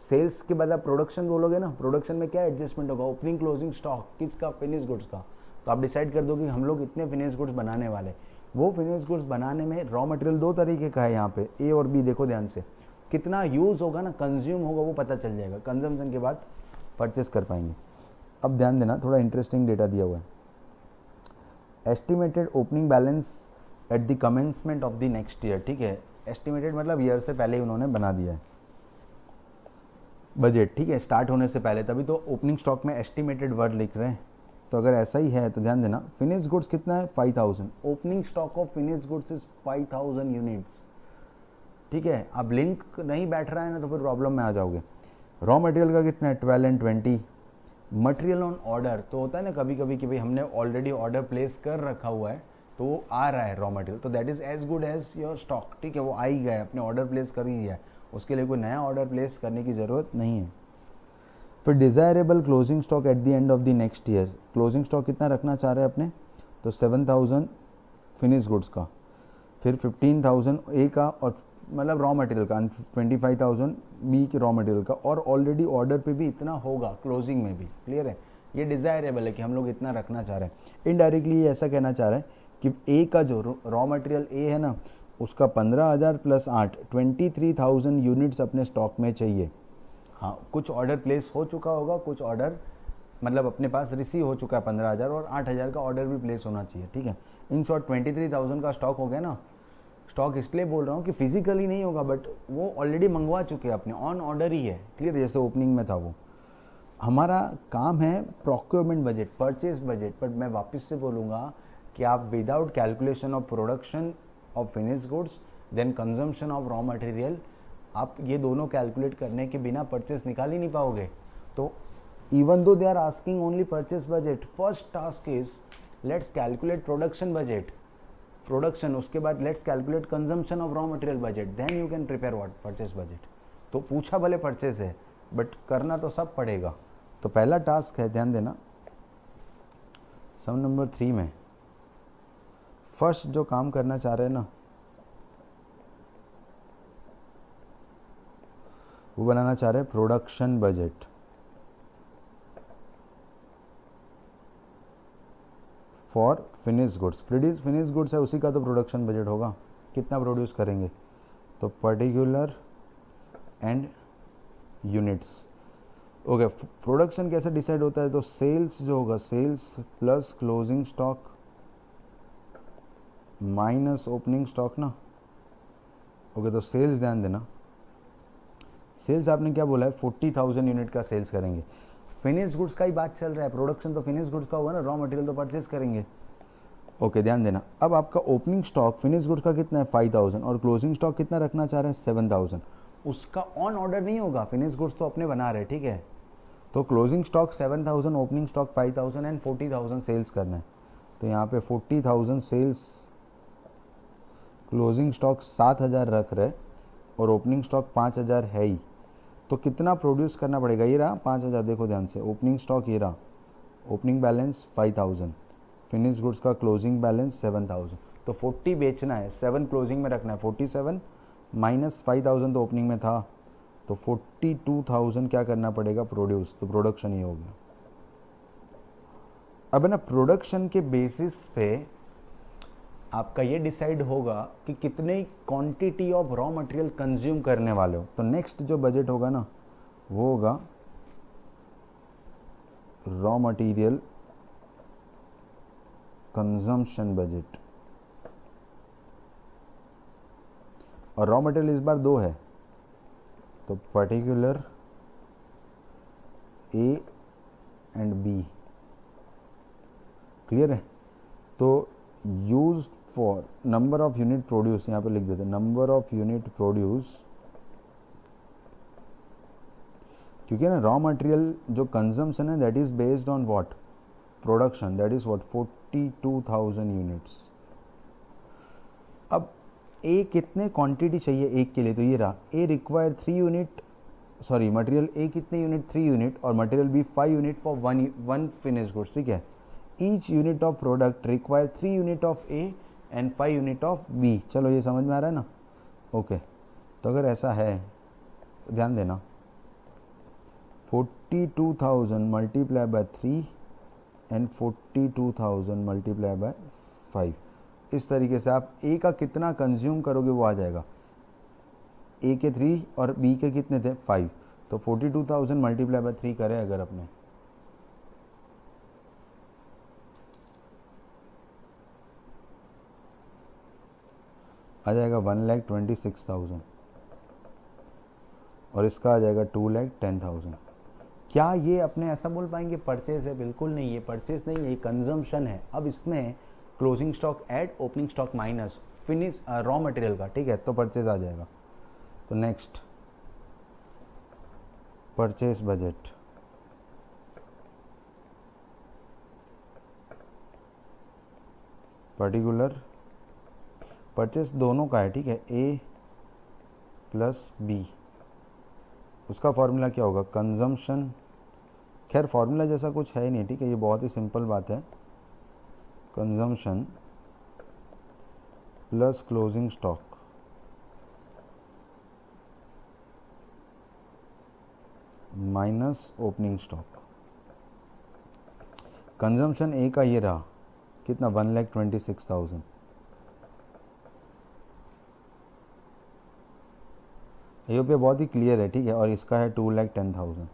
सेल्स के बाद आप प्रोडक्शन बोलोगे ना प्रोडक्शन में क्या एडजस्टमेंट होगा ओपनिंग क्लोजिंग स्टॉक किसका फिनिश गुड्स का तो आप डिसाइड कर दो कि हम लोग इतने फिनिश गुड्स बनाने वाले वो फिनिश गुड्स बनाने में रॉ मटेरियल दो तरीके का है यहाँ पे ए और बी देखो ध्यान से कितना यूज़ होगा ना कंज्यूम होगा वो पता चल जाएगा कंजम्पन के बाद परचेस कर पाएंगे अब ध्यान देना थोड़ा इंटरेस्टिंग डेटा दिया हुआ है estimated opening balance at the commencement of the next year ठीक है एस्टिमेटेड मतलब ईयर से पहले ही उन्होंने बना दिया है बजट ठीक है स्टार्ट होने से पहले तभी तो ओपनिंग स्टॉक में एस्टिमेटेड वर्ड लिख रहे हैं तो अगर ऐसा ही है तो ध्यान देना फिनिश गुड्स कितना है five thousand opening stock of finish goods is five thousand units ठीक है अब लिंक नहीं बैठ रहा है ना तो फिर प्रॉब्लम में आ जाओगे रॉ मटेरियल का कितना है twelve and twenty material on order तो होता है ना कभी कभी कि भाई हमने ऑलरेडी ऑर्डर प्लेस कर रखा हुआ है तो वो आ रहा है रॉ मटेरियल तो that is as good as your stock ठीक है वो आ ही गया है अपने ऑर्डर प्लेस कर ही दिया है उसके लिए कोई नया ऑर्डर प्लेस करने की ज़रूरत नहीं है फिर desirable closing stock at the end of the next year closing stock कितना रखना चाह रहे हैं अपने तो सेवन थाउजेंड फिनिश गुड्स का फिर फिफ्टीन थाउजेंड ए का और मतलब रॉ मटेरियल का ट्वेंटी फाइव थाउजेंड बी के रॉ मटेरियल का और ऑलरेडी ऑर्डर पे भी इतना होगा क्लोजिंग में भी क्लियर है ये डिज़ायरेबल है कि हम लोग इतना रखना चाह रहे हैं इनडायरेक्टली ऐसा कहना चाह रहे हैं कि ए का जो रॉ मटेरियल ए है ना उसका पंद्रह हज़ार प्लस आठ ट्वेंटी थ्री थाउजेंड यूनिट्स अपने स्टॉक में चाहिए हाँ कुछ ऑर्डर प्लेस हो चुका होगा कुछ ऑर्डर मतलब अपने पास रिसीव हो चुका है पंद्रह हज़ार और आठ हज़ार का ऑर्डर भी प्लेस होना चाहिए ठीक है in short twenty three thousand का स्टॉक हो गया ना स्टॉक इसलिए बोल रहा हूँ कि फिजिकली नहीं होगा बट वो ऑलरेडी मंगवा चुके हैं अपने ऑन ऑर्डर ही है क्लियर जैसे ओपनिंग में था वो हमारा काम है procurement budget purchase budget but मैं वापस से बोलूँगा कि आप without calculation of production of finish goods then consumption of raw material आप ये दोनों कैलकुलेट करने के बिना परचेस निकाल ही नहीं पाओगे तो even though they are asking only purchase budget first task is let's calculate production budget production उसके बाद let's calculate consumption of raw material budget then you can prepare what purchase budget तो पूछा भले purchase है but करना तो सब पड़ेगा तो पहला टास्क है ध्यान देना सम नंबर थ्री में फर्स्ट जो काम करना चाह रहे हैं ना वो बनाना चाह रहे हैं production budget for finish goods फ्रीडीज फिनिश गुड्स है उसी का तो प्रोडक्शन बजट होगा कितना प्रोड्यूस करेंगे तो particular and units okay production कैसे डिसाइड होता है तो सेल्स जो होगा sales plus closing stock minus opening stock ना ओके तो सेल्स ध्यान देना सेल्स आपने क्या बोला है फोर्टी थाउजेंड यूनिट का सेल्स करेंगे फिनिश गुड्स का ही बात चल रहा है प्रोडक्शन तो फिनिश गुड्स का होगा ना रॉ मटेरियल तो परचेज करेंगे ओके okay, ध्यान देना अब आपका ओपनिंग स्टॉक फिनिश गुड्स का कितना है फाइव थाउजेंड और क्लोजिंग स्टॉक कितना रखना चाह रहे हैं सेवन थाउजेंड उसका ऑन ऑर्डर नहीं होगा फिनिश गुड्स तो अपने बना रहे ठीक है तो closing stock seven thousand opening stock five thousand and forty thousand sales करना है तो यहाँ पे forty thousand sales closing stock सात हज़ार रख रहे और ओपनिंग स्टॉक पाँच हज़ार है ही तो कितना प्रोड्यूस करना पड़ेगा ये रहा पाँच हज़ार देखो ध्यान से ओपनिंग स्टॉक ये रहा opening balance five thousand finish goods का क्लोजिंग बैलेंस सेवन थाउजेंड तो फोर्टी बेचना है सेवन क्लोजिंग में रखना है forty seven minus five thousand तो ओपनिंग में था तो फोर्टी टू थाउजेंड क्या करना पड़ेगा प्रोड्यूस तो प्रोडक्शन ही हो गया अब ना प्रोडक्शन के बेसिस पे आपका ये डिसाइड होगा कि कितने quantity of raw material consume करने वाले हो तो नेक्स्ट जो बजट होगा ना वो होगा रॉ मटेरियल कंजम्पशन बजट और रॉ मटेरियल इस बार दो है तो particular A and B clear है तो use for number of unit produce यहां पे लिख देते नंबर ऑफ यूनिट प्रोड्यूस क्योंकि ना रॉ मटेरियल जो कंजम्पशन है that is based on what production that is what 42,000 units अब ए कितने क्वांटिटी चाहिए एक के लिए तो ये रहा A require three unit sorry material A कितने यूनिट थ्री यूनिट और material B five unit for one one finish goods ठीक है each unit of product require three unit of A and five unit of B चलो ये समझ में आ रहा है ना ओके तो अगर ऐसा है ध्यान देना forty two thousand multiply by three and forty two thousand multiply by five इस तरीके से आप ए का कितना कंज्यूम करोगे वो आ जाएगा ए के थ्री और बी के कितने थे फाइव तो forty two thousand multiply by three करें अगर अपने आ जाएगा one lakh twenty six thousand और इसका आ जाएगा टू लैख टेन थाउजेंड क्या ये अपने ऐसा बोल पाएंगे परचेज है बिल्कुल नहीं ये परचेज नहीं ये कंजम्पशन है अब इसमें closing stock at opening stock minus finish raw material का ठीक है तो परचेज आ जाएगा तो next purchase budget particular purchase दोनों का है ठीक है ए प्लस बी उसका फार्मूला क्या होगा कंजम्पशन खैर फार्मूला जैसा कुछ है ही नहीं ठीक है ये बहुत ही सिंपल बात है consumption plus closing stock minus opening stock consumption A का ये रहा कितना one lakh twenty six thousand रुपया बहुत ही क्लियर है ठीक है और इसका है टू लैख टेन थाउजेंड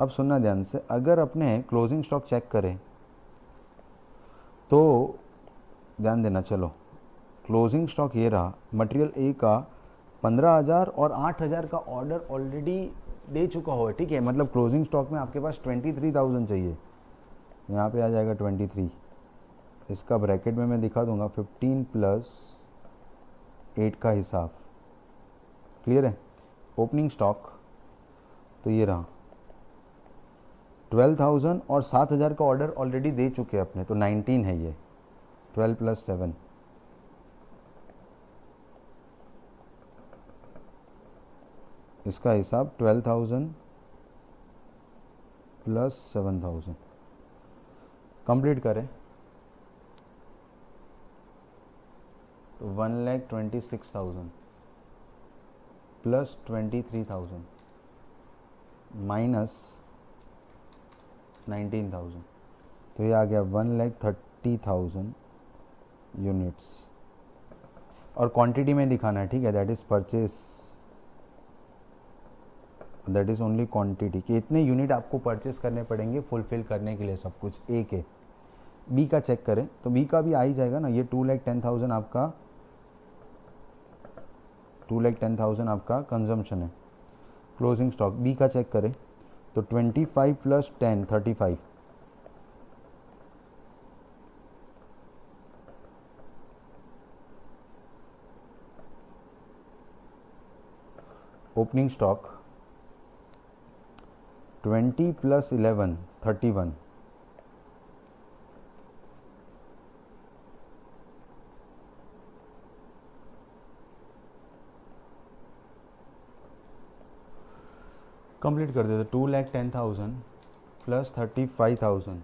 अब सुनना ध्यान से अगर अपने क्लोजिंग स्टॉक चेक करें तो ध्यान देना चलो क्लोजिंग स्टॉक ये रहा मटेरियल ए का पंद्रह हज़ार और आठ हज़ार का ऑर्डर ऑलरेडी दे चुका हो ठीक है मतलब क्लोजिंग स्टॉक में आपके पास ट्वेंटी थ्री थाउजेंड चाहिए यहाँ पे आ जाएगा ट्वेंटी थ्री इसका ब्रैकेट में मैं दिखा दूंगा फिफ्टीन प्लस एट का हिसाब क्लियर है ओपनिंग स्टॉक तो ये रहा ट्वेल्व थाउजेंड और सात हज़ार का ऑर्डर ऑलरेडी दे चुके हैं अपने तो नाइनटीन है ये ट्वेल्व प्लस सेवन इसका हिसाब twelve thousand plus seven thousand complete करें तो one lakh twenty six thousand plus twenty three thousand minus nineteen thousand तो ये आ गया one lakh thirty thousand units और क्वांटिटी में दिखाना है ठीक है that is purchase that is only quantity कि इतने यूनिट आपको परचेस करने पड़ेंगे फुलफिल करने के लिए सब कुछ ए के बी का चेक करें तो बी का भी आ ही जाएगा ना ये टू लैख टेन थाउजेंड आपका टू लैख टेन थाउजेंड आपका कंजम्पशन है क्लोजिंग स्टॉक बी का चेक करें तो twenty five plus ten thirty five opening stock twenty plus eleven thirty one complete कर देते two lakh ten thousand plus thirty five thousand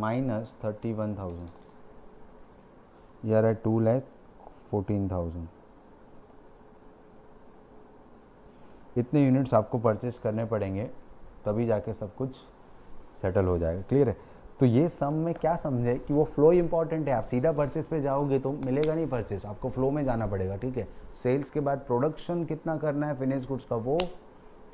minus thirty one thousand यार है two lakh fourteen thousand इतने units आपको purchase करने पड़ेंगे तभी जाके सब कुछ सेटल हो जाएगा क्लियर है तो ये सम में क्या समझे कि वो फ्लो इंपॉर्टेंट है आप सीधा परचेस पे जाओगे तो मिलेगा नहीं परचेस आपको फ्लो में जाना पड़ेगा ठीक है सेल्स के बाद प्रोडक्शन कितना करना है फिनिश गुड्स का वो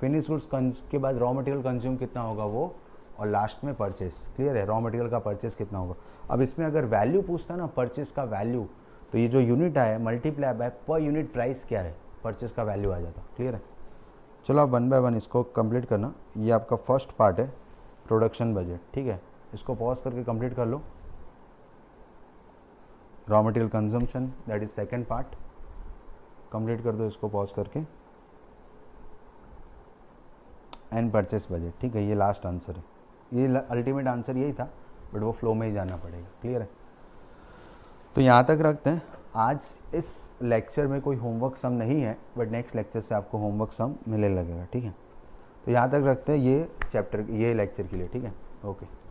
फिनिश गुड्स के बाद रॉ मटेरियल कंज्यूम कितना होगा वो और लास्ट में परचेस क्लियर है रॉ मटेरियल का परचेस कितना होगा अब इसमें अगर वैल्यू पूछता ना परचेस का वैल्यू तो ये जो यूनिट आया multiply by per unit price क्या है परचेस का वैल्यू आ जाता क्लियर है चलो आप वन बाय वन इसको कंप्लीट करना ये आपका फर्स्ट पार्ट है प्रोडक्शन बजट ठीक है इसको पॉज करके कंप्लीट कर लो raw material consumption that is second part complete कर दो इसको पॉज करके एंड परचेस बजट ठीक है ये लास्ट आंसर है ये अल्टीमेट आंसर यही था बट वो फ्लो में ही जाना पड़ेगा क्लियर है तो यहाँ तक रखते हैं आज इस लेक्चर में कोई होमवर्क सम नहीं है बट नेक्स्ट लेक्चर से आपको होमवर्क सम मिलने लगेगा ठीक है तो यहाँ तक रखते हैं ये चैप्टर ये लेक्चर के लिए ठीक है ओके